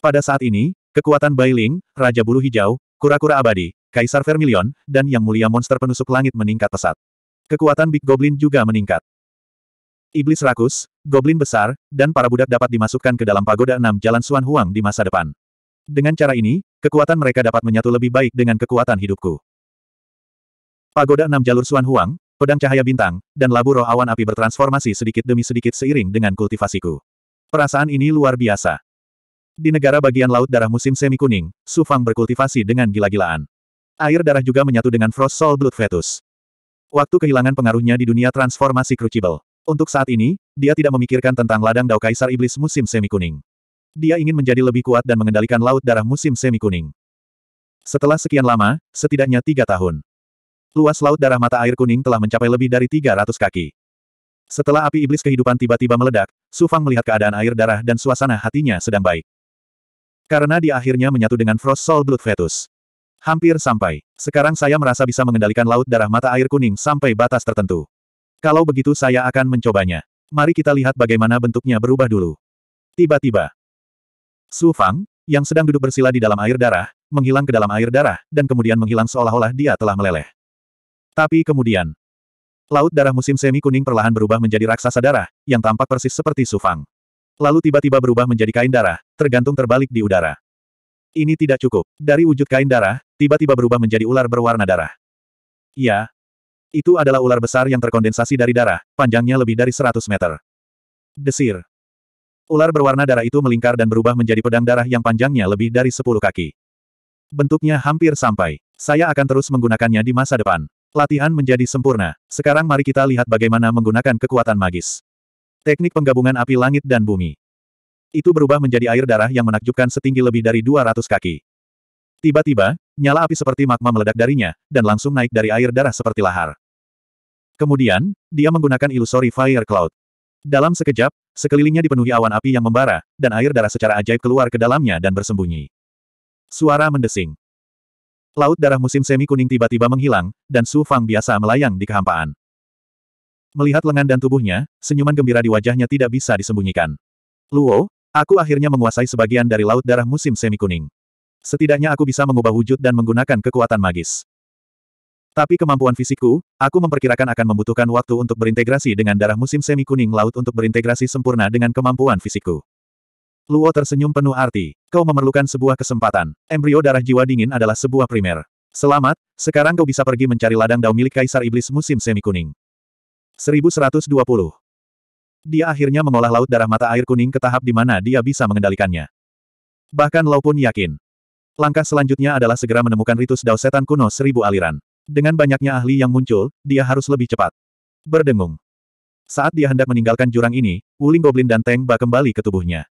Pada saat ini, kekuatan Bailing, Raja Bulu Hijau, Kura-kura Abadi, Kaisar Vermilion, dan Yang Mulia Monster Penusuk Langit meningkat pesat. Kekuatan Big Goblin juga meningkat. Iblis rakus, goblin besar, dan para budak dapat dimasukkan ke dalam pagoda enam jalan Suan Huang di masa depan. Dengan cara ini, kekuatan mereka dapat menyatu lebih baik dengan kekuatan hidupku. Pagoda enam jalur Suan Huang, pedang cahaya bintang, dan labu roh awan api bertransformasi sedikit demi sedikit seiring dengan kultivasiku. Perasaan ini luar biasa. Di negara bagian laut darah musim semi kuning, Sufang berkultivasi dengan gila-gilaan. Air darah juga menyatu dengan Frost Soul Blood Fetus. Waktu kehilangan pengaruhnya di dunia transformasi Crucible. Untuk saat ini, dia tidak memikirkan tentang ladang dao kaisar iblis musim semi kuning. Dia ingin menjadi lebih kuat dan mengendalikan laut darah musim semi kuning. Setelah sekian lama, setidaknya tiga tahun. Luas laut darah mata air kuning telah mencapai lebih dari 300 kaki. Setelah api iblis kehidupan tiba-tiba meledak, Su Fang melihat keadaan air darah dan suasana hatinya sedang baik. Karena dia akhirnya menyatu dengan Frost Soul Blood Fetus. Hampir sampai. Sekarang saya merasa bisa mengendalikan laut darah mata air kuning sampai batas tertentu. Kalau begitu saya akan mencobanya. Mari kita lihat bagaimana bentuknya berubah dulu. Tiba-tiba. Su Fang, yang sedang duduk bersila di dalam air darah, menghilang ke dalam air darah, dan kemudian menghilang seolah-olah dia telah meleleh. Tapi kemudian, Laut darah musim semi kuning perlahan berubah menjadi raksasa darah, yang tampak persis seperti Su Fang. Lalu tiba-tiba berubah menjadi kain darah, tergantung terbalik di udara. Ini tidak cukup. Dari wujud kain darah, tiba-tiba berubah menjadi ular berwarna darah. Ya, Itu adalah ular besar yang terkondensasi dari darah, panjangnya lebih dari 100 meter. Desir. Ular berwarna darah itu melingkar dan berubah menjadi pedang darah yang panjangnya lebih dari 10 kaki. Bentuknya hampir sampai. Saya akan terus menggunakannya di masa depan. Latihan menjadi sempurna. Sekarang mari kita lihat bagaimana menggunakan kekuatan magis. Teknik penggabungan api langit dan bumi. Itu berubah menjadi air darah yang menakjubkan setinggi lebih dari 200 kaki. Tiba-tiba, nyala api seperti magma meledak darinya, dan langsung naik dari air darah seperti lahar. Kemudian, dia menggunakan ilusori fire cloud. Dalam sekejap, sekelilingnya dipenuhi awan api yang membara, dan air darah secara ajaib keluar ke dalamnya dan bersembunyi. Suara mendesing. Laut darah musim semi kuning tiba-tiba menghilang, dan Su Fang biasa melayang di kehampaan. Melihat lengan dan tubuhnya, senyuman gembira di wajahnya tidak bisa disembunyikan. Luo, aku akhirnya menguasai sebagian dari laut darah musim semi kuning. Setidaknya aku bisa mengubah wujud dan menggunakan kekuatan magis. Tapi kemampuan fisikku, aku memperkirakan akan membutuhkan waktu untuk berintegrasi dengan darah musim semi kuning laut untuk berintegrasi sempurna dengan kemampuan fisikku. Luo tersenyum penuh arti. Kau memerlukan sebuah kesempatan. Embrio darah jiwa dingin adalah sebuah primer. Selamat, sekarang kau bisa pergi mencari ladang dao milik Kaisar Iblis musim semi kuning. 1120. Dia akhirnya mengolah laut darah mata air kuning ke tahap di mana dia bisa mengendalikannya. Bahkan Lau pun yakin, Langkah selanjutnya adalah segera menemukan ritus dao setan kuno seribu aliran. Dengan banyaknya ahli yang muncul, dia harus lebih cepat. Berdengung. Saat dia hendak meninggalkan jurang ini, Wuling Goblin dan Teng Ba kembali ke tubuhnya.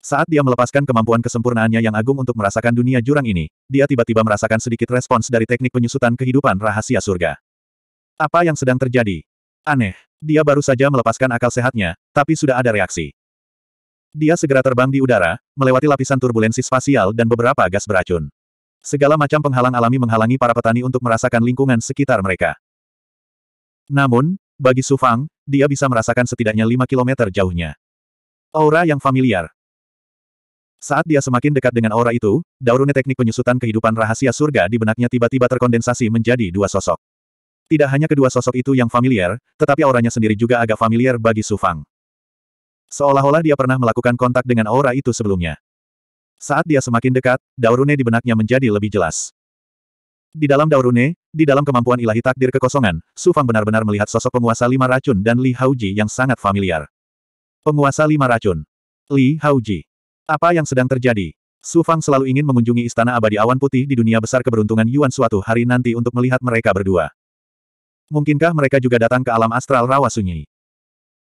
Saat dia melepaskan kemampuan kesempurnaannya yang agung untuk merasakan dunia jurang ini, dia tiba-tiba merasakan sedikit respons dari teknik penyusutan kehidupan rahasia surga. Apa yang sedang terjadi? Aneh. Dia baru saja melepaskan akal sehatnya, tapi sudah ada reaksi. Dia segera terbang di udara, melewati lapisan turbulensi spasial dan beberapa gas beracun. Segala macam penghalang alami menghalangi para petani untuk merasakan lingkungan sekitar mereka. Namun, bagi Su Fang, dia bisa merasakan setidaknya 5 kilometer jauhnya. Aura yang familiar. Saat dia semakin dekat dengan aura itu, daurune teknik penyusutan kehidupan rahasia surga di benaknya tiba-tiba terkondensasi menjadi dua sosok. Tidak hanya kedua sosok itu yang familiar, tetapi auranya sendiri juga agak familiar bagi Su Fang. Seolah-olah dia pernah melakukan kontak dengan aura itu sebelumnya. Saat dia semakin dekat, daurune di benaknya menjadi lebih jelas. Di dalam daurune, di dalam kemampuan ilahi takdir kekosongan, Su Fang benar-benar melihat sosok penguasa lima racun dan Li Haoji yang sangat familiar. Penguasa lima racun. Li Haoji. Apa yang sedang terjadi? Su Fang selalu ingin mengunjungi istana abadi awan putih di dunia besar keberuntungan Yuan suatu hari nanti untuk melihat mereka berdua. Mungkinkah mereka juga datang ke alam astral rawa sunyi?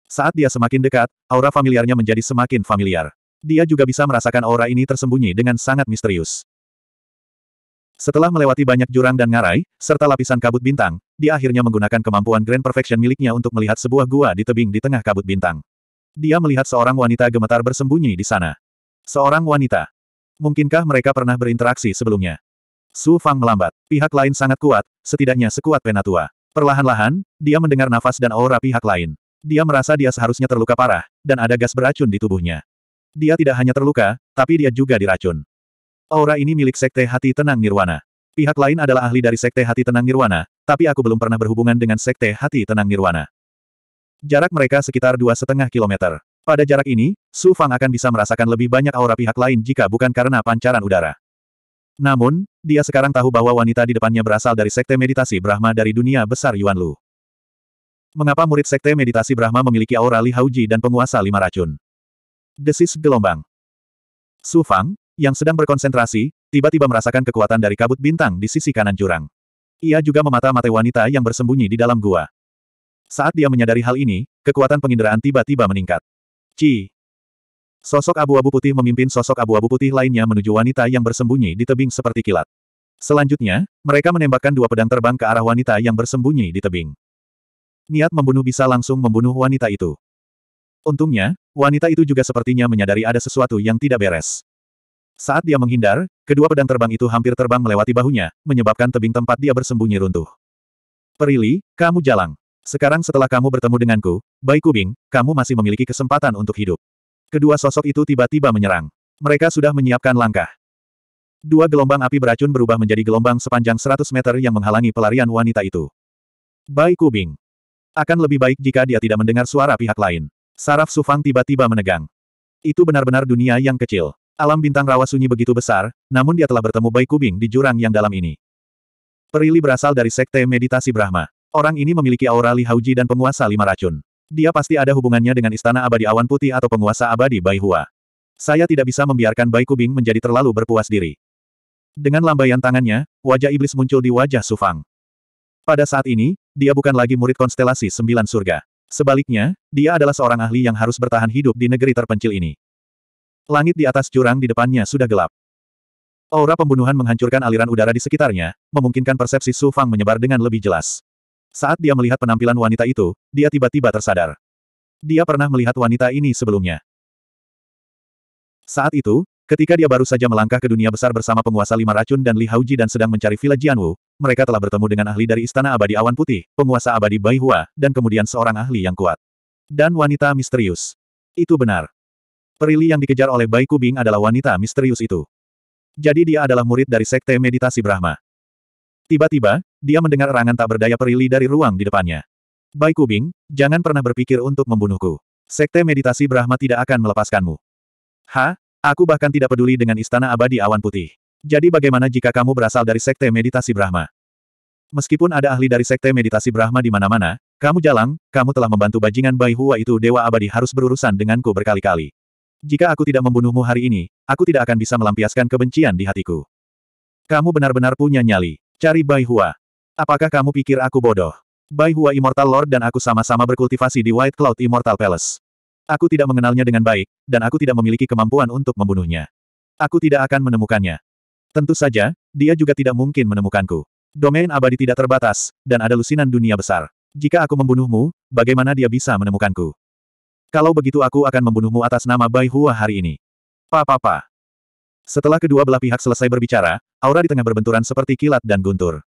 Saat dia semakin dekat, aura familiarnya menjadi semakin familiar. Dia juga bisa merasakan aura ini tersembunyi dengan sangat misterius. Setelah melewati banyak jurang dan ngarai, serta lapisan kabut bintang, dia akhirnya menggunakan kemampuan Grand Perfection miliknya untuk melihat sebuah gua di tebing di tengah kabut bintang. Dia melihat seorang wanita gemetar bersembunyi di sana. Seorang wanita. Mungkinkah mereka pernah berinteraksi sebelumnya? Su Fang melambat. Pihak lain sangat kuat, setidaknya sekuat penatua. Perlahan-lahan, dia mendengar nafas dan aura pihak lain. Dia merasa dia seharusnya terluka parah, dan ada gas beracun di tubuhnya. Dia tidak hanya terluka, tapi dia juga diracun. Aura ini milik Sekte Hati Tenang Nirwana. Pihak lain adalah ahli dari Sekte Hati Tenang Nirwana, tapi aku belum pernah berhubungan dengan Sekte Hati Tenang Nirwana. Jarak mereka sekitar dua setengah kilometer. Pada jarak ini, Su Fang akan bisa merasakan lebih banyak aura pihak lain jika bukan karena pancaran udara. Namun, dia sekarang tahu bahwa wanita di depannya berasal dari sekte meditasi Brahma dari dunia besar Yuan Lu. Mengapa murid sekte meditasi Brahma memiliki aura Li Hauji dan penguasa lima racun? Desis gelombang. Su Fang, yang sedang berkonsentrasi, tiba-tiba merasakan kekuatan dari kabut bintang di sisi kanan jurang. Ia juga memata-matai wanita yang bersembunyi di dalam gua. Saat dia menyadari hal ini, kekuatan penginderaan tiba-tiba meningkat. Ci. Sosok abu-abu putih memimpin sosok abu-abu putih lainnya menuju wanita yang bersembunyi di tebing seperti kilat. Selanjutnya, mereka menembakkan dua pedang terbang ke arah wanita yang bersembunyi di tebing. Niat membunuh bisa langsung membunuh wanita itu. Untungnya, wanita itu juga sepertinya menyadari ada sesuatu yang tidak beres. Saat dia menghindar, kedua pedang terbang itu hampir terbang melewati bahunya, menyebabkan tebing tempat dia bersembunyi runtuh. Perili, kamu jalang. Sekarang setelah kamu bertemu denganku, Bai Kubing, kamu masih memiliki kesempatan untuk hidup. Kedua sosok itu tiba-tiba menyerang. Mereka sudah menyiapkan langkah. Dua gelombang api beracun berubah menjadi gelombang sepanjang 100 meter yang menghalangi pelarian wanita itu. Bai Kubing. Akan lebih baik jika dia tidak mendengar suara pihak lain. Saraf Sufang tiba-tiba menegang. Itu benar-benar dunia yang kecil. Alam bintang rawa sunyi begitu besar, namun dia telah bertemu Bai Kubing di jurang yang dalam ini. Perili berasal dari Sekte Meditasi Brahma. Orang ini memiliki aura Li Hauji dan penguasa lima racun. Dia pasti ada hubungannya dengan Istana Abadi Awan Putih atau penguasa abadi Bai Hua. Saya tidak bisa membiarkan Bai Kubing menjadi terlalu berpuas diri. Dengan lambaian tangannya, wajah iblis muncul di wajah Sufang. Pada saat ini, dia bukan lagi murid konstelasi sembilan surga. Sebaliknya, dia adalah seorang ahli yang harus bertahan hidup di negeri terpencil ini. Langit di atas jurang di depannya sudah gelap. Aura pembunuhan menghancurkan aliran udara di sekitarnya, memungkinkan persepsi Su Fang menyebar dengan lebih jelas. Saat dia melihat penampilan wanita itu, dia tiba-tiba tersadar. Dia pernah melihat wanita ini sebelumnya. Saat itu, Ketika dia baru saja melangkah ke dunia besar bersama penguasa lima racun dan Li Haoji dan sedang mencari Villa Jianwu, mereka telah bertemu dengan ahli dari Istana Abadi Awan Putih, penguasa abadi Bai Hua, dan kemudian seorang ahli yang kuat. Dan wanita misterius. Itu benar. Perili yang dikejar oleh Bai Kubing adalah wanita misterius itu. Jadi dia adalah murid dari Sekte Meditasi Brahma. Tiba-tiba, dia mendengar erangan tak berdaya Perili dari ruang di depannya. Bai Kubing, jangan pernah berpikir untuk membunuhku. Sekte Meditasi Brahma tidak akan melepaskanmu. Ha, Aku bahkan tidak peduli dengan istana abadi awan putih. Jadi bagaimana jika kamu berasal dari sekte meditasi Brahma? Meskipun ada ahli dari sekte meditasi Brahma di mana-mana, kamu jalang, kamu telah membantu bajingan Bai Hua itu dewa abadi harus berurusan denganku berkali-kali. Jika aku tidak membunuhmu hari ini, aku tidak akan bisa melampiaskan kebencian di hatiku. Kamu benar-benar punya nyali. Cari Bai Hua. Apakah kamu pikir aku bodoh? Bai Hua Immortal Lord dan aku sama-sama berkultivasi di White Cloud Immortal Palace. Aku tidak mengenalnya dengan baik, dan aku tidak memiliki kemampuan untuk membunuhnya. Aku tidak akan menemukannya. Tentu saja, dia juga tidak mungkin menemukanku. Domain abadi tidak terbatas, dan ada lusinan dunia besar. Jika aku membunuhmu, bagaimana dia bisa menemukanku? Kalau begitu aku akan membunuhmu atas nama Bai Hua hari ini. Papa. pa Setelah kedua belah pihak selesai berbicara, aura di tengah berbenturan seperti kilat dan guntur.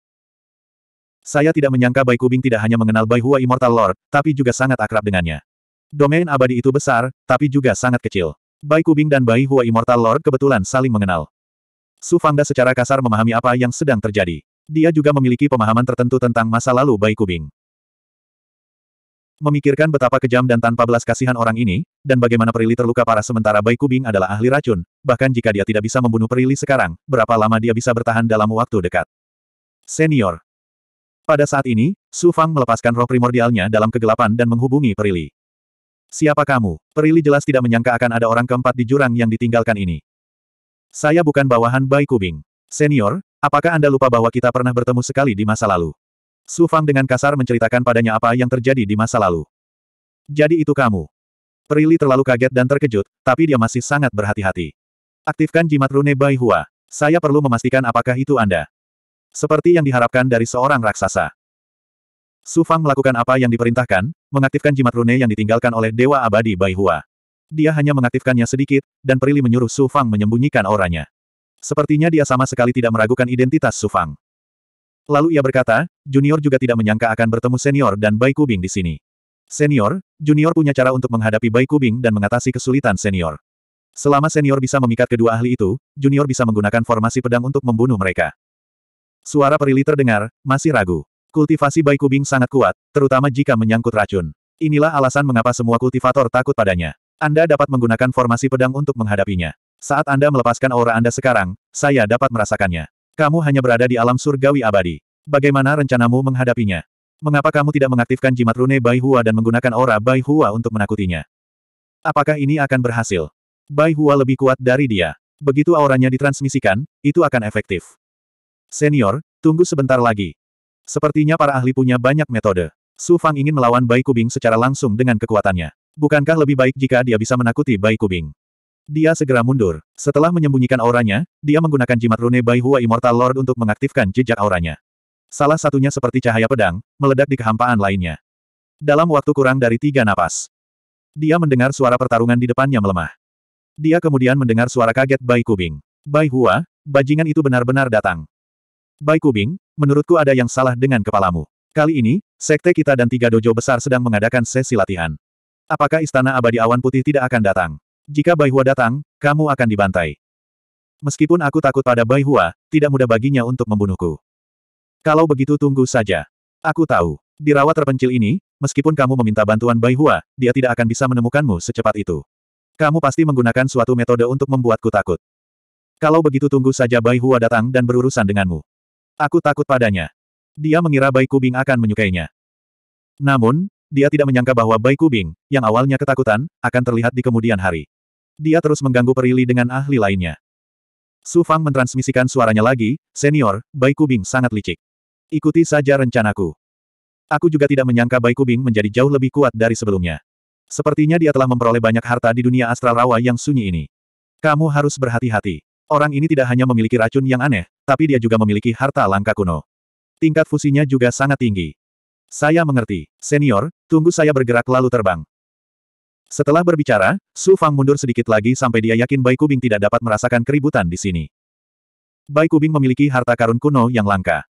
Saya tidak menyangka Bai Kubing tidak hanya mengenal Bai Hua Immortal Lord, tapi juga sangat akrab dengannya. Domain abadi itu besar, tapi juga sangat kecil. Bai Kubing dan Bai Hua Immortal Lord kebetulan saling mengenal. Su Fangda secara kasar memahami apa yang sedang terjadi. Dia juga memiliki pemahaman tertentu tentang masa lalu Bai Kubing. Memikirkan betapa kejam dan tanpa belas kasihan orang ini, dan bagaimana Perili terluka parah sementara Bai Kubing adalah ahli racun, bahkan jika dia tidak bisa membunuh Perili sekarang, berapa lama dia bisa bertahan dalam waktu dekat. Senior. Pada saat ini, Su Fang melepaskan roh primordialnya dalam kegelapan dan menghubungi Perili. Siapa kamu? Perili jelas tidak menyangka akan ada orang keempat di jurang yang ditinggalkan ini. Saya bukan bawahan Bai Kubing. Senior, apakah Anda lupa bahwa kita pernah bertemu sekali di masa lalu? Su Fang dengan kasar menceritakan padanya apa yang terjadi di masa lalu. Jadi itu kamu. Perili terlalu kaget dan terkejut, tapi dia masih sangat berhati-hati. Aktifkan jimat rune Bai Hua. Saya perlu memastikan apakah itu Anda. Seperti yang diharapkan dari seorang raksasa. Su Fang melakukan apa yang diperintahkan, mengaktifkan jimat rune yang ditinggalkan oleh Dewa Abadi Bai Hua. Dia hanya mengaktifkannya sedikit, dan Perili menyuruh Su Fang menyembunyikan auranya. Sepertinya dia sama sekali tidak meragukan identitas Su Fang. Lalu ia berkata, Junior juga tidak menyangka akan bertemu Senior dan Bai Kubing di sini. Senior, Junior punya cara untuk menghadapi Bai Kubing dan mengatasi kesulitan Senior. Selama Senior bisa memikat kedua ahli itu, Junior bisa menggunakan formasi pedang untuk membunuh mereka. Suara Perili terdengar, masih ragu. Kultivasi Bai Kubing sangat kuat, terutama jika menyangkut racun. Inilah alasan mengapa semua kultivator takut padanya. Anda dapat menggunakan formasi pedang untuk menghadapinya. Saat Anda melepaskan aura Anda sekarang, saya dapat merasakannya. Kamu hanya berada di alam surgawi abadi. Bagaimana rencanamu menghadapinya? Mengapa kamu tidak mengaktifkan jimat rune Bai Hua dan menggunakan aura Bai Hua untuk menakutinya? Apakah ini akan berhasil? Bai Hua lebih kuat dari dia. Begitu auranya ditransmisikan, itu akan efektif. Senior, tunggu sebentar lagi. Sepertinya para ahli punya banyak metode. Su Fang ingin melawan Bai Kubing secara langsung dengan kekuatannya. Bukankah lebih baik jika dia bisa menakuti Bai Kubing? Dia segera mundur. Setelah menyembunyikan auranya, dia menggunakan jimat rune Bai Hua Immortal Lord untuk mengaktifkan jejak auranya. Salah satunya seperti cahaya pedang, meledak di kehampaan lainnya. Dalam waktu kurang dari tiga napas, dia mendengar suara pertarungan di depannya melemah. Dia kemudian mendengar suara kaget Bai Kubing. Bai Hua, bajingan itu benar-benar datang. Bai Kubing, menurutku ada yang salah dengan kepalamu. Kali ini, sekte kita dan tiga dojo besar sedang mengadakan sesi latihan. Apakah Istana Abadi Awan Putih tidak akan datang? Jika Baihua datang, kamu akan dibantai. Meskipun aku takut pada Baihua, tidak mudah baginya untuk membunuhku. Kalau begitu tunggu saja. Aku tahu, di rawa terpencil ini, meskipun kamu meminta bantuan Baihua, dia tidak akan bisa menemukanmu secepat itu. Kamu pasti menggunakan suatu metode untuk membuatku takut. Kalau begitu tunggu saja Baihua datang dan berurusan denganmu. Aku takut padanya. Dia mengira Bai Kubing akan menyukainya. Namun, dia tidak menyangka bahwa Bai Kubing, yang awalnya ketakutan, akan terlihat di kemudian hari. Dia terus mengganggu Perili dengan ahli lainnya. Su Fang mentransmisikan suaranya lagi, Senior, Bai Kubing sangat licik. Ikuti saja rencanaku. Aku juga tidak menyangka Bai Kubing menjadi jauh lebih kuat dari sebelumnya. Sepertinya dia telah memperoleh banyak harta di dunia astral rawa yang sunyi ini. Kamu harus berhati-hati. Orang ini tidak hanya memiliki racun yang aneh, tapi dia juga memiliki harta langka kuno. Tingkat fusinya juga sangat tinggi. Saya mengerti, senior, tunggu saya bergerak lalu terbang. Setelah berbicara, Su Fang mundur sedikit lagi sampai dia yakin Bai Kubing tidak dapat merasakan keributan di sini. Bai Kubing memiliki harta karun kuno yang langka.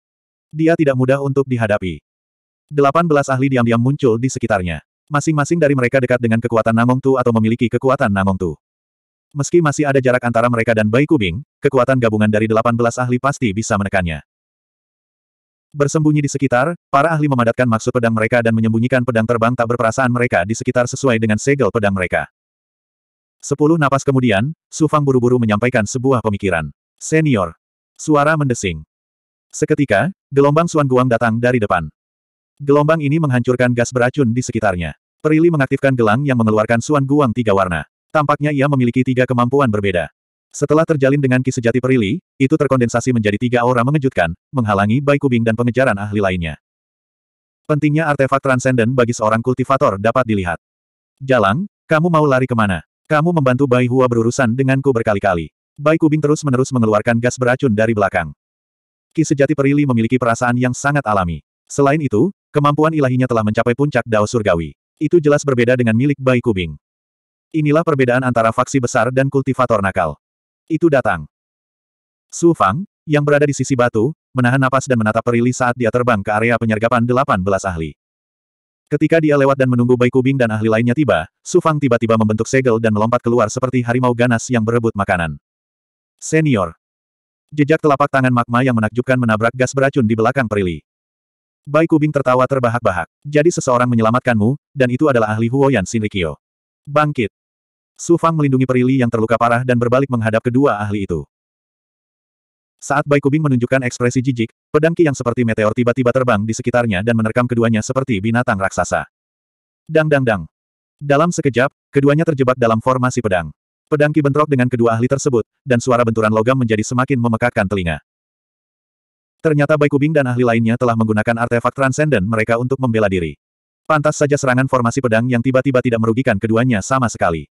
Dia tidak mudah untuk dihadapi. Delapan belas ahli diam-diam muncul di sekitarnya. Masing-masing dari mereka dekat dengan kekuatan Namong Tu atau memiliki kekuatan Namong Tu. Meski masih ada jarak antara mereka dan Bai Kubing, kekuatan gabungan dari 18 ahli pasti bisa menekannya. Bersembunyi di sekitar, para ahli memadatkan maksud pedang mereka dan menyembunyikan pedang terbang tak berperasaan mereka di sekitar sesuai dengan segel pedang mereka. Sepuluh napas kemudian, Su Fang buru-buru menyampaikan sebuah pemikiran. Senior. Suara mendesing. Seketika, gelombang Suan Guang datang dari depan. Gelombang ini menghancurkan gas beracun di sekitarnya. Perili mengaktifkan gelang yang mengeluarkan Suan Guang tiga warna. Tampaknya ia memiliki tiga kemampuan berbeda. Setelah terjalin dengan ki sejati perili, itu terkondensasi menjadi tiga aura mengejutkan, menghalangi Bai Kubing dan pengejaran ahli lainnya. Pentingnya artefak transenden bagi seorang kultivator dapat dilihat. Jalang, kamu mau lari kemana? Kamu membantu Bai Hua berurusan denganku berkali-kali. Bai Kubing terus-menerus mengeluarkan gas beracun dari belakang. Ki sejati perili memiliki perasaan yang sangat alami. Selain itu, kemampuan ilahinya telah mencapai puncak Dao Surgawi. Itu jelas berbeda dengan milik Bai Kubing. Inilah perbedaan antara faksi besar dan kultivator nakal. Itu datang. Su Fang, yang berada di sisi batu, menahan napas dan menatap Perili saat dia terbang ke area penyergapan 18 ahli. Ketika dia lewat dan menunggu Bai Kubing dan ahli lainnya tiba, Su Fang tiba-tiba membentuk segel dan melompat keluar seperti harimau ganas yang berebut makanan. Senior. Jejak telapak tangan magma yang menakjubkan menabrak gas beracun di belakang Perili. Bai Kubing tertawa terbahak-bahak. Jadi seseorang menyelamatkanmu, dan itu adalah ahli Huoyan Shinrikyo. Bangkit! Su Fang melindungi Perili yang terluka parah dan berbalik menghadap kedua ahli itu. Saat Bai Kubing menunjukkan ekspresi jijik, pedang Ki yang seperti meteor tiba-tiba terbang di sekitarnya dan menerkam keduanya seperti binatang raksasa. Dang dang dang. Dalam sekejap, keduanya terjebak dalam formasi pedang. Pedang Ki bentrok dengan kedua ahli tersebut, dan suara benturan logam menjadi semakin memekakkan telinga. Ternyata Bai Kubing dan ahli lainnya telah menggunakan artefak transenden mereka untuk membela diri. Pantas saja serangan formasi pedang yang tiba-tiba tidak merugikan keduanya sama sekali.